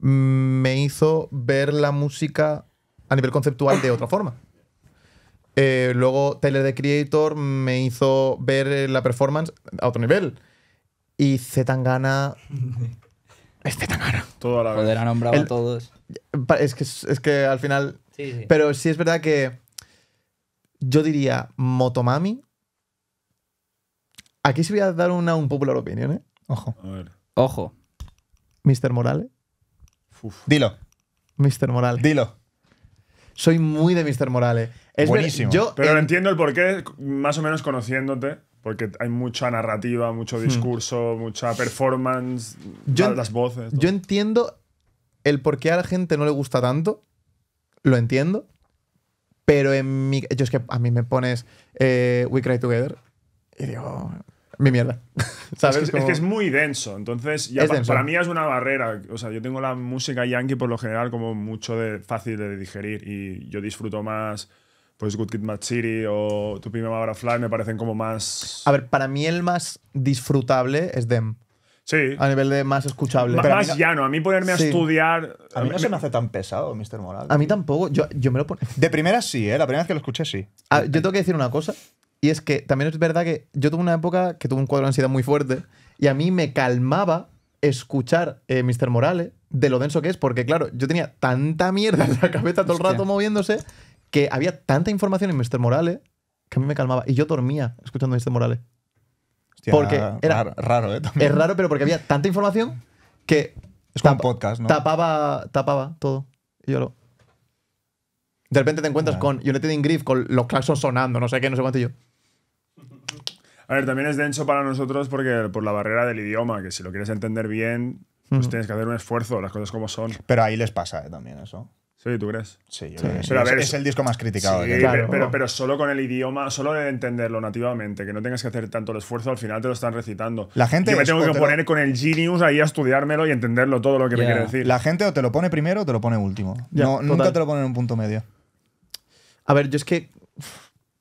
me hizo ver la música a nivel conceptual de otra forma. Eh, luego Taylor the Creator me hizo ver eh, la performance a otro nivel. Y Tangana es Zetangana. Tangana la a nombrado a todos. Es que, es que al final. Pero sí es verdad que. Yo diría Motomami. Aquí se voy a dar una un popular opinión, ¿eh? Ojo. Ojo. Mr. Morales. Dilo. Mr. Morales. Dilo. Soy muy de Mr. Morales. Buenísimo. Pero entiendo el porqué, más o menos conociéndote, porque hay mucha narrativa, mucho hmm. discurso, mucha performance, yo, las voces. Yo entiendo el por qué a la gente no le gusta tanto. Lo entiendo. Pero en mi. Yo es que a mí me pones eh, We Cry Together. Y digo, mi mierda. ¿Sabes? Es, que, es, muy denso, entonces para mí es una barrera. O sea, yo tengo la música yankee por lo general como mucho de fácil de digerir y yo disfruto más pues Good Kid, Mad City o Tu Prima Fly me parecen como más... A ver, para mí el más disfrutable es Dem. Sí. A nivel de más escuchable. más llano. A mí ponerme a estudiar. A mí no se eh, me hace tan pesado, Mr. Moral. A mí tampoco. Yo, me lo De primera sí, ¿eh? La primera vez que lo escuché sí. yo tengo que decir una cosa. Y es que también es verdad que yo tuve una época que tuve un cuadro de ansiedad muy fuerte y a mí me calmaba escuchar a eh, Mr. Morales de lo denso que es, porque claro, yo tenía tanta mierda en la cabeza todo el rato moviéndose que había tanta información en Mr. Morales que a mí me calmaba. Y yo dormía escuchando Mr. Morales. porque era raro, ¿eh? También. Es raro, pero porque había tanta información que... Es como podcast, ¿no? Tapaba, tapaba todo. Y yo lo... De repente te encuentras con United in Grief, con los claxons sonando, no sé qué, no sé cuánto yo. A ver, también es denso para nosotros porque por la barrera del idioma, que si lo quieres entender bien, pues tienes que hacer un esfuerzo, las cosas como son. Pero ahí les pasa eh, también eso. Sí, ¿tú crees? Sí, yo Creo es, el disco más criticado. pero, pero, solo con el idioma, solo de entenderlo nativamente, que no tengas que hacer tanto el esfuerzo, al final te lo están recitando. La gente yo me tengo que poner con el genius ahí a estudiármelo y entenderlo todo lo que me quiere decir. La gente o te lo pone primero o te lo pone último. nunca te lo pone en un punto medio. A ver, yo es que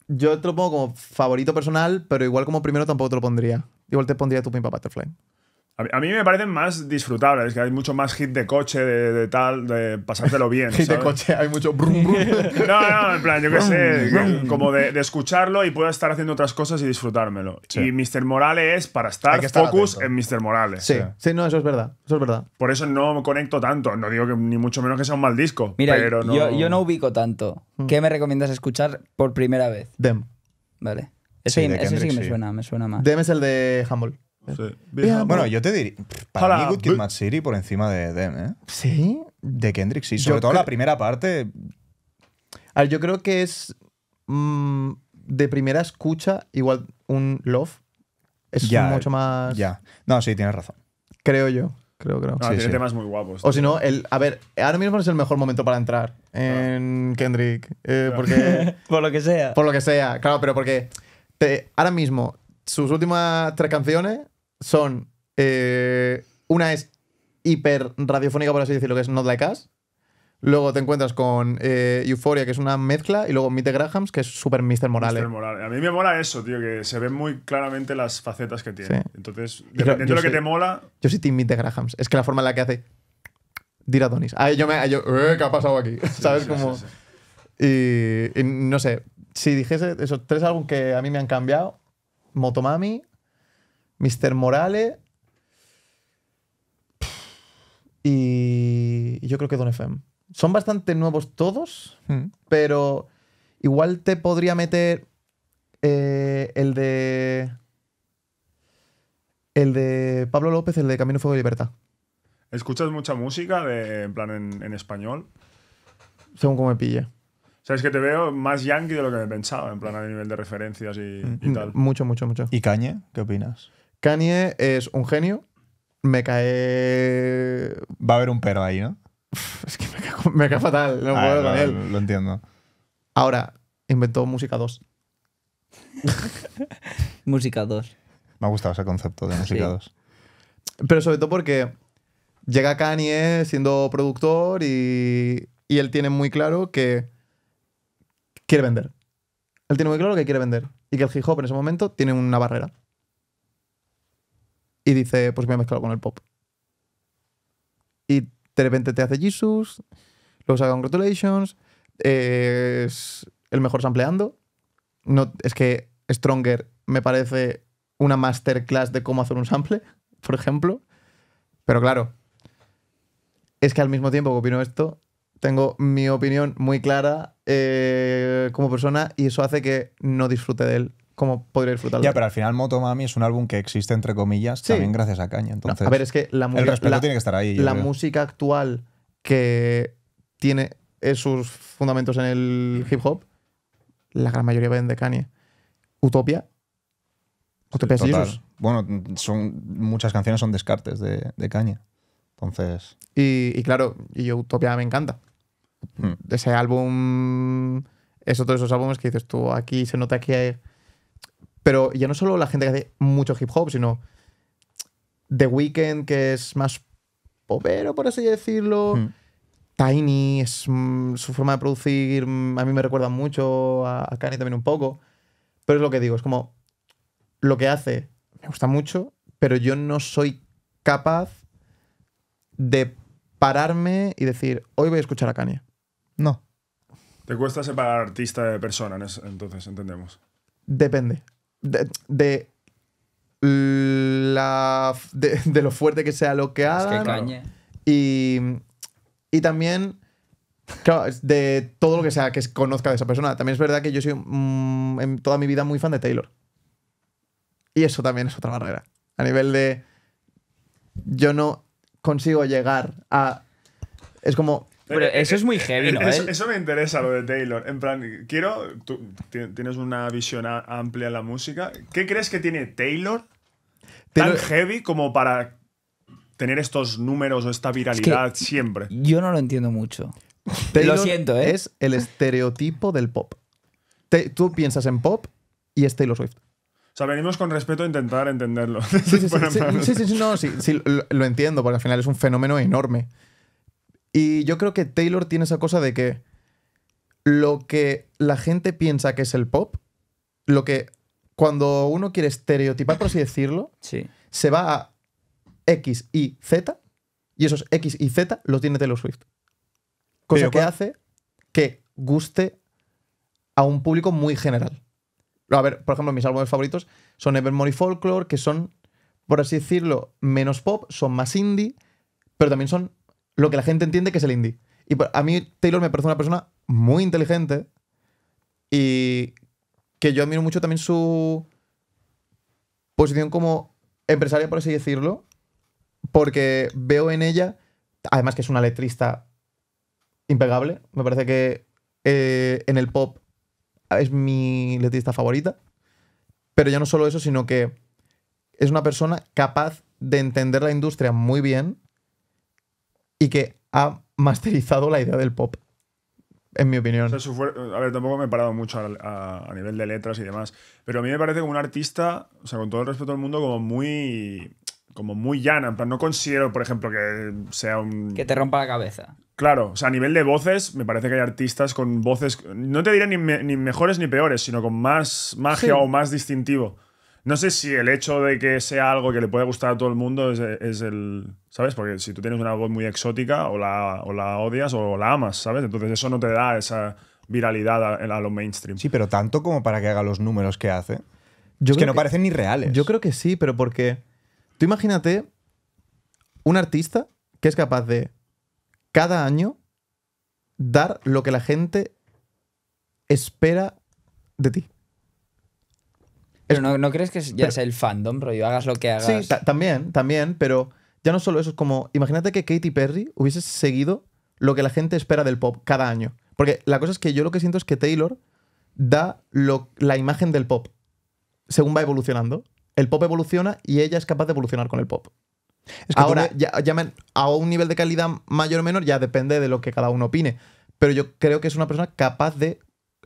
yo te lo pongo como favorito personal, pero igual como primero tampoco te lo pondría. Igual te pondría tu Pimpa Butterfly. A mí me parecen más disfrutables, que hay mucho más hit de coche, de, tal, de pasártelo bien. hit de coche, hay mucho no, no, en plan, yo qué sé, como de, escucharlo y puedo estar haciendo otras cosas y disfrutármelo. Y Mr. Morales es para estar, focus en Mr. Morales. Sí. sí, no, eso es verdad, eso es verdad. Por eso no me conecto tanto, no digo que ni mucho menos que sea un mal disco. Mira, Yo, no ubico tanto. Mm. ¿Qué me recomiendas escuchar por primera vez? Dem. Vale. Ese, sí, sí que me suena, me suena más. Dem es el de Humble. Bueno, yo te diría. Para, mí, Good Mad City por encima de Dem, ¿eh? Sí. De Kendrick, sí. Sobre todo la primera parte. A ver, yo creo que es. Mm, de primera escucha, igual un Love. Es mucho más. Ya. No, sí, tienes razón. Creo yo. Creo, creo. No, tiene temas muy guapos. O si no, el, a ver, ahora mismo es el mejor momento para entrar ah. en Kendrick. Eh, porque, por lo que sea. Por lo que sea, claro, pero porque ahora mismo sus últimas tres canciones son. Eh, una es hiper radiofónica, por así decirlo, que es Not Like Us. Luego te encuentras con eh, Euphoria, que es una mezcla, y luego Meet Grahams, que es súper Mr. Morales. A mí me mola eso, tío, que se ven muy claramente las facetas que tiene. Entonces, dependiendo de lo que te mola. Yo sí Team Meet Grahams. Es que la forma en la que hace. Dira Donis. yo me. Eh, ¿Qué ha pasado aquí? ¿Sabes cómo? Y, no sé. Si dijese esos tres álbumes que a mí me han cambiado, Motomami, Mr. Morales. Y yo creo que Don FM. Son bastante nuevos todos, mm. pero igual te podría meter eh, el de. El de Pablo López, el de Camino Fuego y Libertad. ¿Escuchas mucha música de, en plan en, español? Según como me pille. Sabes que te veo más yankee de lo que me pensaba, en plan a nivel de referencias y, mm, y mm, tal. Mucho, mucho, mucho. ¿Y Cañe? ¿Qué opinas? Kanye es un genio. Me cae. Va a haber un perro ahí, ¿no? Es que me cae, fatal, ah, Lo, entiendo. Ahora, inventó música 2. música 2. Me ha gustado ese concepto de música 2. Pero sobre todo porque llega Kanye siendo productor y, y él tiene muy claro que quiere vender. Él tiene muy claro que quiere vender y que el hip hop en ese momento tiene una barrera y dice, pues voy a mezclarlo con el pop. Y de repente te hace Jesus, luego saca Congratulations, es el mejor sampleando. No, es que Stronger me parece una masterclass de cómo hacer un sample, por ejemplo. Pero claro, es que al mismo tiempo que opino esto, tengo mi opinión muy clara eh, como persona y eso hace que no disfrute de él cómo podría disfrutarlo. Ya, pero al final Moto Motomami es un álbum que existe, entre comillas, también gracias a Caña. Entonces, a ver, es que la, el respeto tiene que estar ahí. La música actual que tiene esos fundamentos en el hip hop, la gran mayoría ven de Kanye. Utopia. Utopia sí, es Bueno, son, muchas canciones son descartes de, Kanye. Entonces. Y, claro, y Utopia me encanta. Hmm. Ese álbum. Es otro de esos álbumes que dices tú, aquí se nota que hay pero ya no solo la gente que hace mucho hip hop, sino The Weeknd, que es más popero, por así decirlo. Hmm. Tiny, es, mm, su forma de producir, mm, a mí me recuerda mucho a, a Kanye también un poco. Pero es lo que digo, es como lo que hace me gusta mucho, pero yo no soy capaz de pararme y decir, hoy voy a escuchar a Kanye. No. ¿Te cuesta separar artista de persona? Entonces, entendemos. Depende de, la, de, lo fuerte que sea lo que haga. Es Y, y también, claro, de todo lo que sea que conozca de esa persona. También es verdad que yo soy mm, en toda mi vida muy fan de Taylor. Y eso también es otra barrera. A nivel de. Yo no consigo llegar a. Es como. Eh, eh, eso es muy eh, heavy, Eso, me interesa lo de Taylor. En plan, quiero. Tú tienes una visión amplia en la música. ¿Qué crees que tiene Taylor tan heavy como para tener estos números o esta viralidad siempre? Yo no lo entiendo mucho. lo siento, Es el estereotipo del pop. tú piensas en pop y es Taylor Swift. O sea, venimos con respeto a intentar entenderlo. Sí, sí, sí, no, lo, entiendo, porque al final es un fenómeno enorme. Y yo creo que Taylor tiene esa cosa de que lo que la gente piensa que es el pop, lo que cuando uno quiere estereotipar, por así decirlo, se va a X y Z, y esos X y Z los tiene Taylor Swift. Cosa que hace que guste a un público muy general. A ver, por ejemplo, mis álbumes favoritos son Evermore y Folklore, que son, por así decirlo, menos pop, son más indie, pero también son lo que la gente entiende que es el indie. Y a mí Taylor me parece una persona muy inteligente y que yo admiro mucho también su posición como empresaria, por así decirlo, porque veo en ella, además que es una letrista impecable, me parece que eh, en el pop es mi letrista favorita, pero ya no solo eso, sino que es una persona capaz de entender la industria muy bien y que ha masterizado la idea del pop. En mi opinión. a ver, tampoco me he parado mucho a, nivel de letras y demás. Pero a mí me parece como un artista, o sea, con todo el respeto del mundo, como muy. como muy llana. En no considero, por ejemplo, que sea un. Que te rompa la cabeza. Claro, o sea, a nivel de voces, me parece que hay artistas con voces. No te diré ni, mejores ni peores, sino con más magia o más distintivo. No sé si el hecho de que sea algo que le pueda gustar a todo el mundo es, el. ¿Sabes? Porque si tú tienes una voz muy exótica, o la, odias o la amas, ¿sabes? Entonces eso no te da esa viralidad a, a los mainstream. Sí, pero tanto como para que haga los números que hace. es que no parecen ni reales. Yo creo que sí, pero porque. Tú imagínate un artista que es capaz de cada año dar lo que la gente espera de ti. Pero no, crees que ya sea el fandom, bro hagas lo que hagas. Sí, también, también, pero ya no solo eso, es como, imagínate que Katy Perry hubiese seguido lo que la gente espera del pop cada año. Porque la cosa es que yo lo que siento es que Taylor da lo, la imagen del pop según va evolucionando. El pop evoluciona y ella es capaz de evolucionar con el pop. Es que Ahora, ya, a un nivel de calidad mayor o menor ya depende de lo que cada uno opine. Pero yo creo que es una persona capaz de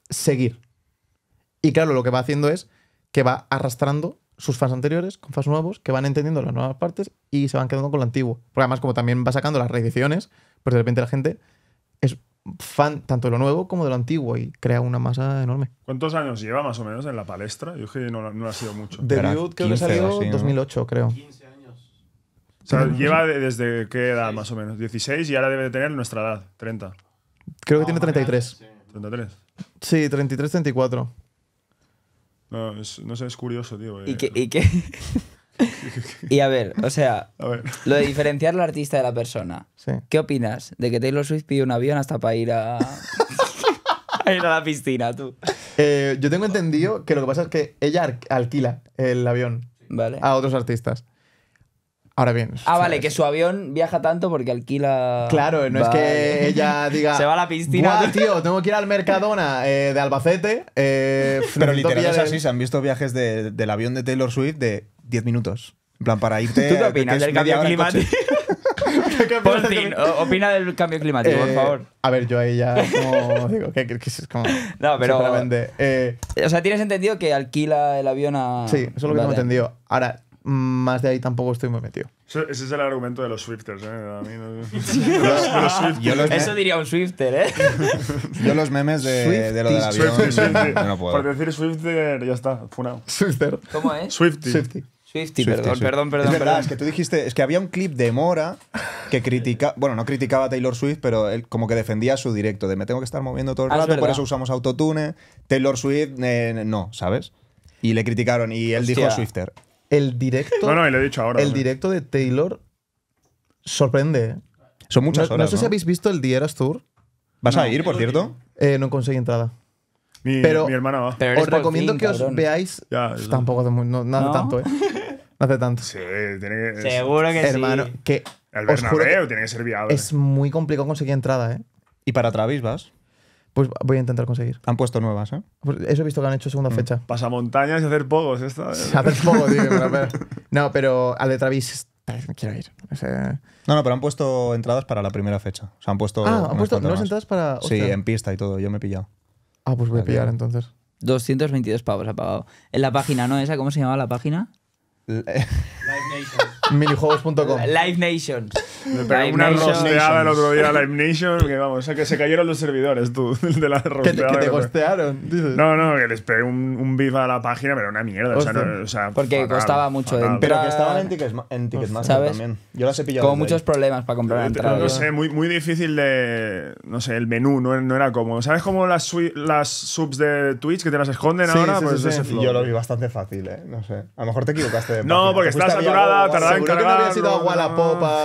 seguir. Y claro, lo que va haciendo es que va arrastrando sus fans anteriores con fans nuevos que van entendiendo las nuevas partes y se van quedando con lo antiguo. Porque además, como también va sacando las reediciones, pues de repente la gente es fan tanto de lo nuevo como de lo antiguo y crea una masa enorme. ¿Cuántos años lleva más o menos en la palestra? Yo creo que no, ha sido mucho. Debut creo que salió en 2008, creo. 15 años. O sea, lleva desde qué edad más o menos? 16 y ahora debe tener nuestra edad, 30. Creo que tiene 33. Ah, 33. Sí, 33, 34. No, es, sé, es curioso, tío. ¿Y eh. qué? Y, a ver, o sea, lo de diferenciar al artista de la persona. ¿Qué opinas de que Taylor Swift pide un avión hasta para ir a, ir a la piscina, tú? Eh, yo tengo entendido que lo que pasa es que ella alquila el avión vale. a otros artistas. Ahora bien. Ah, vale, que su avión viaja tanto porque alquila. Claro, no es que ella diga. Se va a la piscina. Buah, tío, tengo que ir al Mercadona eh, de Albacete. Eh, pero literalmente es así, se han visto viajes del avión de Taylor Swift de 10 minutos. En plan, para irte. ¿Tú qué opinas del cambio climático? opina del cambio climático, por eh, favor. A ver, yo ahí ya no, pero o sea, tienes entendido que alquila el avión a. Sí, eso es lo que tengo entendido. Ahora, más de ahí tampoco estoy muy metido. ese es el argumento de los Swifters, ¿eh? A mí no, Eso diría un Swifter, ¿eh? Yo los memes de, lo del avión. Por decir Swifter, ya está, funado. Swifter. ¿Cómo es? Swifty. Swifty. perdón, perdón, perdón, Es que tú dijiste, es que había un clip de Mora que criticaba, bueno, no criticaba a Taylor Swift, pero él como que defendía su directo de me tengo que estar moviendo todo el ah, rato, por eso usamos autotune, Taylor Swift, eh, no, ¿sabes? Y le criticaron y él dijo Swifter el directo. No, he dicho ahora. El directo de Taylor sorprende. ¿eh? Son muchas no, horas. No sé si habéis visto el Dieras Tour. ¿Vas a ir, por cierto? Eh, no conseguí entrada. Mi, pero mi hermana va. os recomiendo que os veáis. Pues tampoco no, hace tanto, ¿eh? No hace tanto. Seguro que sí. Hermano, que. El tiene que ser viable. Es muy complicado conseguir entrada, ¿eh? ¿Y para Travis vas? Pues voy a intentar conseguir. Han puesto nuevas, ¿eh? Pues eso he visto que han hecho segunda mm. fecha. Pasamontañas y hacer pogos, ¿eh? esta. Hacer pogos, tío. no, pero al de Travis quiero ir. No, no, pero han puesto entradas para la primera fecha. O sea, han puesto. Ah, han puesto nuevas entradas para. Sí, en pista y todo. Yo me he pillado. Ah, pues voy a pillar entonces. 222 pavos ha pagado. En la página, ¿no? ¿Esa cómo se llamaba la página? Live Minijuegos.com. Live Nation. Me pegó una rosteada el otro día Live Nation, que vamos, o sea, que se cayeron los servidores, tú, de la rosteada. ¿Que, te costearon? No No, que les pegué un, un a la página, pero una mierda. O sea, o sea, Porque costaba mucho Pero que estaban en, tickets, Ticketmaster también. Yo las he pillado. Con muchos problemas para comprar la eh, No, sé, muy, muy difícil de. No sé, el menú no, era como ¿Sabes cómo las, subs de Twitch que te las esconden ahora? pues sí, ese Yo lo vi bastante fácil, ¿eh? No sé. A lo mejor te equivocaste de. No, porque estás saturada, tardaste no había sido la popa.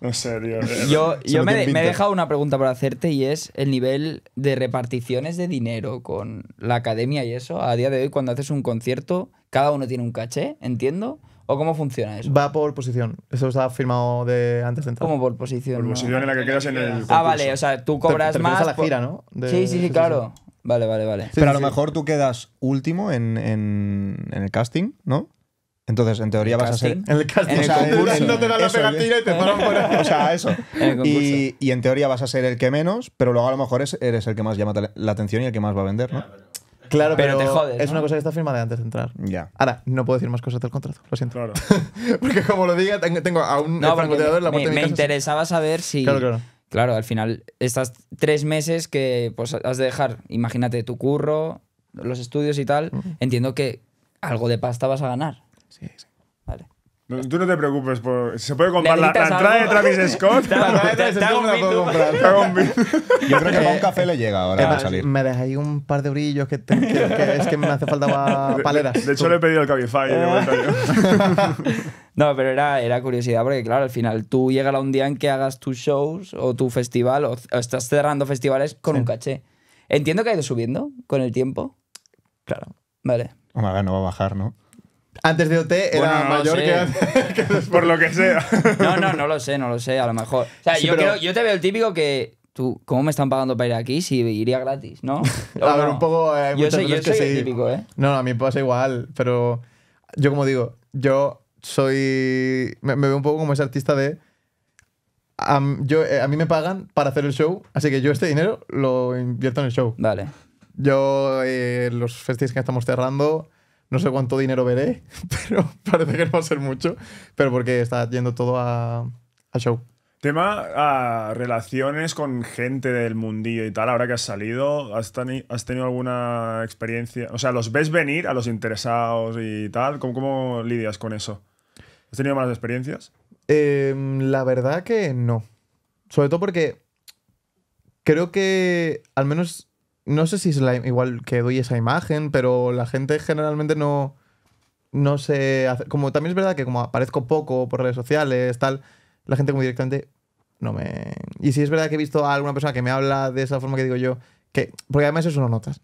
No sé, eh, Yo, me, he dejado una pregunta para hacerte y es el nivel de reparticiones de dinero con la academia y eso. A día de hoy, cuando haces un concierto, cada uno tiene un caché, entiendo. ¿O cómo funciona eso? Va por posición. Eso ha firmado de antes de entrar. ¿Cómo por posición? Por posición en la que quedas en el. Ah, vale, o sea, tú cobras más. A la gira, ¿no? sí, sí, sí, claro. Vale, vale, vale. Pero a lo mejor tú quedas último en el casting, ¿no? Entonces, en teoría vas a ser. En el o te la pegatina y te por O sea, eso. y, en teoría vas a ser el que menos, pero luego a lo mejor eres el que más llama la atención y el que más va a vender, ¿no? Claro, pero, te jodes, es una cosa que está firmada antes de entrar. Ya. Ahora, no puedo decir más cosas del contrato, lo siento. Claro. porque como lo diga, tengo a un no, en la puerta me, interesaba saber si. Claro, claro. Claro, al final, estas tres meses que pues, has de dejar, imagínate tu curro, los estudios y tal, entiendo que algo de pasta vas a ganar sí, Vale. tú no te preocupes, por, se puede comprar la, entrada de Travis Scott. de Travis Scott puedo comprar. Yo creo que con un eh, café le llega ahora a salir. Me dejáis un par de brillos que, es que me hace falta paleras. De, hecho, le he pedido el Cabify. no, pero era, era curiosidad porque, claro, al final tú a un día en que hagas tus shows o tu festival o, estás cerrando festivales con un caché. Entiendo que ha ido subiendo con el tiempo. Claro. Vale. Hombre, no va a bajar, ¿no? antes de OT era mayor que, antes, Por lo que sea. No, no, no lo sé, no lo sé, a lo mejor. O sea, yo, te veo el típico que tú, ¿cómo me están pagando para ir aquí si iría gratis, no? a ver, un poco. Eh, yo soy, el típico, ¿eh? No, a mí pasa igual, pero yo, como digo, yo soy. Me, veo un poco como ese artista de. A, yo, eh, a mí me pagan para hacer el show, así que yo este dinero lo invierto en el show. Vale. Yo, eh, los festivales que estamos cerrando, no sé cuánto dinero veré, pero parece que no va a ser mucho. Pero porque está yendo todo a, show. Tema a relaciones con gente del mundillo y tal, ahora que has salido, ¿has, tenido alguna experiencia? O sea, ¿los ves venir a los interesados y tal? ¿Cómo, cómo lidias con eso? ¿Has tenido malas experiencias? Em, la verdad que no. Sobre todo porque creo que, al menos no sé si es igual que doy esa imagen, pero la gente generalmente no, no se hace, como también es verdad que como aparezco poco por redes sociales, tal, la gente como directamente no me... Y si es verdad que he visto a alguna persona que me habla de esa forma que digo yo, que, porque además eso lo notas.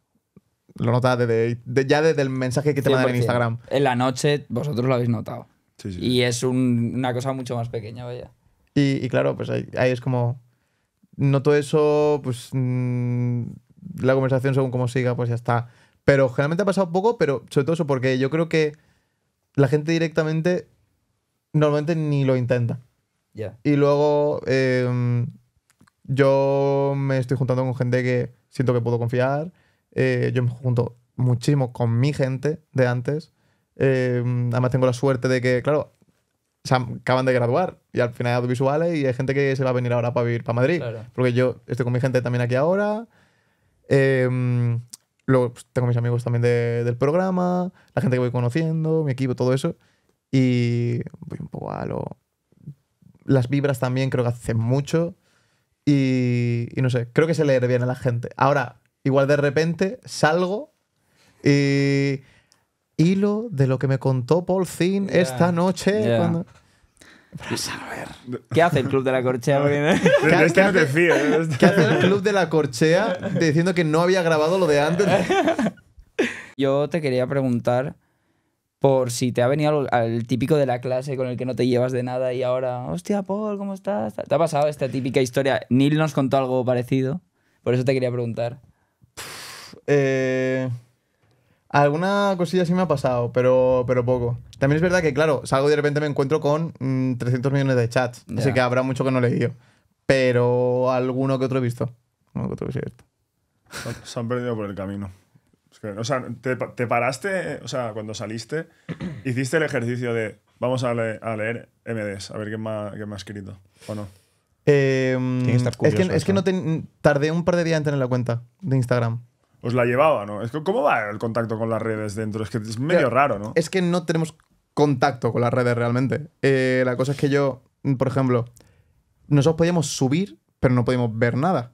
Lo notas desde, ya desde el mensaje que te mandan en Instagram. En la noche vosotros lo habéis notado. Sí, sí. Y es una cosa mucho más pequeña, vaya. Y, claro, pues ahí, es como... Noto eso, pues... Mm, la conversación según como siga, pues ya está. Pero generalmente ha pasado poco, pero sobre todo eso porque yo creo que la gente directamente normalmente ni lo intenta. Y luego em, yo me estoy juntando con gente que siento que puedo confiar. Eh, yo me junto muchísimo con mi gente de antes. Em, además tengo la suerte de que, claro, se acaban de graduar y al final hay audiovisuales y hay gente que se va a venir ahora para vivir para Madrid. Porque yo estoy con mi gente también aquí ahora. Em, luego pues, tengo mis amigos también del programa, la gente que voy conociendo, mi equipo, todo eso. Y voy un poco a lo... Las vibras también creo que hacen mucho. Y, no sé, creo que se leer bien a la gente. Ahora, igual de repente salgo y hilo de lo que me contó Paul Zinn esta noche. Cuando... ¿Qué hace el Club de la Corchea? ¿Qué, hace, el Club de la Corchea diciendo que no había grabado lo de antes? Yo te quería preguntar por si te ha venido al típico de la clase con el que no te llevas de nada y ahora, hostia, Paul, ¿cómo estás? ¿Te ha pasado esta típica historia? Neil nos contó algo parecido, por eso te quería preguntar. eh... Alguna cosilla sí me ha pasado, pero, pero poco. También es verdad que, claro, salgo y de repente me encuentro con 300 mm, millones de chats. Así que habrá mucho que no he leído. Pero alguno que otro he visto. que otro he visto. Se han perdido por el camino. O sea, te, te, paraste, o sea, cuando saliste, hiciste el ejercicio de vamos a, leer MDs, a ver qué más ha, escrito, ¿o no? Eh, es que, es que no te, tardé un par de días en tener la cuenta de Instagram. ¿Os la llevaba, no? Es que, ¿Cómo va el contacto con las redes dentro? Es que es medio raro, ¿no? Es que no tenemos contacto con las redes realmente. Eh, la cosa es que yo, por ejemplo, nosotros podíamos subir, pero no podíamos ver nada.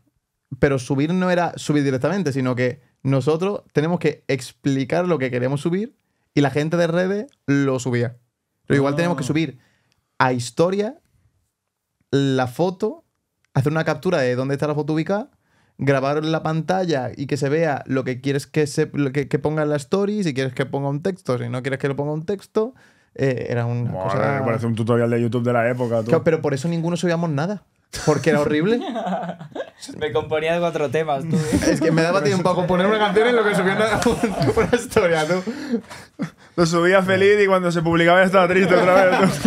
Pero subir no era subir directamente, sino que nosotros tenemos que explicar lo que queremos subir y la gente de redes lo subía. Pero igual ah. tenemos que subir a historia la foto, hacer una captura de dónde está la foto ubicada grabar la pantalla y que se vea lo que quieres que, se, que, ponga en la story, si quieres que ponga un texto, si no quieres que lo ponga un texto. Eh, era una Parece un tutorial de YouTube de la época. pero por eso ninguno subíamos nada. Porque era horrible. me componía de cuatro temas, Es que me daba tiempo a componer una canción en lo que subía una, una historia, Lo subía feliz y cuando se publicaba estaba triste otra vez.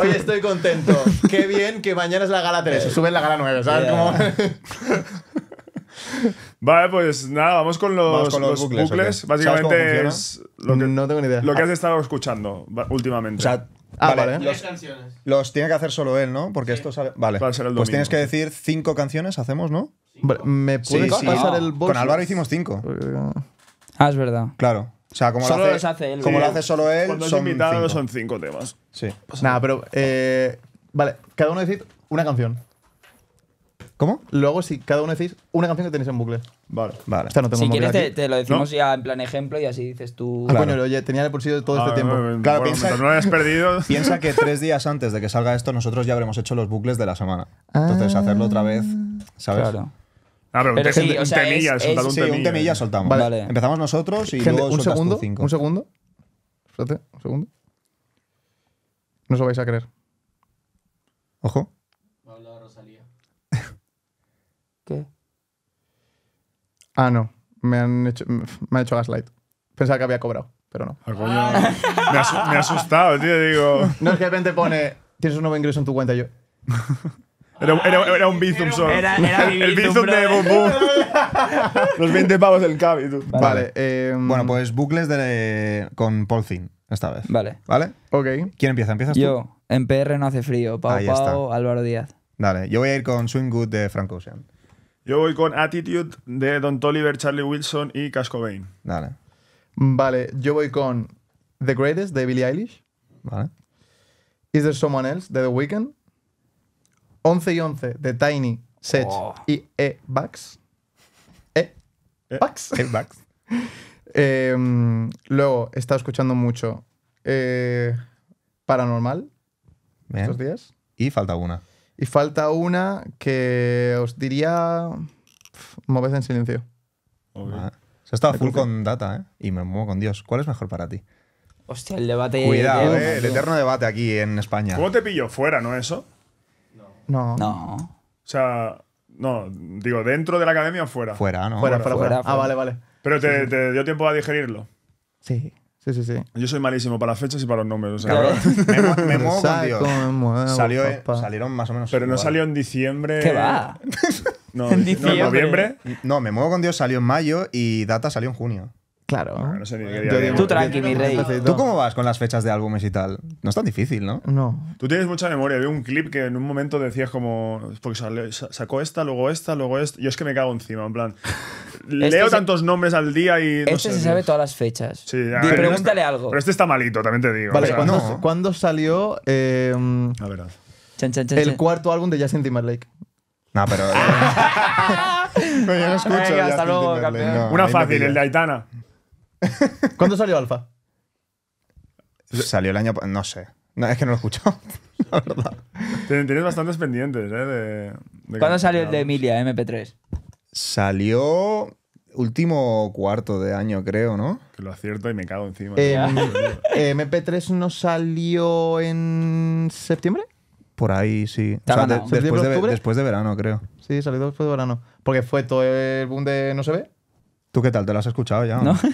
Hoy estoy contento. Qué bien que mañana es la gala 3. Sube en la gala 9, ¿sabes? Vale, pues nada, vamos con los, bucles. Básicamente lo que, mm, no tengo ni idea. lo que has ah. estado escuchando últimamente. ah, vale. dos ¿eh? Los, los, tiene que hacer solo él, ¿no? Porque esto sale. Vale. pues tienes que decir cinco canciones, hacemos, ¿no? ¿Me puedes sí, pasar el ah. Con Álvaro hicimos cinco. Ah, es verdad. Claro. O sea, como, lo, hace, como hace solo él, son cinco. son cinco temas. Sí. Nada, pero. Eh, vale, cada uno decir una canción. ¿Cómo? Luego, si cada uno decís una canción que tenéis en bucle. Vale. Vale. Esta no tengo Si quieres, te, lo decimos ya en plan ejemplo y así dices tú. Ah, bueno coño, oye, tenía el pulsillo todo este ah, tiempo. Eh, claro, piensa- no lo hayas perdido. Piensa que tres días antes de que salga esto, nosotros ya habremos hecho los bucles de la semana. Ah. Entonces, hacerlo otra vez, ¿sabes? Claro. Ah, un, un temilla, Sí, un temilla soltamos. Vale. Empezamos nosotros y luego un segundo, un segundo. Espérate, un segundo. No os lo vais a creer. Ojo. ¿Qué? Ah, no. Me han hecho, me ha hecho gaslight. Pensaba que había cobrado, pero no. Ah, me, ha asustado, tío. No, es que de repente pone: Tienes un nuevo ingreso en tu cuenta yo. Era, un Bizum solo. Era, el Bizum de Bumbu. Los 20 pavos del cabi, tú. Vale. Em. bueno, pues bucles con Paul Thin esta vez. Vale. ¿Vale? Ok. ¿Quién empieza? ¿Empiezas yo, tú? Yo. En PR no hace frío. Pau Pau, Álvaro Díaz. Dale. Yo voy a ir con Swing Good de Frank Ocean. Yo voy con Attitude de Don Toliver, Charlie Wilson y Casco Bain. Vale. Mm, vale, yo voy con The Greatest de Billie Eilish. Vale. Is There Someone Else de The Weeknd. 11 y 11 de Tiny, Sedge oh. y E. Bucks. E. Bax. E. Bucks. E. Em, luego, he estado escuchando mucho eh, Paranormal estos días. Y falta una. Y falta una que os diría. Moved en silencio. Se ha se full con data, ¿eh? Y me muevo con Dios. ¿Cuál es mejor para ti? Hostia, el debate. Cuidado, eh, el eterno debate aquí en España. ¿Cómo te pillo? ¿Fuera, no eso? No. No. O sea, no, digo, ¿dentro de la academia o fuera? Fuera, ¿no? Fuera, fuera, Ah, vale, vale. Pero te dio tiempo a digerirlo. Sí. Sí, sí, sí. Yo soy malísimo para las fechas y para los nombres me, muevo con Dios. Eh, salieron más o menos. Pero no salió en diciembre. ¿Qué va? No, ¿En diciembre? noviembre. No, me muevo con Dios salió en mayo y Data salió en junio. Claro. tú tranqui, mi rey. ¿Tú cómo vas con las fechas de álbumes y tal? No es tan difícil, ¿no? No. Tú tienes mucha memoria. Vi un clip que en un momento decías como. Porque sacó esta, luego esta, luego esta. Yo es que me cago encima, en plan. Este leo tantos nombres al día y. No este sé, se sabe todas las fechas. Sí, ya, pregúntale algo. Este, pero este está malito, también te digo. Vale, ¿cuándo, salió. Eh, a ver. Chan, el cuarto álbum de Justin Timberlake. No, pero. no, eh. yo no escucho. Venga, hasta luego, Una fácil, el de Aitana. ¿Cuándo salió Alfa? Salió el año. No sé. es que no lo he escuchado. la verdad. Tienes bastantes pendientes, ¿eh? ¿Cuándo salió el de Emilia, MP3? Salió último cuarto de año, creo, ¿no? Que lo acierto y me cago encima. MP3 em, eh, no salió en septiembre. Por ahí, sí. después, de, después, de, verano, creo. Sí, salió después de verano. Porque fue todo el boom de No se ve. ¿Tú qué tal? ¿Te lo has escuchado ya? No.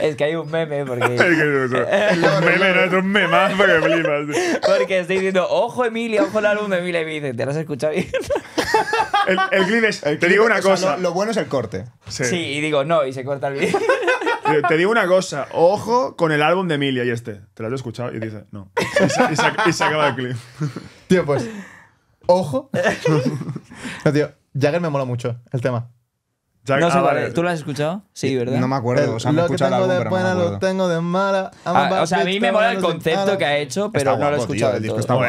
Es que hay un meme porque. es que los memes no un para que flipas. Porque estoy diciendo, ojo Emilia, ojo el álbum de Emilia y me dice, ¿te lo has escuchado bien? el, el clip es. te digo una cosa. Lo, bueno es el corte. Sí. y digo, no, y se corta el vídeo. Te digo una cosa, ojo con el álbum de Emilia y este. ¿Te lo has escuchado? Y dice, no. Y se, y se, y se acaba el clip. Tío, pues. Ojo. no, tío, Jagger me mola mucho el tema no ¿Tú lo has escuchado? Sí, eh, ¿verdad? No me acuerdo. lo que tengo de buena lo tengo de mala. Ah, o sea, a mí me mola el concepto que ha hecho, pero no lo he escuchado. el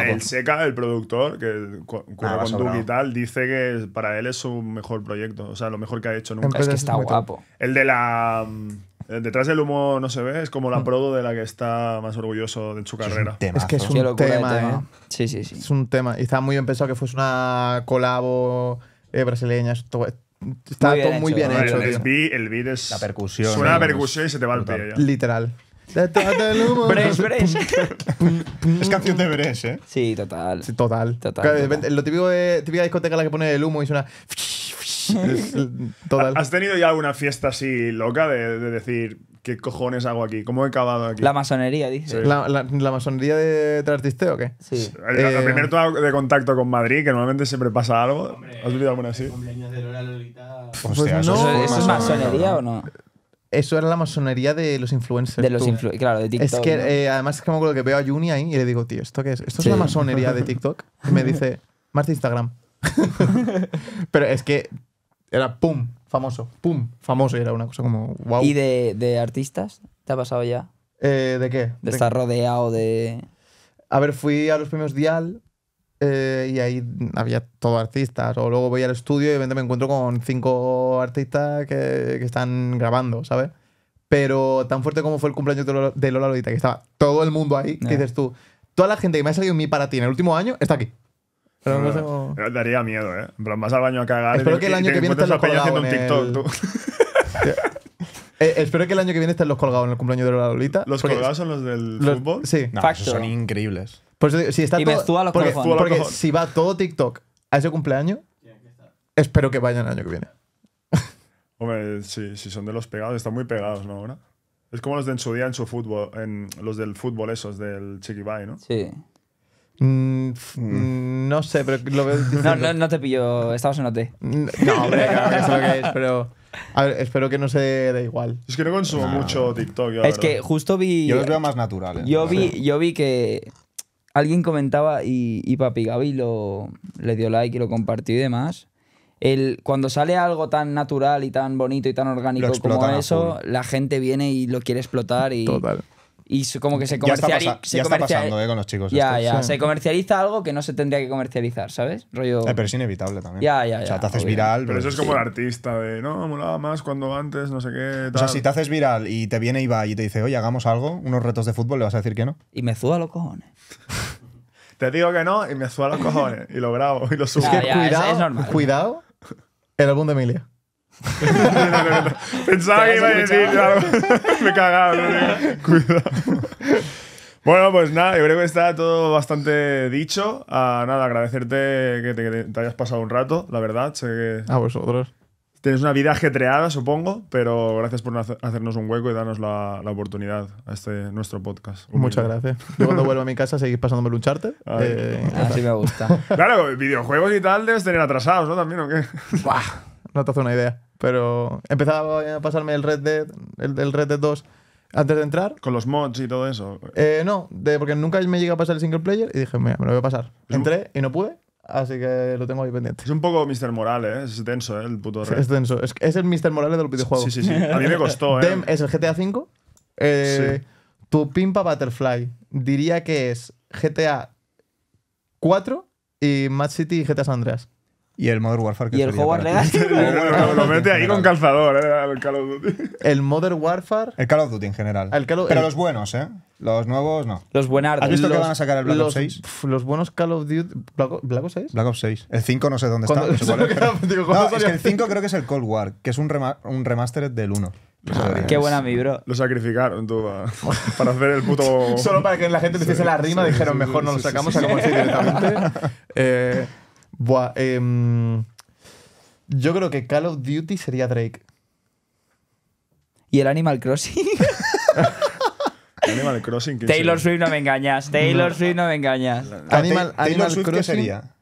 El Seca, el productor, que cura ah, con Duke y tal, dice que para él es su mejor proyecto. O sea, lo mejor que ha hecho nunca. Es que está guapo. El de la. Mm, detrás del humo no se ve, es como la mm. prodo de la que está más orgulloso de su carrera. Es, que es un tema, ¿eh? Sí, sí, sí. Es un tema. Y estaba muy bien pensado que fuese una colabo eh, brasileña. Está todo muy bien hecho. el, beat, es. La percusión. Suena la percusión y se te va el pie ya. Literal. Bresh, bresh. es canción de Bress, ¿eh? Sí, total. Sí, total. Lo típico de típica discoteca la que pone el humo y suena. total. ¿Has tenido ya alguna fiesta así loca de decir, ¿qué cojones hago aquí? ¿Cómo he acabado aquí? La masonería, dice. La, masonería de Trastiste o qué? Sí. El, eh, el de contacto con Madrid, que normalmente siempre pasa algo. ¿Has vivido alguna así? de Lola Lolita. Pues no. ¿Eso, es masonería o no? Eso era la masonería de los influencers. De los influencers, claro, de TikTok. Es que eh, además es que me que veo a Juni ahí y le digo, tío, ¿esto qué es? Esto es la masonería de TikTok. Y me dice, más de Instagram. Pero es que era pum, famoso, pum, famoso, era una cosa como wow. ¿Y de, de artistas? ¿Te ha pasado ya? Eh, ¿De qué? De, estar rodeado de... A ver, fui a los premios Dial eh, y ahí había todo artistas, o luego voy al estudio y de repente me encuentro con cinco artistas que, que están grabando, ¿sabes? Pero tan fuerte como fue el cumpleaños de Lola, de Lodita, que estaba todo el mundo ahí, dices tú, toda la gente que me ha salido en mí para ti en el último año está aquí. Pero no, Daría miedo, ¿eh? Más al baño a cagar. Espero que el año que viene los eh, espero que el año que viene estén los colgados en el cumpleaños de la Lolita. ¿Los colgados son los del fútbol? Sí. son increíbles. Por si está todo, porque, si va todo TikTok a ese cumpleaños, espero que vayan el año que viene. Hombre, si, si son de los pegados, están muy pegados, ¿no? Ahora? Es como los de en su día en su fútbol, en los del fútbol esos, del Chiquibai, ¿no? Sí. Mm, mm. Mm, no sé, pero lo veo no, no, te pillo, estabas en OT. No, hombre, claro, eso es lo que es, pero. A ver, espero que no se dé igual. Es que no consumo mucho TikTok. es que justo vi. Yo los veo más naturales. ¿eh? Yo vi, yo vi que alguien comentaba y, y Papi Gaby lo, le dio like y lo compartió y demás. El, cuando sale algo tan natural y tan bonito y tan orgánico como eso, la gente viene y lo quiere explotar y. Total y como que se comercializa. Ya está, pasando eh, con los chicos. Ya, ya. Se comercializa algo que no se tendría que comercializar, ¿sabes? Rollo... Eh, pero es inevitable también. Ya, ya, O sea, te haces viral. Pero, eso es como el artista de, no, molaba más cuando antes, no sé qué. O sea, si te haces viral y te viene Ibai y te dice, oye, hagamos algo, unos retos de fútbol, le vas a decir que no. Y me a los cojones. te digo que no y me suda los cojones. y lo grabo y lo subo. cuidado, Cuidado. El álbum de Emilia. Pensaba que iba a decir Me cagaba. Cuidado. Bueno, pues nada, yo creo que está todo bastante dicho. Ah, nada, agradecerte que te, hayas pasado un rato, la verdad. Sé que A vosotros. tienes una vida ajetreada, supongo, pero gracias por hacernos un hueco y darnos la, oportunidad a este nuestro podcast. Muchas gracias. Yo cuando vuelva a mi casa seguís pasándome a lucharte eh, Así me gusta. Claro, videojuegos y tal debes tener atrasados, ¿no? También, ¿o qué? no te hace una idea. Pero empezaba a pasarme el Red Dead, el, Red Dead 2 antes de entrar. ¿Con los mods y todo eso? Eh, no, porque nunca me llega a pasar el single player y dije, mira, me lo voy a pasar. Entré y no pude, así que lo tengo ahí pendiente. Es un poco Mr. Morales, ¿eh? es tenso ¿eh? El puto red. Es tenso, es, el Mr. Morales del videojuego. Sí, sí, sí. A mí me costó, ¿eh? es el GTA 5 Tu Pimpa Butterfly diría que es GTA 4 y Mad City y GTA San Andreas. Y el Modern Warfare que Y el Hogwarts Legacy. lo mete ahí con calzador, El eh, Call of Duty. El Modern Warfare. El Call of Duty en general. Pero los buenos, ¿eh? Los nuevos no. Los buenos ¿Has visto que van a sacar el Black Ops 6? los buenos Call of Duty. ¿Black, Ops 6? Black Ops 6. El 5 no sé dónde está. el 5 creo que es el Cold War, que es un, remaster remastered del 1. Ah, qué buena mi bro. Lo sacrificaron tú para hacer el puto. Solo para que la gente le hiciese la rima, dijeron mejor no lo sacamos a directamente. eh, Buah, em, yo creo que Call of Duty sería Drake. ¿Y el Animal Crossing? Animal Crossing. Taylor Swift no me engañas. Taylor Swift no me engañas. Animal, Crossing ¿qué sería?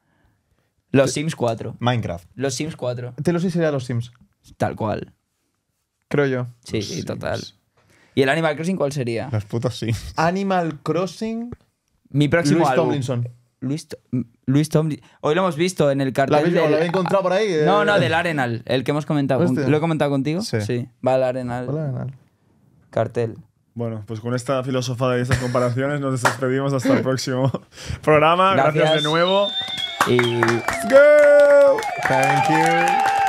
Los Sims 4. Minecraft. Los Sims 4. Taylor Swift sería los Sims. Tal cual. Creo yo. Sí, total. ¿Y el Animal Crossing cuál sería? Los putos Sims. Animal Crossing. Mi próximo Luis Tomlinson. Luis Tomlinson. Luis Tom. Hoy lo hemos visto en el cartel. Lo encontrado por ahí? No, no, eh, del Arenal. El que hemos comentado. ¿Lo he comentado contigo? Sí. Va al Arenal. Cartel. Bueno, pues con esta filosofada y estas comparaciones nos despedimos hasta el próximo programa. Gracias, de nuevo. Y... go! Thank you.